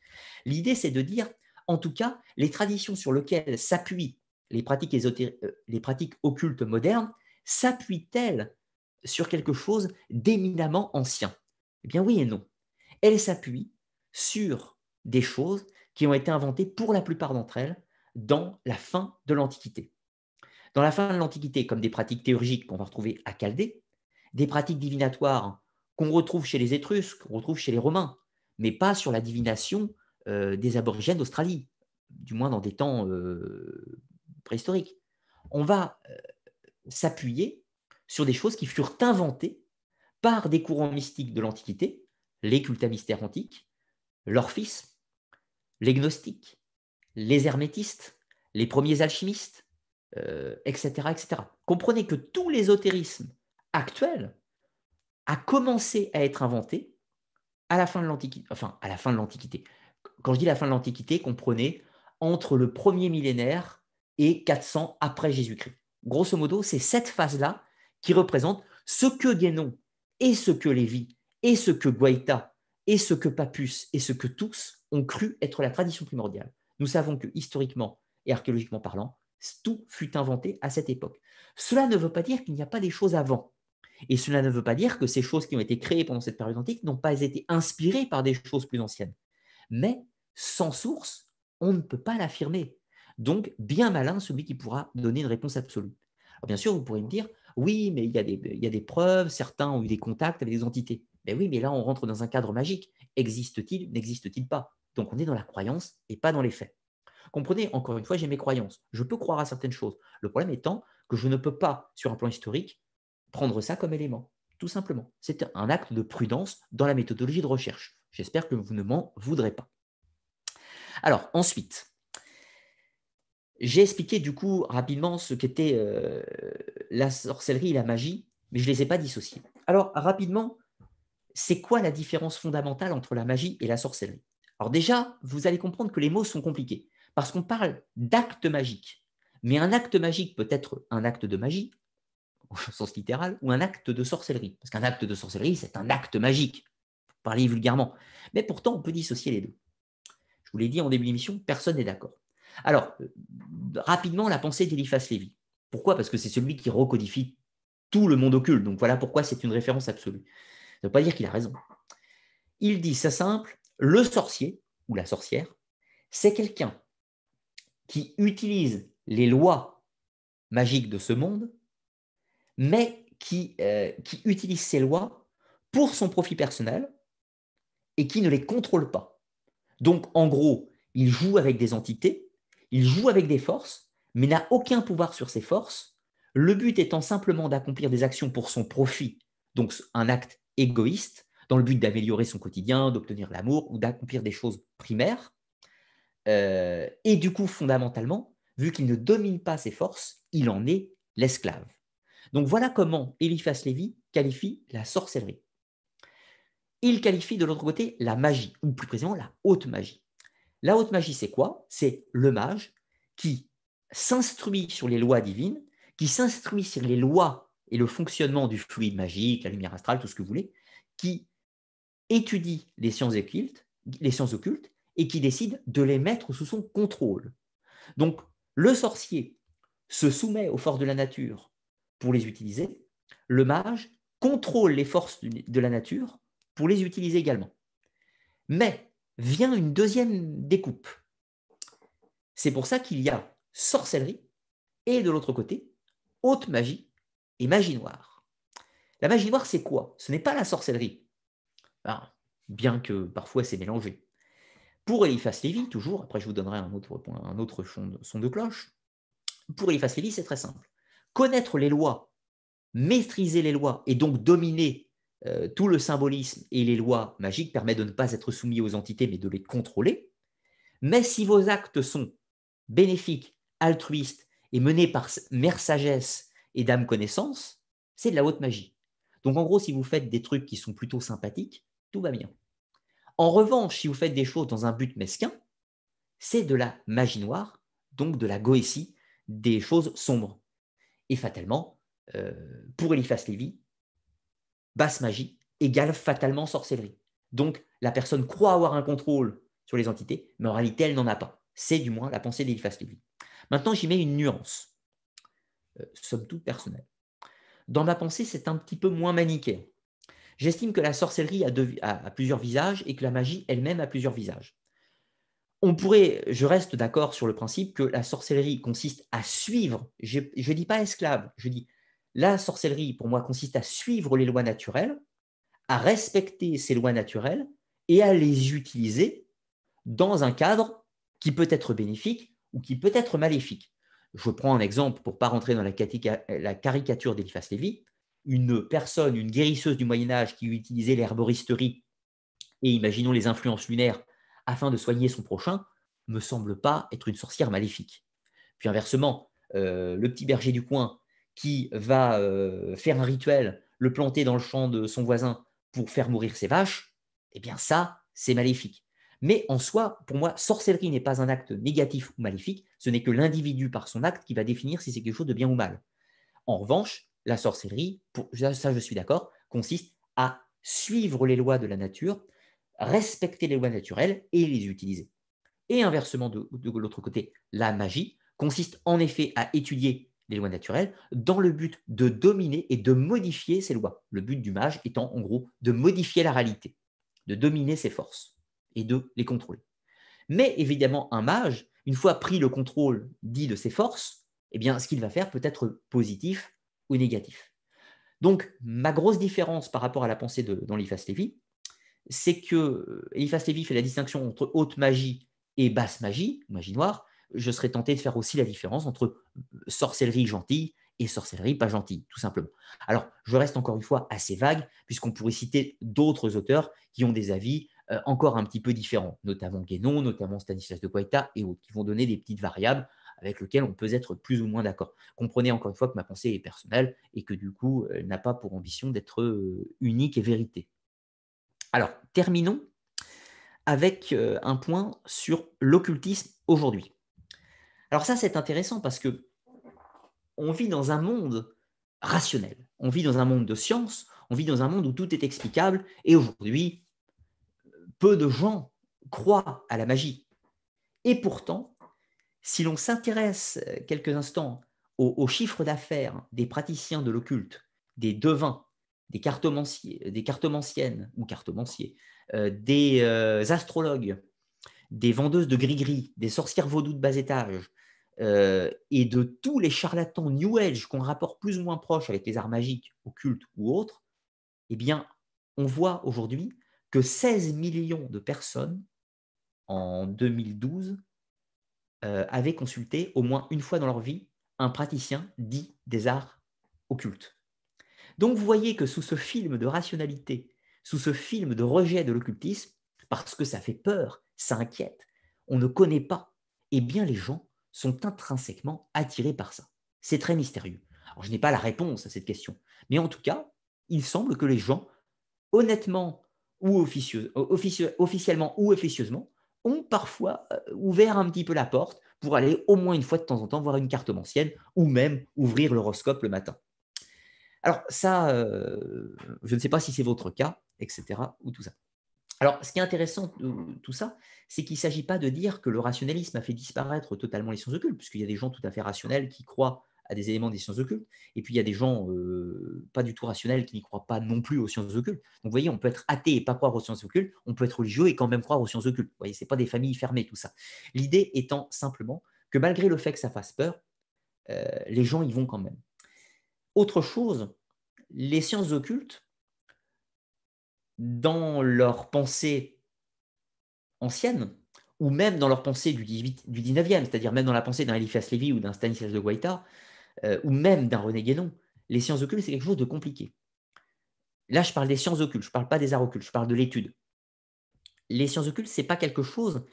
L'idée, c'est de dire, en tout cas, les traditions sur lesquelles s'appuient euh, les pratiques, occultes modernes s'appuient-elles sur quelque chose d'éminemment ancien Eh bien oui et non. Elles s'appuient sur des choses qui ont été inventées pour la plupart d'entre elles dans la fin de l'Antiquité. Dans la fin de l'Antiquité, comme des pratiques théurgiques qu'on va retrouver à Chaldée, des pratiques divinatoires qu'on retrouve chez les Étrusques, qu'on retrouve chez les Romains, mais pas sur la divination euh, des aborigènes d'Australie, du moins dans des temps euh, préhistoriques. On va euh, s'appuyer sur des choses qui furent inventées par des courants mystiques de l'Antiquité, les cultes mystères antiques, l'orphisme, les gnostiques, les hermétistes, les premiers alchimistes, etc., etc. Comprenez que tout l'ésotérisme actuel a commencé à être inventé à la fin de l'Antiquité, enfin à la fin de l'Antiquité, quand je dis la fin de l'Antiquité, comprenez entre le premier millénaire et 400 après Jésus-Christ. Grosso modo, c'est cette phase-là qui représente ce que Guénon et ce que Lévi et ce que Guaïta et ce que Papus et ce que tous ont cru être la tradition primordiale. Nous savons que historiquement et archéologiquement parlant, tout fut inventé à cette époque. Cela ne veut pas dire qu'il n'y a pas des choses avant. Et cela ne veut pas dire que ces choses qui ont été créées pendant cette période antique n'ont pas été inspirées par des choses plus anciennes. Mais sans source, on ne peut pas l'affirmer. Donc, bien malin celui qui pourra donner une réponse absolue. Alors, bien sûr, vous pourrez me dire, oui, mais il y, a des, il y, a des, preuves, certains ont eu des contacts avec des entités. Mais oui, mais là, on rentre dans un cadre magique. Existe-t-il, n'existe-t-il pas Donc, on est dans la croyance et pas dans les faits. Comprenez, encore une fois, j'ai mes croyances. Je peux croire à certaines choses. Le problème étant que je ne peux pas, sur un plan historique, prendre ça comme élément tout simplement. C'est un acte de prudence dans la méthodologie de recherche. J'espère que vous ne m'en voudrez pas. Alors, ensuite, j'ai expliqué du coup rapidement ce qu'était euh, la sorcellerie et la magie, mais je ne les ai pas dissociés. Alors, rapidement, c'est quoi la différence fondamentale entre la magie et la sorcellerie Alors déjà, vous allez comprendre que les mots sont compliqués, parce qu'on parle d'acte magique. Mais un acte magique peut être un acte de magie, au sens littéral, ou un acte de sorcellerie. Parce qu'un acte de sorcellerie, c'est un acte magique, pour parler vulgairement. Mais pourtant, on peut dissocier les deux. Je vous l'ai dit en début d'émission, personne n'est d'accord. Alors, euh, rapidement, la pensée d'Eliphas Lévy. Pourquoi Parce que c'est celui qui recodifie tout le monde occulte. Donc voilà pourquoi c'est une référence absolue. Ça ne veut pas dire qu'il a raison. Il dit c'est simple, le sorcier ou la sorcière, c'est quelqu'un qui utilise les lois magiques de ce monde mais qui, euh, utilise ces lois pour son profit personnel et qui ne les contrôle pas. Donc, en gros, il joue avec des entités, il joue avec des forces, mais n'a aucun pouvoir sur ces forces, le but étant simplement d'accomplir des actions pour son profit, donc un acte égoïste, dans le but d'améliorer son quotidien, d'obtenir l'amour ou d'accomplir des choses primaires. Euh, et du coup, fondamentalement, vu qu'il ne domine pas ses forces, il en est l'esclave. Donc voilà comment Eliphas Lévi qualifie la sorcellerie. Il qualifie de l'autre côté la magie, ou plus précisément la haute magie. La haute magie, c'est quoi C'est le mage qui s'instruit sur les lois divines, qui s'instruit sur les lois et le fonctionnement du fluide magique, la lumière astrale, tout ce que vous voulez, qui étudie les sciences occultes, les sciences occultes et qui décide de les mettre sous son contrôle. Donc, le sorcier se soumet aux forces de la nature, pour les utiliser, le mage contrôle les forces de la nature pour les utiliser également. Mais vient une deuxième découpe. C'est pour ça qu'il y a sorcellerie et de l'autre côté, haute magie et magie noire. La magie noire, c'est quoi Ce n'est pas la sorcellerie, ah, bien que parfois c'est mélangé. Pour Eliphas Lévi, toujours, après je vous donnerai un autre, un autre son de cloche, pour Eliphas Lévi c'est très simple connaître les lois, maîtriser les lois et donc dominer euh, tout le symbolisme et les lois magiques permet de ne pas être soumis aux entités mais de les contrôler. Mais si vos actes sont bénéfiques, altruistes et menés par mère sagesse et dame connaissance, c'est de la haute magie. Donc en gros, si vous faites des trucs qui sont plutôt sympathiques, tout va bien. En revanche, si vous faites des choses dans un but mesquin, c'est de la magie noire, donc de la goétie, des choses sombres. Et fatalement, euh, pour Eliphas Lévy, basse magie égale fatalement sorcellerie. Donc la personne croit avoir un contrôle sur les entités, mais en réalité, elle n'en a pas. C'est du moins la pensée d'Eliphas Lévy. Maintenant, j'y mets une nuance, euh, somme toute personnelle. Dans ma pensée, c'est un petit peu moins manichéen. J'estime que la sorcellerie a plusieurs visages et que la magie elle-même a plusieurs visages on pourrait, je reste d'accord sur le principe que la sorcellerie consiste à suivre, je ne dis pas esclave, je dis la sorcellerie pour moi consiste à suivre les lois naturelles, à respecter ces lois naturelles et à les utiliser dans un cadre qui peut être bénéfique ou qui peut être maléfique. Je prends un exemple pour ne pas rentrer dans la, la caricature d'Eliphas Lévy, une personne, une guérisseuse du Moyen Âge qui utilisait l'herboristerie et imaginons les influences lunaires afin de soigner son prochain me semble pas être une sorcière maléfique. Puis inversement, euh, le petit berger du coin qui va euh, faire un rituel, le planter dans le champ de son voisin pour faire mourir ses vaches, eh bien ça, c'est maléfique. Mais en soi, pour moi, sorcellerie n'est pas un acte négatif ou maléfique, ce n'est que l'individu par son acte qui va définir si c'est quelque chose de bien ou mal. En revanche, la sorcellerie, ça je suis d'accord, consiste à suivre les lois de la nature respecter les lois naturelles et les utiliser. Et inversement, de, l'autre côté, la magie consiste en effet à étudier les lois naturelles dans le but de dominer et de modifier ces lois. Le but du mage étant en gros de modifier la réalité, de dominer ses forces et de les contrôler. Mais évidemment, un mage, une fois pris le contrôle dit de ses forces, eh bien, ce qu'il va faire peut être positif ou négatif. Donc, ma grosse différence par rapport à la pensée de, Lévy, c'est que euh, Eliphas Lévy fait la distinction entre haute magie et basse magie, magie noire. Je serais tenté de faire aussi la différence entre euh, sorcellerie gentille et sorcellerie pas gentille, tout simplement. Alors, je reste encore une fois assez vague, puisqu'on pourrait citer d'autres auteurs qui ont des avis euh, encore un petit peu différents, notamment Guénon, notamment Stanislas de Guaita et autres, qui vont donner des petites variables avec lesquelles on peut être plus ou moins d'accord. Comprenez encore une fois que ma pensée est personnelle et que du coup, elle n'a pas pour ambition d'être unique et vérité. Alors, terminons avec euh, un point sur l'occultisme aujourd'hui. Alors ça, c'est intéressant parce que on vit dans un monde rationnel, on vit dans un monde de science, on vit dans un monde où tout est explicable, et aujourd'hui, peu de gens croient à la magie. Et pourtant, si l'on s'intéresse euh, quelques instants aux, aux chiffres d'affaires des praticiens de l'occulte, des devins, euh, des, cartomanciennes ou cartomanciers, euh, des euh, astrologues, des vendeuses de gris-gris, des sorcières vaudou de bas étage, et de tous les charlatans New Age qu'on rapporte plus ou moins proche avec les arts magiques, occultes ou autres, eh bien, on voit aujourd'hui que 16 millions de personnes en 2012 avaient consulté au moins une fois dans leur vie un praticien dit des arts occultes. Donc vous voyez que sous ce film de rationalité, sous ce film de rejet de l'occultisme, parce que ça fait peur, ça inquiète, on ne connaît pas, eh bien les gens sont intrinsèquement attirés par ça. C'est très mystérieux. Alors je n'ai pas la réponse à cette question, mais en tout cas, il semble que les gens, honnêtement ou officiellement ou officieusement, ont parfois euh, ouvert un petit peu la porte pour aller au moins une fois de temps en temps voir une carte mensuelle ou même ouvrir l'horoscope le matin. Alors ça, euh, je ne sais pas si c'est votre cas, etc. ou tout ça. Alors, ce qui est intéressant, euh, tout ça, c'est qu'il ne s'agit pas de dire que le rationalisme a fait disparaître totalement les sciences occultes, puisqu'il y a des gens tout à fait rationnels qui croient à des éléments des sciences occultes, et puis il y a des gens euh, pas du tout rationnels qui n'y croient pas non plus aux sciences occultes. Donc, vous voyez, on peut être athée et pas croire aux sciences occultes, on peut être religieux et quand même croire aux sciences occultes. Vous voyez, ce pas des familles fermées, tout ça. L'idée étant simplement que malgré le fait que ça fasse peur, les gens y vont quand même. Autre chose, les sciences occultes, dans leur pensée ancienne, ou même dans leur pensée du, 19e, c'est-à-dire même dans la pensée d'un Eliphas Lévy ou d'un Stanislas de Guaita, euh, ou même d'un René Guénon, les sciences occultes, c'est quelque chose de compliqué. Là, je parle des sciences occultes, je ne parle pas des arts occultes, je parle de l'étude. Les sciences occultes, ce n'est pas quelque chose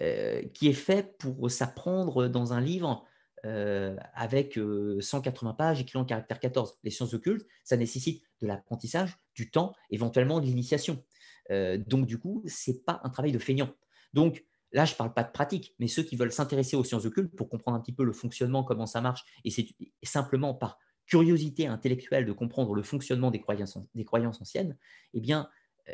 euh, qui est fait pour s'apprendre dans un livre euh, avec 180 euh, pages et qui en caractère 14. Les sciences occultes, ça nécessite de l'apprentissage, du temps, éventuellement de l'initiation. Euh, donc, du coup, ce n'est pas un travail de feignant. Donc, là, je ne parle pas de pratique, mais ceux qui veulent s'intéresser aux sciences occultes pour comprendre un petit peu le fonctionnement, comment ça marche, et c'est simplement par curiosité intellectuelle de comprendre le fonctionnement des croyances, des croyances anciennes, eh bien,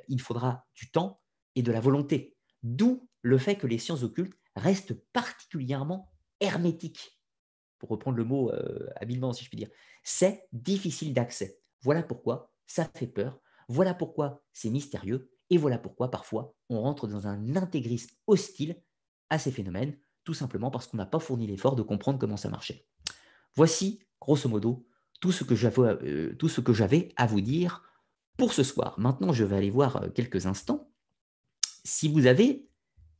il faudra du temps et de la volonté. D'où le fait que les sciences occultes restent particulièrement hermétiques pour reprendre le mot euh, habilement si je puis dire. C'est difficile d'accès. Voilà pourquoi ça fait peur, voilà pourquoi c'est mystérieux, et voilà pourquoi parfois on rentre dans un intégrisme hostile à ces phénomènes, tout simplement parce qu'on n'a pas fourni l'effort de comprendre comment ça marchait. Voici, grosso modo, tout ce que j'avais euh, à vous dire pour ce soir. Maintenant, je vais aller voir euh, quelques instants si vous avez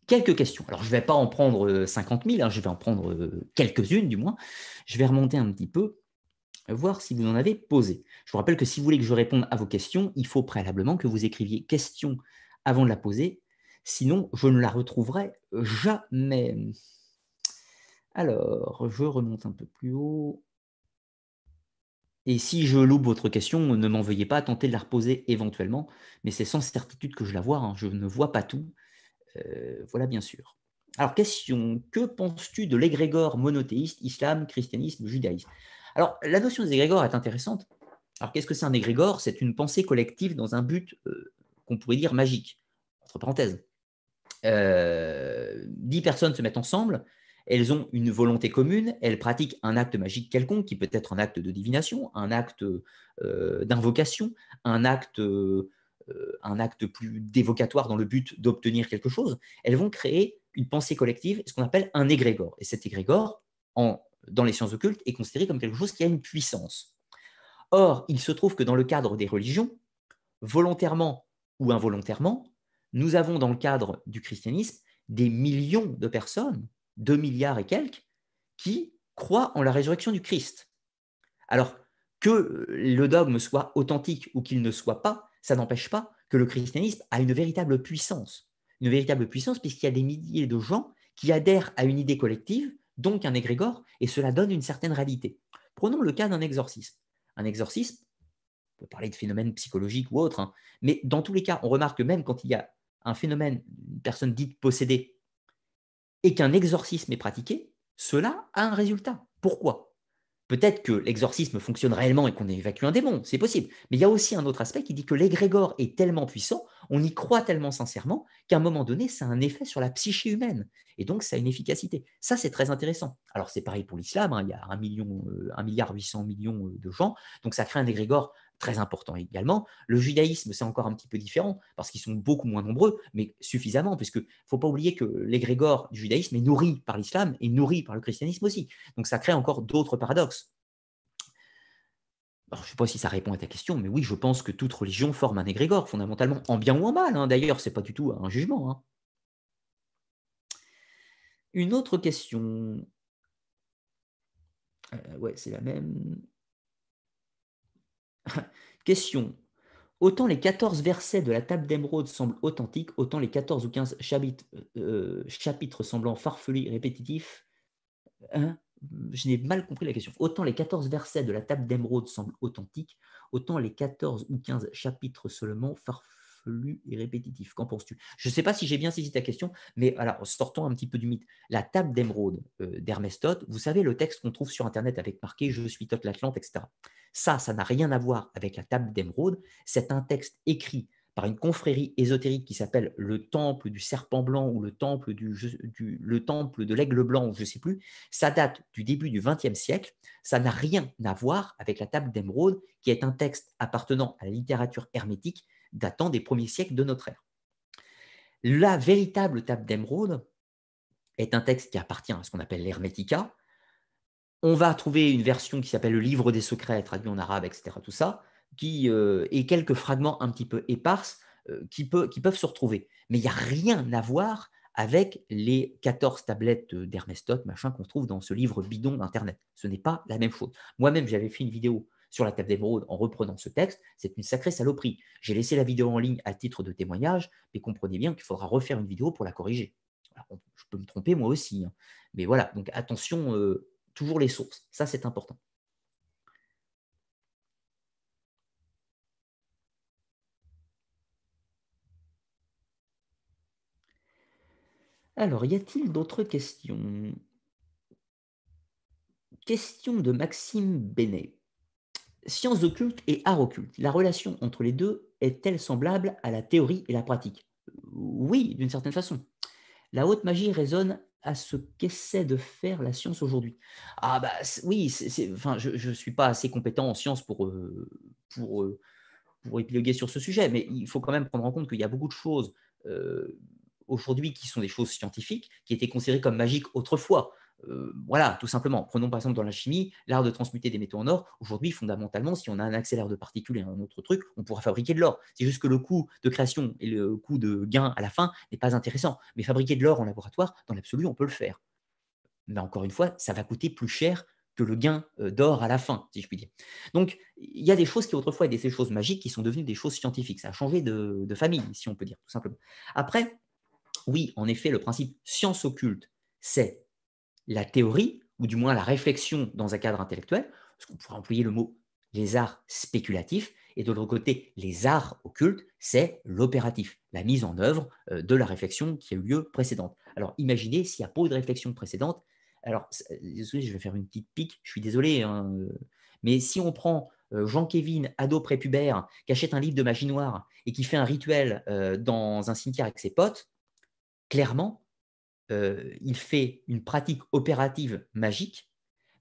quelques questions. Alors, je ne vais pas en prendre 50 euh, 000, hein, je vais en prendre euh, quelques-unes du moins. Je vais remonter un petit peu, euh, voir si vous en avez posé. Je vous rappelle que si vous voulez que je réponde à vos questions, il faut préalablement que vous écriviez question avant de la poser, sinon je ne la retrouverai jamais. Alors, je remonte un peu plus haut. Et si je loupe votre question, ne m'en veuillez pas, tentez de la reposer éventuellement, mais c'est sans certitude que je la vois, hein. je ne vois pas tout. Euh, voilà bien sûr. Alors, question, que penses-tu de l'égrégore monothéiste, islam, christianisme, judaïsme Alors, la notion des égrégores est intéressante. Alors, qu'est-ce que c'est un égrégore C'est une pensée collective dans un but euh, qu'on pourrait dire magique, entre parenthèses. Euh, dix personnes se mettent ensemble, elles ont une volonté commune, elles pratiquent un acte magique quelconque, qui peut être un acte de divination, un acte d'invocation, un acte euh, un acte plus dévocatoire dans le but d'obtenir quelque chose, elles vont créer une pensée collective, ce qu'on appelle un égrégore. Et cet égrégore, en, dans les sciences occultes, est considéré comme quelque chose qui a une puissance. Or, il se trouve que dans le cadre des religions, volontairement ou involontairement, nous avons dans le cadre du christianisme des millions de personnes, 2 milliards et quelques, qui croient en la résurrection du Christ. Alors, que le dogme soit authentique ou qu'il ne soit pas, ça n'empêche pas que le christianisme a une véritable puissance. Une véritable puissance puisqu'il y a des milliers de gens qui adhèrent à une idée collective, donc un égrégore, et cela donne une certaine réalité. Prenons le cas d'un exorcisme. Un exorcisme, on peut parler de phénomène psychologique ou autre, hein, mais dans tous les cas, on remarque que même quand il y a un phénomène, une personne dite possédée, et qu'un exorcisme est pratiqué, cela a un résultat. Pourquoi Peut-être que l'exorcisme fonctionne réellement et qu'on évacue un démon, c'est possible. Mais il y a aussi un autre aspect qui dit que l'égrégore est tellement puissant, on y croit tellement sincèrement qu'à un moment donné, ça a un effet sur la psyché humaine. Et donc, ça a une efficacité. Ça, c'est très intéressant. Alors, c'est pareil pour l'islam, hein. il y a 1, million, euh, milliard 800 millions euh, de gens, donc ça crée un égrégore très important également. Le judaïsme, c'est encore un petit peu différent parce qu'ils sont beaucoup moins nombreux, mais suffisamment, puisque faut pas oublier que l'égrégore du judaïsme est nourri par l'islam et nourri par le christianisme aussi. Donc ça crée encore d'autres paradoxes. Alors, je ne sais pas si ça répond à ta question, mais oui, je pense que toute religion forme un égrégore, fondamentalement, en bien ou en mal. Hein. D'ailleurs, ce n'est pas du tout un jugement. Hein. Une autre question. Euh, ouais, c'est la même. Question. Autant les 14 versets de la table d'émeraude semblent authentiques, autant les 14 ou 15 euh, chapitres, semblant farfelus, répétitifs. Hein, je n'ai mal compris la question. Autant les 14 versets de la table d'émeraude semblent authentiques, autant les 14 ou 15 chapitres seulement farfelus lu et répétitif. Qu'en penses-tu Je ne sais pas si j'ai bien saisi ta question, mais alors, sortons un petit peu du mythe. La table d'émeraude d'Hermes euh, d'Hermestote, vous savez le texte qu'on trouve sur Internet avec marqué Je suis Tote l'Atlante, etc. Ça, ça n'a rien à voir avec la table d'émeraude. C'est un texte écrit par une confrérie ésotérique qui s'appelle le temple du serpent blanc ou le temple, le temple de l'aigle blanc, je ne sais plus, ça date du début du XXe siècle. Ça n'a rien à voir avec la table d'émeraude, qui est un texte appartenant à la littérature hermétique datant des premiers siècles de notre ère. La véritable table d'émeraude est un texte qui appartient à ce qu'on appelle l'Hermetica. On va trouver une version qui s'appelle le Livre des Secrets, traduit en arabe, etc. Tout ça, qui et euh, quelques fragments un petit peu éparses euh, qui, peuvent se retrouver. Mais il n'y a rien à voir avec les 14 tablettes d'Hermestote, machin, qu'on trouve dans ce livre bidon d'Internet. Ce n'est pas la même chose. Moi-même, j'avais fait une vidéo sur la table d'émeraude en reprenant ce texte, c'est une sacrée saloperie. J'ai laissé la vidéo en ligne à titre de témoignage, mais comprenez bien qu'il faudra refaire une vidéo pour la corriger. je peux me tromper moi aussi, hein. mais voilà, donc attention, euh, toujours les sources, ça c'est important. Alors, y a-t-il d'autres questions Question de Maxime Benet. Sciences occultes et art occulte, la relation entre les deux est-elle semblable à la théorie et la pratique Oui, d'une certaine façon. La haute magie résonne à ce qu'essaie de faire la science aujourd'hui. Ah bah oui, je ne suis pas assez compétent en science euh, euh, pour, épiloguer sur ce sujet, mais il faut quand même prendre en compte qu'il y a beaucoup de choses euh, aujourd'hui qui sont des choses scientifiques, qui étaient considérées comme magiques autrefois. Euh, voilà, tout simplement. Prenons par exemple dans la chimie, l'art de transmuter des métaux en or. Aujourd'hui, fondamentalement, si on a un accélère de particules et un autre truc, on pourra fabriquer de l'or. C'est juste que le coût de création et le coût de gain à la fin n'est pas intéressant. Mais fabriquer de l'or en laboratoire, dans l'absolu, on peut le faire. Mais encore une fois, ça va coûter plus cher que le gain euh, d'or à la fin, si je puis dire. Donc, il y a des choses qui autrefois étaient des choses magiques qui sont devenues des choses scientifiques. Ça a changé de, de famille, si on peut dire, tout simplement. Après, oui, en effet, le principe science occulte, c'est la théorie, ou du moins la réflexion dans un cadre intellectuel, parce qu'on pourrait employer le mot les arts spéculatifs, et de l'autre côté, les arts occultes, c'est l'opératif, la mise en œuvre euh, de la réflexion qui a eu lieu précédente. Alors imaginez s'il n'y a pas de réflexion précédente. Alors, euh, désolé, je vais faire une petite pique, je suis désolé, hein, euh, mais si on prend Jean-Kévin, ado prépubère, qui achète un livre de magie noire et qui fait un rituel dans un cimetière avec ses potes, clairement, euh, il fait une pratique opérative magique,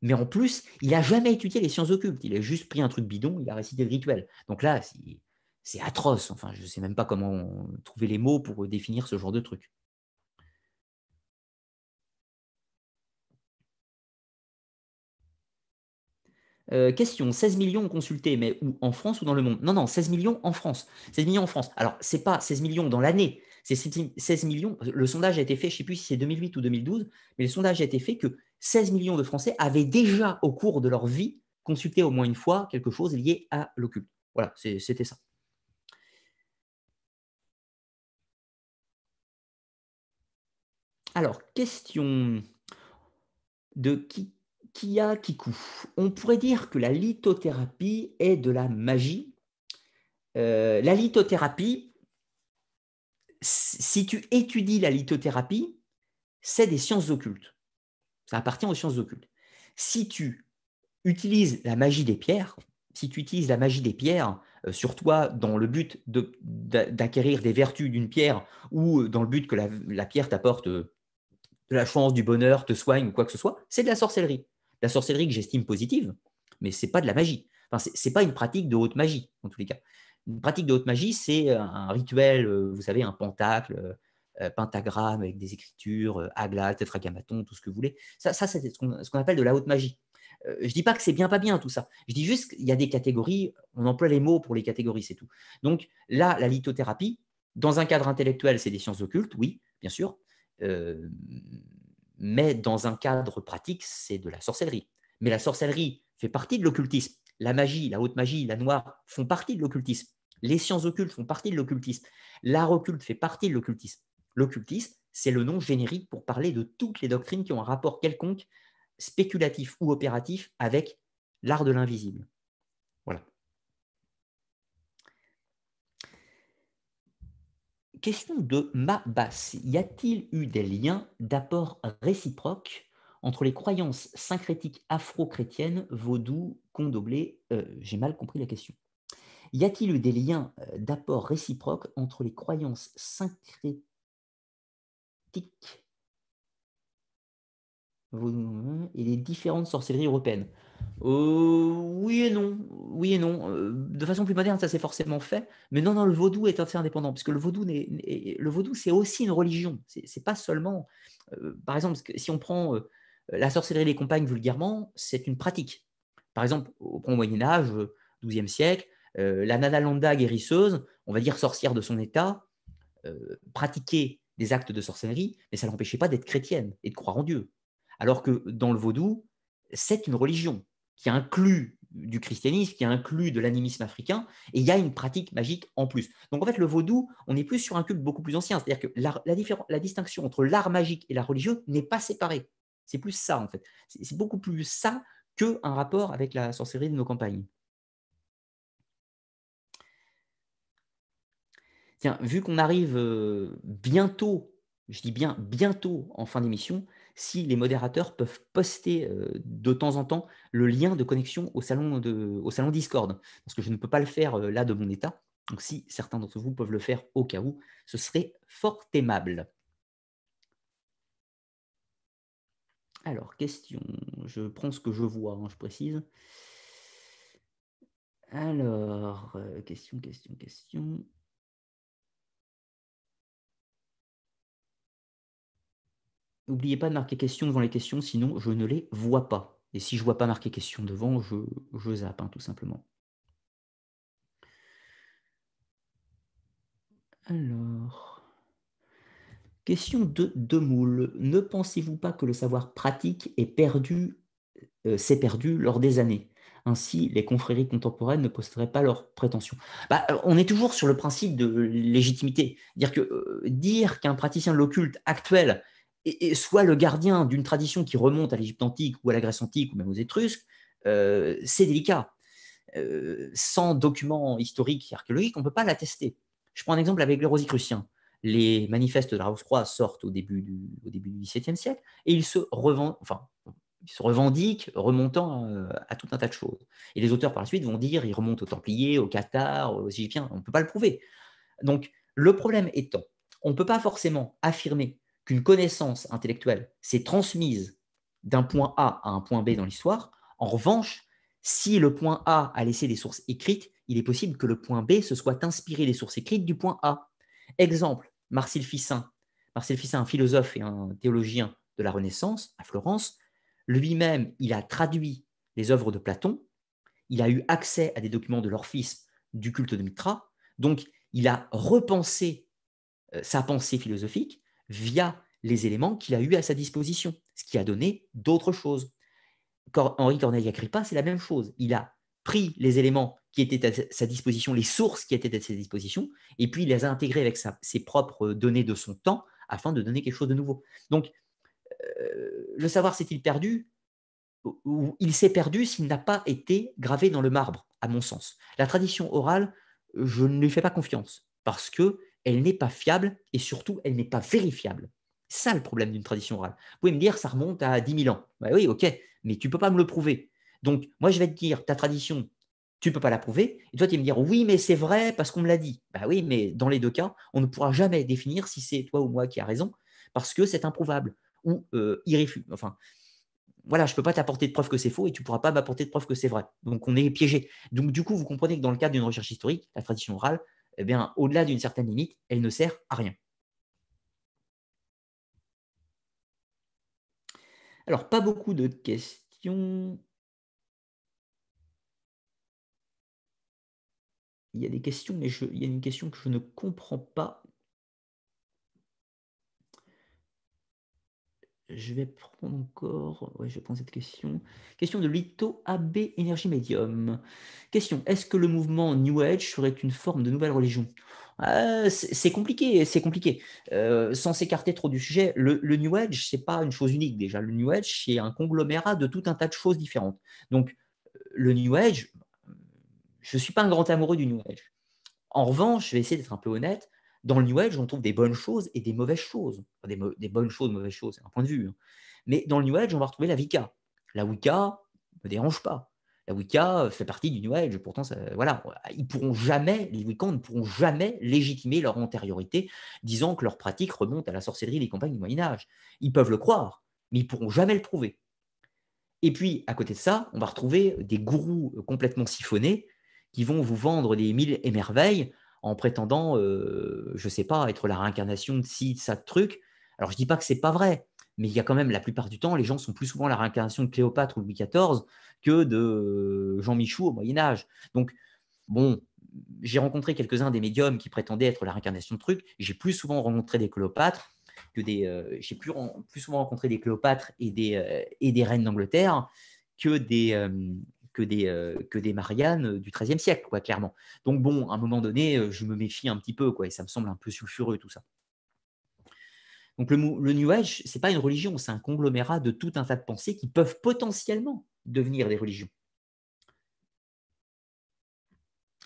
mais en plus, il n'a jamais étudié les sciences occultes. Il a juste pris un truc bidon, il a récité le rituel. Donc là, c'est atroce. Enfin, je ne sais même pas comment trouver les mots pour définir ce genre de truc. Euh, question, 16 millions consultés, mais où En France ou dans le monde Non, non, 16 millions en France. 16 millions en France. Alors, ce n'est pas 16 millions dans l'année, c'est 16 millions. Le sondage a été fait, je ne sais plus si c'est 2008 ou 2012, mais le sondage a été fait que 16 millions de Français avaient déjà, au cours de leur vie, consulté au moins une fois quelque chose lié à l'occulte. Voilà, c'était ça. Alors, question de qui qui Kiku. On pourrait dire que la lithothérapie est de la magie. Euh, la lithothérapie, si tu étudies la lithothérapie, c'est des sciences occultes. Ça appartient aux sciences occultes. Si tu utilises la magie des pierres, si tu utilises la magie des pierres euh, sur toi dans le but d'acquérir des vertus d'une pierre ou euh, dans le but que la, pierre t'apporte euh, de la chance, du bonheur, te soigne ou quoi que ce soit, c'est de la sorcellerie. la sorcellerie que j'estime positive, mais ce n'est pas de la magie. Enfin, ce n'est pas une pratique de haute magie, en tous les cas. Une pratique de haute magie, c'est euh, un rituel, euh, vous savez, un pentacle, euh, pentagramme avec des écritures, agla, tétragrammaton, tout ce que vous voulez. Ça, c'est ce qu'on appelle de la haute magie. Je ne dis pas que c'est bien, pas bien tout ça. Je dis juste qu'il y a des catégories, on emploie les mots pour les catégories, c'est tout. Donc là, la lithothérapie, dans un cadre intellectuel, c'est des sciences occultes, oui, bien sûr. mais dans un cadre pratique, c'est de la sorcellerie. Mais la sorcellerie fait partie de l'occultisme. La magie, la haute magie, la noire font partie de l'occultisme. Les sciences occultes font partie de l'occultisme. L'art occulte fait partie de l'occultisme. L'occultisme, c'est le nom générique pour parler de toutes les doctrines qui ont un rapport quelconque, spéculatif ou opératif, avec l'art de l'invisible. Voilà. Question de Mabas. Y a-t-il eu des liens d'apport réciproque entre les croyances syncrétiques afro-chrétiennes, vaudou, condoblé euh, J'ai mal compris la question. Y a-t-il eu des liens d'apport réciproque entre les croyances syncrétiques et les différentes sorcelleries européennes Oui et non, oui et non. De façon plus moderne, ça s'est forcément fait, mais non, non, le vaudou est assez indépendant, parce que le vaudou, le vaudou c'est aussi une religion. C'est pas seulement, par exemple, si on prend la sorcellerie des compagnes vulgairement, c'est une pratique. Par exemple, au Moyen Âge, XIIe siècle, euh, la landa guérisseuse, on va dire sorcière de son état, euh, pratiquait des actes de sorcellerie, mais ça ne l'empêchait pas d'être chrétienne et de croire en Dieu. Alors que dans le vaudou, c'est une religion qui inclut du christianisme, qui inclut de l'animisme africain, et il y a une pratique magique en plus. Donc en fait, le vaudou, on est plus sur un culte beaucoup plus ancien, c'est-à-dire que la, distinction entre l'art magique et la religion n'est pas séparée. C'est plus ça, en fait. C'est beaucoup plus ça qu'un rapport avec la sorcellerie de nos campagnes. vu qu'on arrive euh, bientôt, je dis bien bientôt en fin d'émission, si les modérateurs peuvent poster euh, de temps en temps le lien de connexion au salon, au salon Discord, parce que je ne peux pas le faire euh, là de mon état. Donc si certains d'entre vous peuvent le faire au cas où, ce serait fort aimable. Alors, question, je prends ce que je vois, hein, je précise. Alors, question, question, question. N'oubliez pas de marquer question devant les questions, sinon je ne les vois pas. Et si je ne vois pas marquer question devant, je, zappe, hein, tout simplement. Alors, question de Demoule. Ne pensez-vous pas que le savoir pratique est perdu, euh, s'est perdu lors des années ainsi, les confréries contemporaines ne posteraient pas leurs prétentions. Bah, euh, on est toujours sur le principe de légitimité. Dire qu'un euh, dire qu'un praticien de l'occulte actuel et, soit le gardien d'une tradition qui remonte à l'Égypte antique ou à la Grèce antique ou même aux Étrusques, euh, c'est délicat. Euh, sans documents historiques et archéologiques, on ne peut pas l'attester. Je prends un exemple avec les rosicruciens. Les manifestes de la croix sortent au début du, au début XVIIe siècle et ils se, revend... enfin, se revendiquent remontant euh, à, tout un tas de choses. Et les auteurs par la suite vont dire ils remontent aux Templiers, aux Cathares, aux Égyptiens. On ne peut pas le prouver. Donc, le problème étant, on ne peut pas forcément affirmer qu'une connaissance intellectuelle s'est transmise d'un point A à un point B dans l'histoire, en revanche, si le point A a laissé des sources écrites, il est possible que le point B se soit inspiré des sources écrites du point A. Exemple, Marcel Ficin. un philosophe et un théologien de la Renaissance à Florence, lui-même, il a traduit les œuvres de Platon, il a eu accès à des documents de l'orphisme du culte de Mitra, donc il a repensé euh, sa pensée philosophique, via les éléments qu'il a eu à sa disposition, ce qui a donné d'autres choses. Quand Henri Corneille pas, c'est la même chose. Il a pris les éléments qui étaient à sa disposition, les sources qui étaient à sa disposition, et puis il les a intégrés avec ses propres données de son temps afin de donner quelque chose de nouveau. Donc, euh, le savoir s'est-il perdu ou il s'est perdu s'il n'a pas été gravé dans le marbre, à mon sens. La tradition orale, je ne lui fais pas confiance parce que elle n'est pas fiable et surtout, elle n'est pas vérifiable. Ça, le problème d'une tradition orale. Vous pouvez me dire, ça remonte à 10 000 ans. Bah oui, ok, mais tu ne peux pas me le prouver. Donc, moi, je vais te dire, ta tradition, tu ne peux pas la prouver. Et toi, tu vas me dire, oui, mais c'est vrai parce qu'on me l'a dit. Bah oui, mais dans les deux cas, on ne pourra jamais définir si c'est toi ou moi qui as raison parce que c'est improuvable ou euh, irréfutable. Enfin, voilà, je ne peux pas t'apporter de preuve que c'est faux et tu ne pourras pas m'apporter de preuve que c'est vrai. Donc, on est piégé. Donc, du coup, vous comprenez que dans le cadre d'une recherche historique, la tradition orale, eh bien, au-delà d'une certaine limite, elle ne sert à rien. Alors, pas beaucoup de questions. Il y a des questions, mais il y a une question que je ne comprends pas. je vais prendre encore, ouais, je prends cette question. Question de Lito AB Énergie Medium. Question, est-ce que le mouvement New Age serait une forme de nouvelle religion euh, C'est compliqué, c'est compliqué. Euh, sans s'écarter trop du sujet, le, New Age, c'est pas une chose unique déjà. Le New Age, c'est un conglomérat de tout un tas de choses différentes. Donc, euh, le New Age, je ne suis pas un grand amoureux du New Age. En revanche, je vais essayer d'être un peu honnête, dans le New Age, on trouve des bonnes choses et des mauvaises choses. des, bonnes choses, mauvaises choses, c'est un point de vue. Hein. Mais dans le New Age, on va retrouver la Wicca. La Wicca ne dérange pas. La Wicca fait partie du New Age. Pourtant, voilà, ils pourront jamais, les Wiccans ne pourront jamais légitimer leur antériorité, disant que leur pratique remonte à la sorcellerie des campagnes du Moyen Âge. Ils peuvent le croire, mais ils pourront jamais le prouver. Et puis, à côté de ça, on va retrouver des gourous complètement siphonnés qui vont vous vendre des mille émerveilles en prétendant, euh, je ne sais pas, être la réincarnation de ci, de ça, de truc. Alors, je ne dis pas que c'est pas vrai, mais il y a quand même, la plupart du temps, les gens sont plus souvent la réincarnation de Cléopâtre ou Louis XIV que de euh, Jean Michou au Moyen-Âge. Donc, bon, j'ai rencontré quelques-uns des médiums qui prétendaient être la réincarnation de trucs. J'ai plus souvent rencontré des Cléopâtres que des. Euh, j'ai plus, plus, souvent rencontré des Cléopâtres et des, et des reines d'Angleterre que des, que des, euh, que des Mariannes euh, du XIIIe siècle, quoi, clairement. Donc bon, à un moment donné, euh, je me méfie un petit peu, quoi, et ça me semble un peu sulfureux tout ça. Donc le, le New Age, n'est pas une religion, c'est un conglomérat de tout un tas de pensées qui peuvent potentiellement devenir des religions.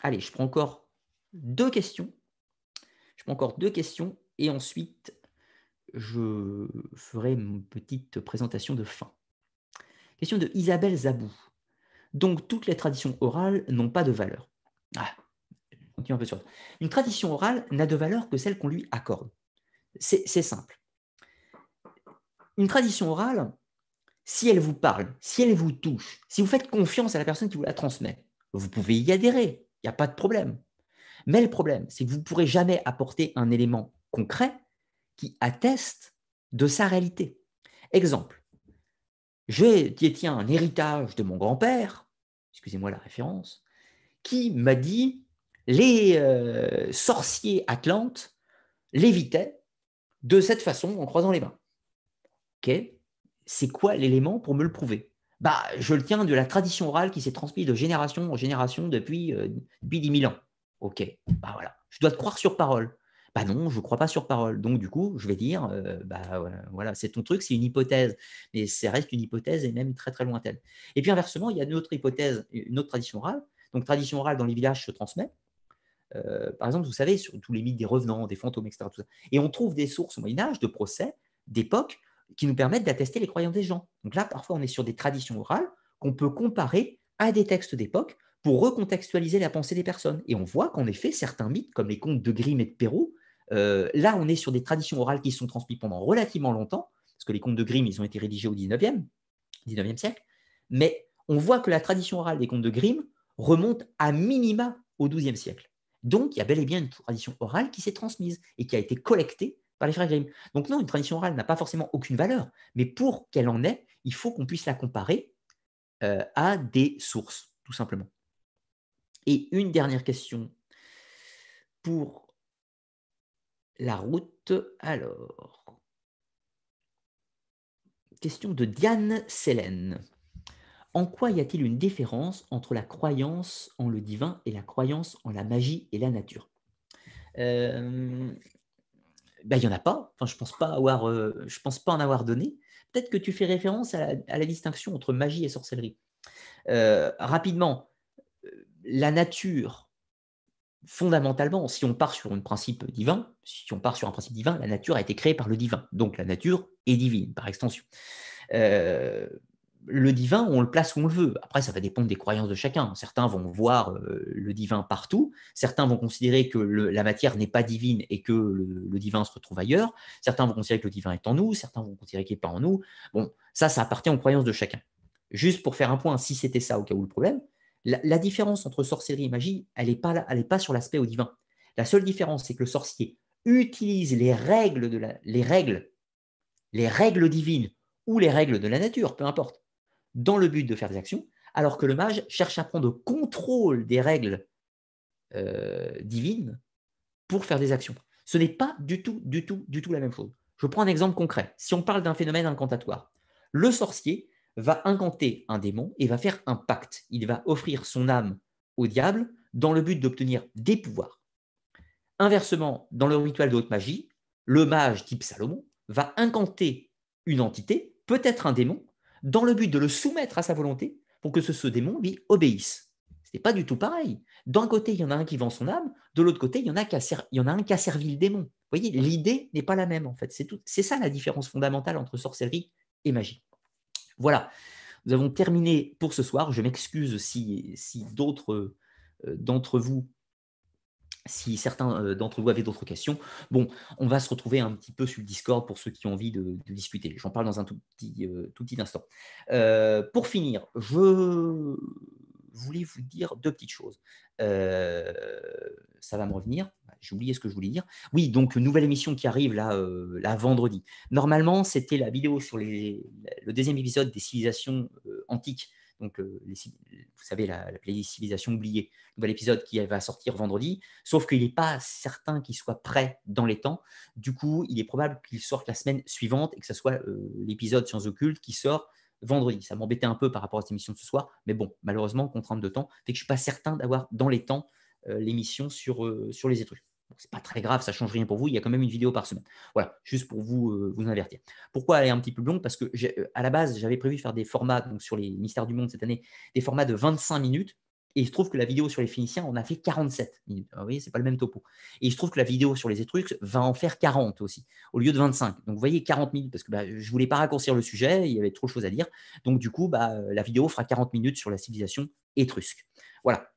Allez, je prends encore deux questions. Je prends encore deux questions et ensuite je ferai une petite présentation de fin. Question de Isabelle Zabou. Donc toutes les traditions orales n'ont pas de valeur. Ah, peu Une tradition orale n'a de valeur que celle qu'on lui accorde. C'est simple. Une tradition orale, si elle vous parle, si elle vous touche, si vous faites confiance à la personne qui vous la transmet, vous pouvez y adhérer, il n'y a pas de problème. Mais le problème, c'est que vous ne pourrez jamais apporter un élément concret qui atteste de sa réalité. Exemple, je tiens un héritage de mon grand-père, excusez-moi la référence, qui m'a dit les euh, sorciers atlantes l'évitaient de cette façon en croisant les mains. Ok C'est quoi l'élément pour me le prouver bah, Je le tiens de la tradition orale qui s'est transmise de génération en génération depuis, euh, depuis 10 000 ans. Ok, bah voilà. Je dois te croire sur parole. Bah non, je ne crois pas sur parole. Donc, du coup, je vais dire, bah, voilà, c'est ton truc, c'est une hypothèse, mais ça reste une hypothèse et même très très lointaine. Et puis inversement, il y a une autre hypothèse, une autre tradition orale. Donc, tradition orale dans les villages se transmet. par exemple, vous savez, sur tous les mythes des revenants, des fantômes, etc. Et on trouve des sources au Moyen-Âge de procès, d'époque qui nous permettent d'attester les croyances des gens. Donc là, parfois, on est sur des traditions orales qu'on peut comparer à des textes d'époque pour recontextualiser la pensée des personnes. Et on voit qu'en effet, certains mythes, comme les contes de Grimm et de Perrault, euh, là, on est sur des traditions orales qui se sont transmises pendant relativement longtemps, parce que les contes de Grimm, ils ont été rédigés au 19e, siècle, mais on voit que la tradition orale des contes de Grimm remonte à minima au 12e siècle. Donc, il y a bel et bien une tradition orale qui s'est transmise et qui a été collectée par les frères Grimm. Donc non, une tradition orale n'a pas forcément aucune valeur, mais pour qu'elle en ait, il faut qu'on puisse la comparer euh, à des sources, tout simplement. Et une dernière question pour la route alors. Question de Diane Sélène. En quoi y a-t-il une différence entre la croyance en le divin et la croyance en la magie et la nature euh, ben, il n'y en a pas. Enfin, je ne pense, pas euh, pense pas en avoir donné. Peut-être que tu fais référence à la, distinction entre magie et sorcellerie. Euh, rapidement, la nature fondamentalement, si on part sur un principe divin, si on part sur un principe divin, la nature a été créée par le divin. Donc la nature est divine, par extension. Euh, le divin, on le place où on le veut. Après, ça va dépendre des croyances de chacun. Certains vont voir euh, le divin partout, certains vont considérer que la matière n'est pas divine et que le, le, divin se retrouve ailleurs, certains vont considérer que le divin est en nous, certains vont considérer qu'il n'est pas en nous. Bon, ça, ça appartient aux croyances de chacun. Juste pour faire un point, si c'était ça au cas où le problème, la, différence entre sorcellerie et magie, elle n'est pas, pas sur l'aspect au divin. La seule différence, c'est que le sorcier utilise les règles, les règles, les règles divines ou les règles de la nature, peu importe, dans le but de faire des actions, alors que le mage cherche à prendre contrôle des règles euh, divines pour faire des actions. Ce n'est pas du tout, du tout, du tout la même chose. Je prends un exemple concret. Si on parle d'un phénomène incantatoire, le sorcier va incanter un démon et va faire un pacte. Il va offrir son âme au diable dans le but d'obtenir des pouvoirs. Inversement, dans le rituel de haute magie, le mage type Salomon va incanter une entité, peut-être un démon, dans le but de le soumettre à sa volonté pour que ce, démon lui obéisse. Ce n'est pas du tout pareil. D'un côté, il y en a un qui vend son âme, de l'autre côté, il y en a, un qui a, servi en a le démon. Vous voyez, l'idée n'est pas la même en fait. C'est ça la différence fondamentale entre sorcellerie et magie. Voilà, nous avons terminé pour ce soir. Je m'excuse si, d'autres euh, d'entre vous si certains euh, d'entre vous avaient d'autres questions, bon, on va se retrouver un petit peu sur le Discord pour ceux qui ont envie de, discuter. J'en parle dans un tout petit, euh, tout petit instant. pour finir, je, voulais vous dire deux petites choses. Euh, ça va me revenir. J'ai oublié ce que je voulais dire. Oui, donc nouvelle émission qui arrive là, euh, vendredi. Normalement, c'était la vidéo sur le deuxième épisode des civilisations euh, antiques. Donc, vous savez, la, playlist civilisation oubliée. Nouvel épisode qui va sortir vendredi. Sauf qu'il n'est pas certain qu'il soit prêt dans les temps. Du coup, il est probable qu'il sorte la semaine suivante et que ce soit l'épisode Sciences occultes qui sort vendredi. Ça m'embêtait un peu par rapport à cette émission de ce soir, mais bon, malheureusement, contrainte de temps, fait que je ne suis pas certain d'avoir dans les temps euh, l'émission euh, sur, les étrus. Ce n'est pas très grave, ça change rien pour vous. Il y a quand même une vidéo par semaine. Voilà, juste pour vous euh, vous avertir. Pourquoi aller un petit peu plus long Parce que à la base, j'avais prévu de faire des formats donc sur les mystères du monde cette année, des formats de 25 minutes et il trouve que la vidéo sur les Phéniciens, on a fait 47 minutes. Ah, vous voyez, ce n'est pas le même topo. Et il trouve que la vidéo sur les Étrusques va en faire 40 aussi, au lieu de 25. Donc vous voyez, 40 minutes, parce que bah, je ne voulais pas raccourcir le sujet, il y avait trop de choses à dire. Donc du coup, bah, euh, la vidéo fera 40 minutes sur la civilisation étrusque. Voilà.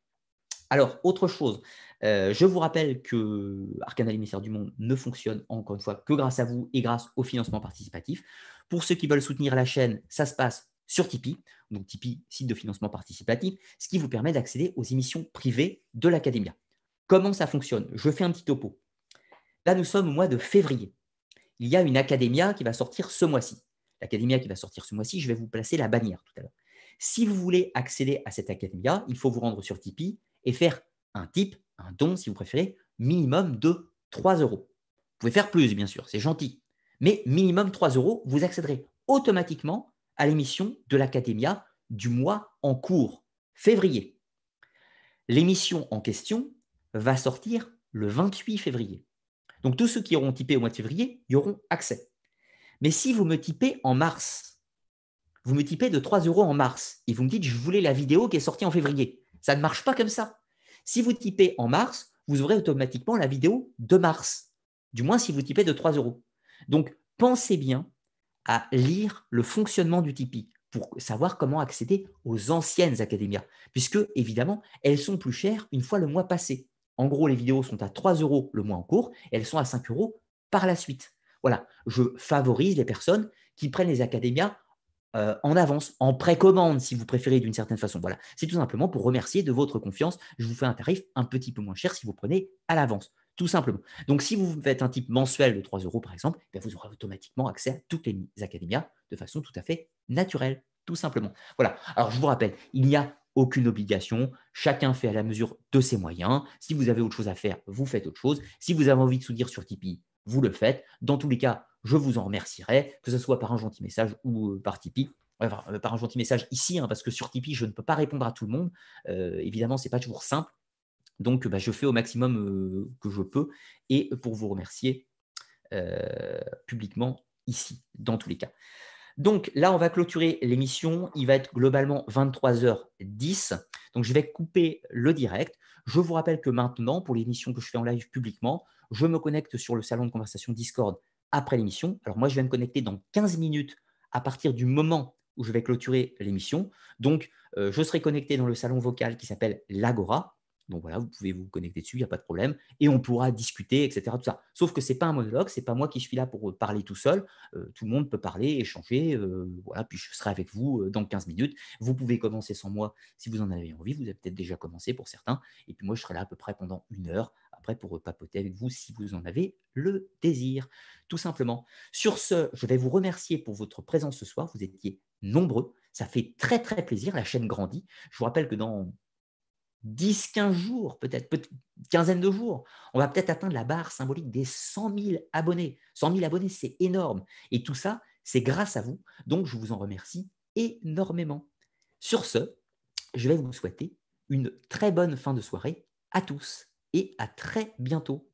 Alors, autre chose, euh, je vous rappelle que Arcana l'émissaire du monde ne fonctionne encore une fois que grâce à vous et grâce au financement participatif. Pour ceux qui veulent soutenir la chaîne, ça se passe sur Tipeee, donc Tipeee, site de financement participatif, ce qui vous permet d'accéder aux émissions privées de l'Académia. Comment ça fonctionne Je fais un petit topo. Là, nous sommes au mois de février. Il y a une Académia qui va sortir ce mois-ci. L'Académia qui va sortir ce mois-ci, je vais vous placer la bannière tout à l'heure. Si vous voulez accéder à cette Académia, il faut vous rendre sur Tipeee et faire un tip, un don si vous préférez, minimum de 3 euros. Vous pouvez faire plus, bien sûr, c'est gentil. Mais minimum 3 euros, vous accéderez automatiquement à l'émission de l'académia du mois en cours, février. L'émission en question va sortir le 28 février. Donc tous ceux qui auront typé au mois de février y auront accès. Mais si vous me typez en mars, vous me typez de 3 euros en mars et vous me dites je voulais la vidéo qui est sortie en février. Ça ne marche pas comme ça. Si vous typez en mars, vous aurez automatiquement la vidéo de mars. Du moins si vous typez de 3 euros. Donc pensez bien à lire le fonctionnement du Tipeee pour savoir comment accéder aux anciennes académias, puisque évidemment, elles sont plus chères une fois le mois passé. En gros, les vidéos sont à 3 euros le mois en cours, et elles sont à 5 euros par la suite. Voilà, je favorise les personnes qui prennent les académias euh, en avance, en précommande, si vous préférez, d'une certaine façon. Voilà, c'est tout simplement pour remercier de votre confiance. Je vous fais un tarif un petit peu moins cher si vous prenez à l'avance tout simplement. Donc, si vous faites un type mensuel de 3 euros, par exemple, eh vous aurez automatiquement accès à toutes les académias de façon tout à fait naturelle, tout simplement. Voilà. Alors, je vous rappelle, il n'y a aucune obligation. Chacun fait à la mesure de ses moyens. Si vous avez autre chose à faire, vous faites autre chose. Si vous avez envie de soutenir sur Tipeee, vous le faites. Dans tous les cas, je vous en remercierai, que ce soit par un gentil message ou euh, par Tipeee. Euh, euh, par un gentil message ici, hein, parce que sur Tipeee, je ne peux pas répondre à tout le monde. évidemment, ce n'est pas toujours simple. Donc, bah, je fais au maximum euh, que je peux et pour vous remercier euh, publiquement ici, dans tous les cas. Donc là, on va clôturer l'émission. Il va être globalement 23h10. Donc je vais couper le direct. Je vous rappelle que maintenant, pour l'émission que je fais en live publiquement, je me connecte sur le salon de conversation Discord après l'émission. Alors moi, je vais me connecter dans 15 minutes à partir du moment où je vais clôturer l'émission. Donc, euh, je serai connecté dans le salon vocal qui s'appelle l'Agora. Donc voilà, vous pouvez vous connecter dessus, il n'y a pas de problème, et on pourra discuter, etc. ça. Sauf que ce n'est pas un monologue, ce n'est pas moi qui suis là pour euh, parler tout seul. Euh, tout le monde peut parler, échanger, euh, voilà, puis je serai avec vous dans 15 minutes. Vous pouvez commencer sans moi si vous en avez envie, vous avez peut-être déjà commencé pour certains, et puis moi je serai là à peu près pendant une heure après pour papoter avec vous si vous en avez le désir, tout simplement. Sur ce, je vais vous remercier pour votre présence ce soir, vous étiez nombreux. Ça fait très très plaisir, la chaîne grandit. Je vous rappelle que dans 10, 15 jours, peut-être, peut quinzaine de jours, on va peut-être atteindre la barre symbolique des cent 000 abonnés. 100 000 abonnés, c'est énorme. Et tout ça, c'est grâce à vous. Donc, je vous en remercie énormément. Sur ce, je vais vous souhaiter une très bonne fin de soirée à tous et à très bientôt.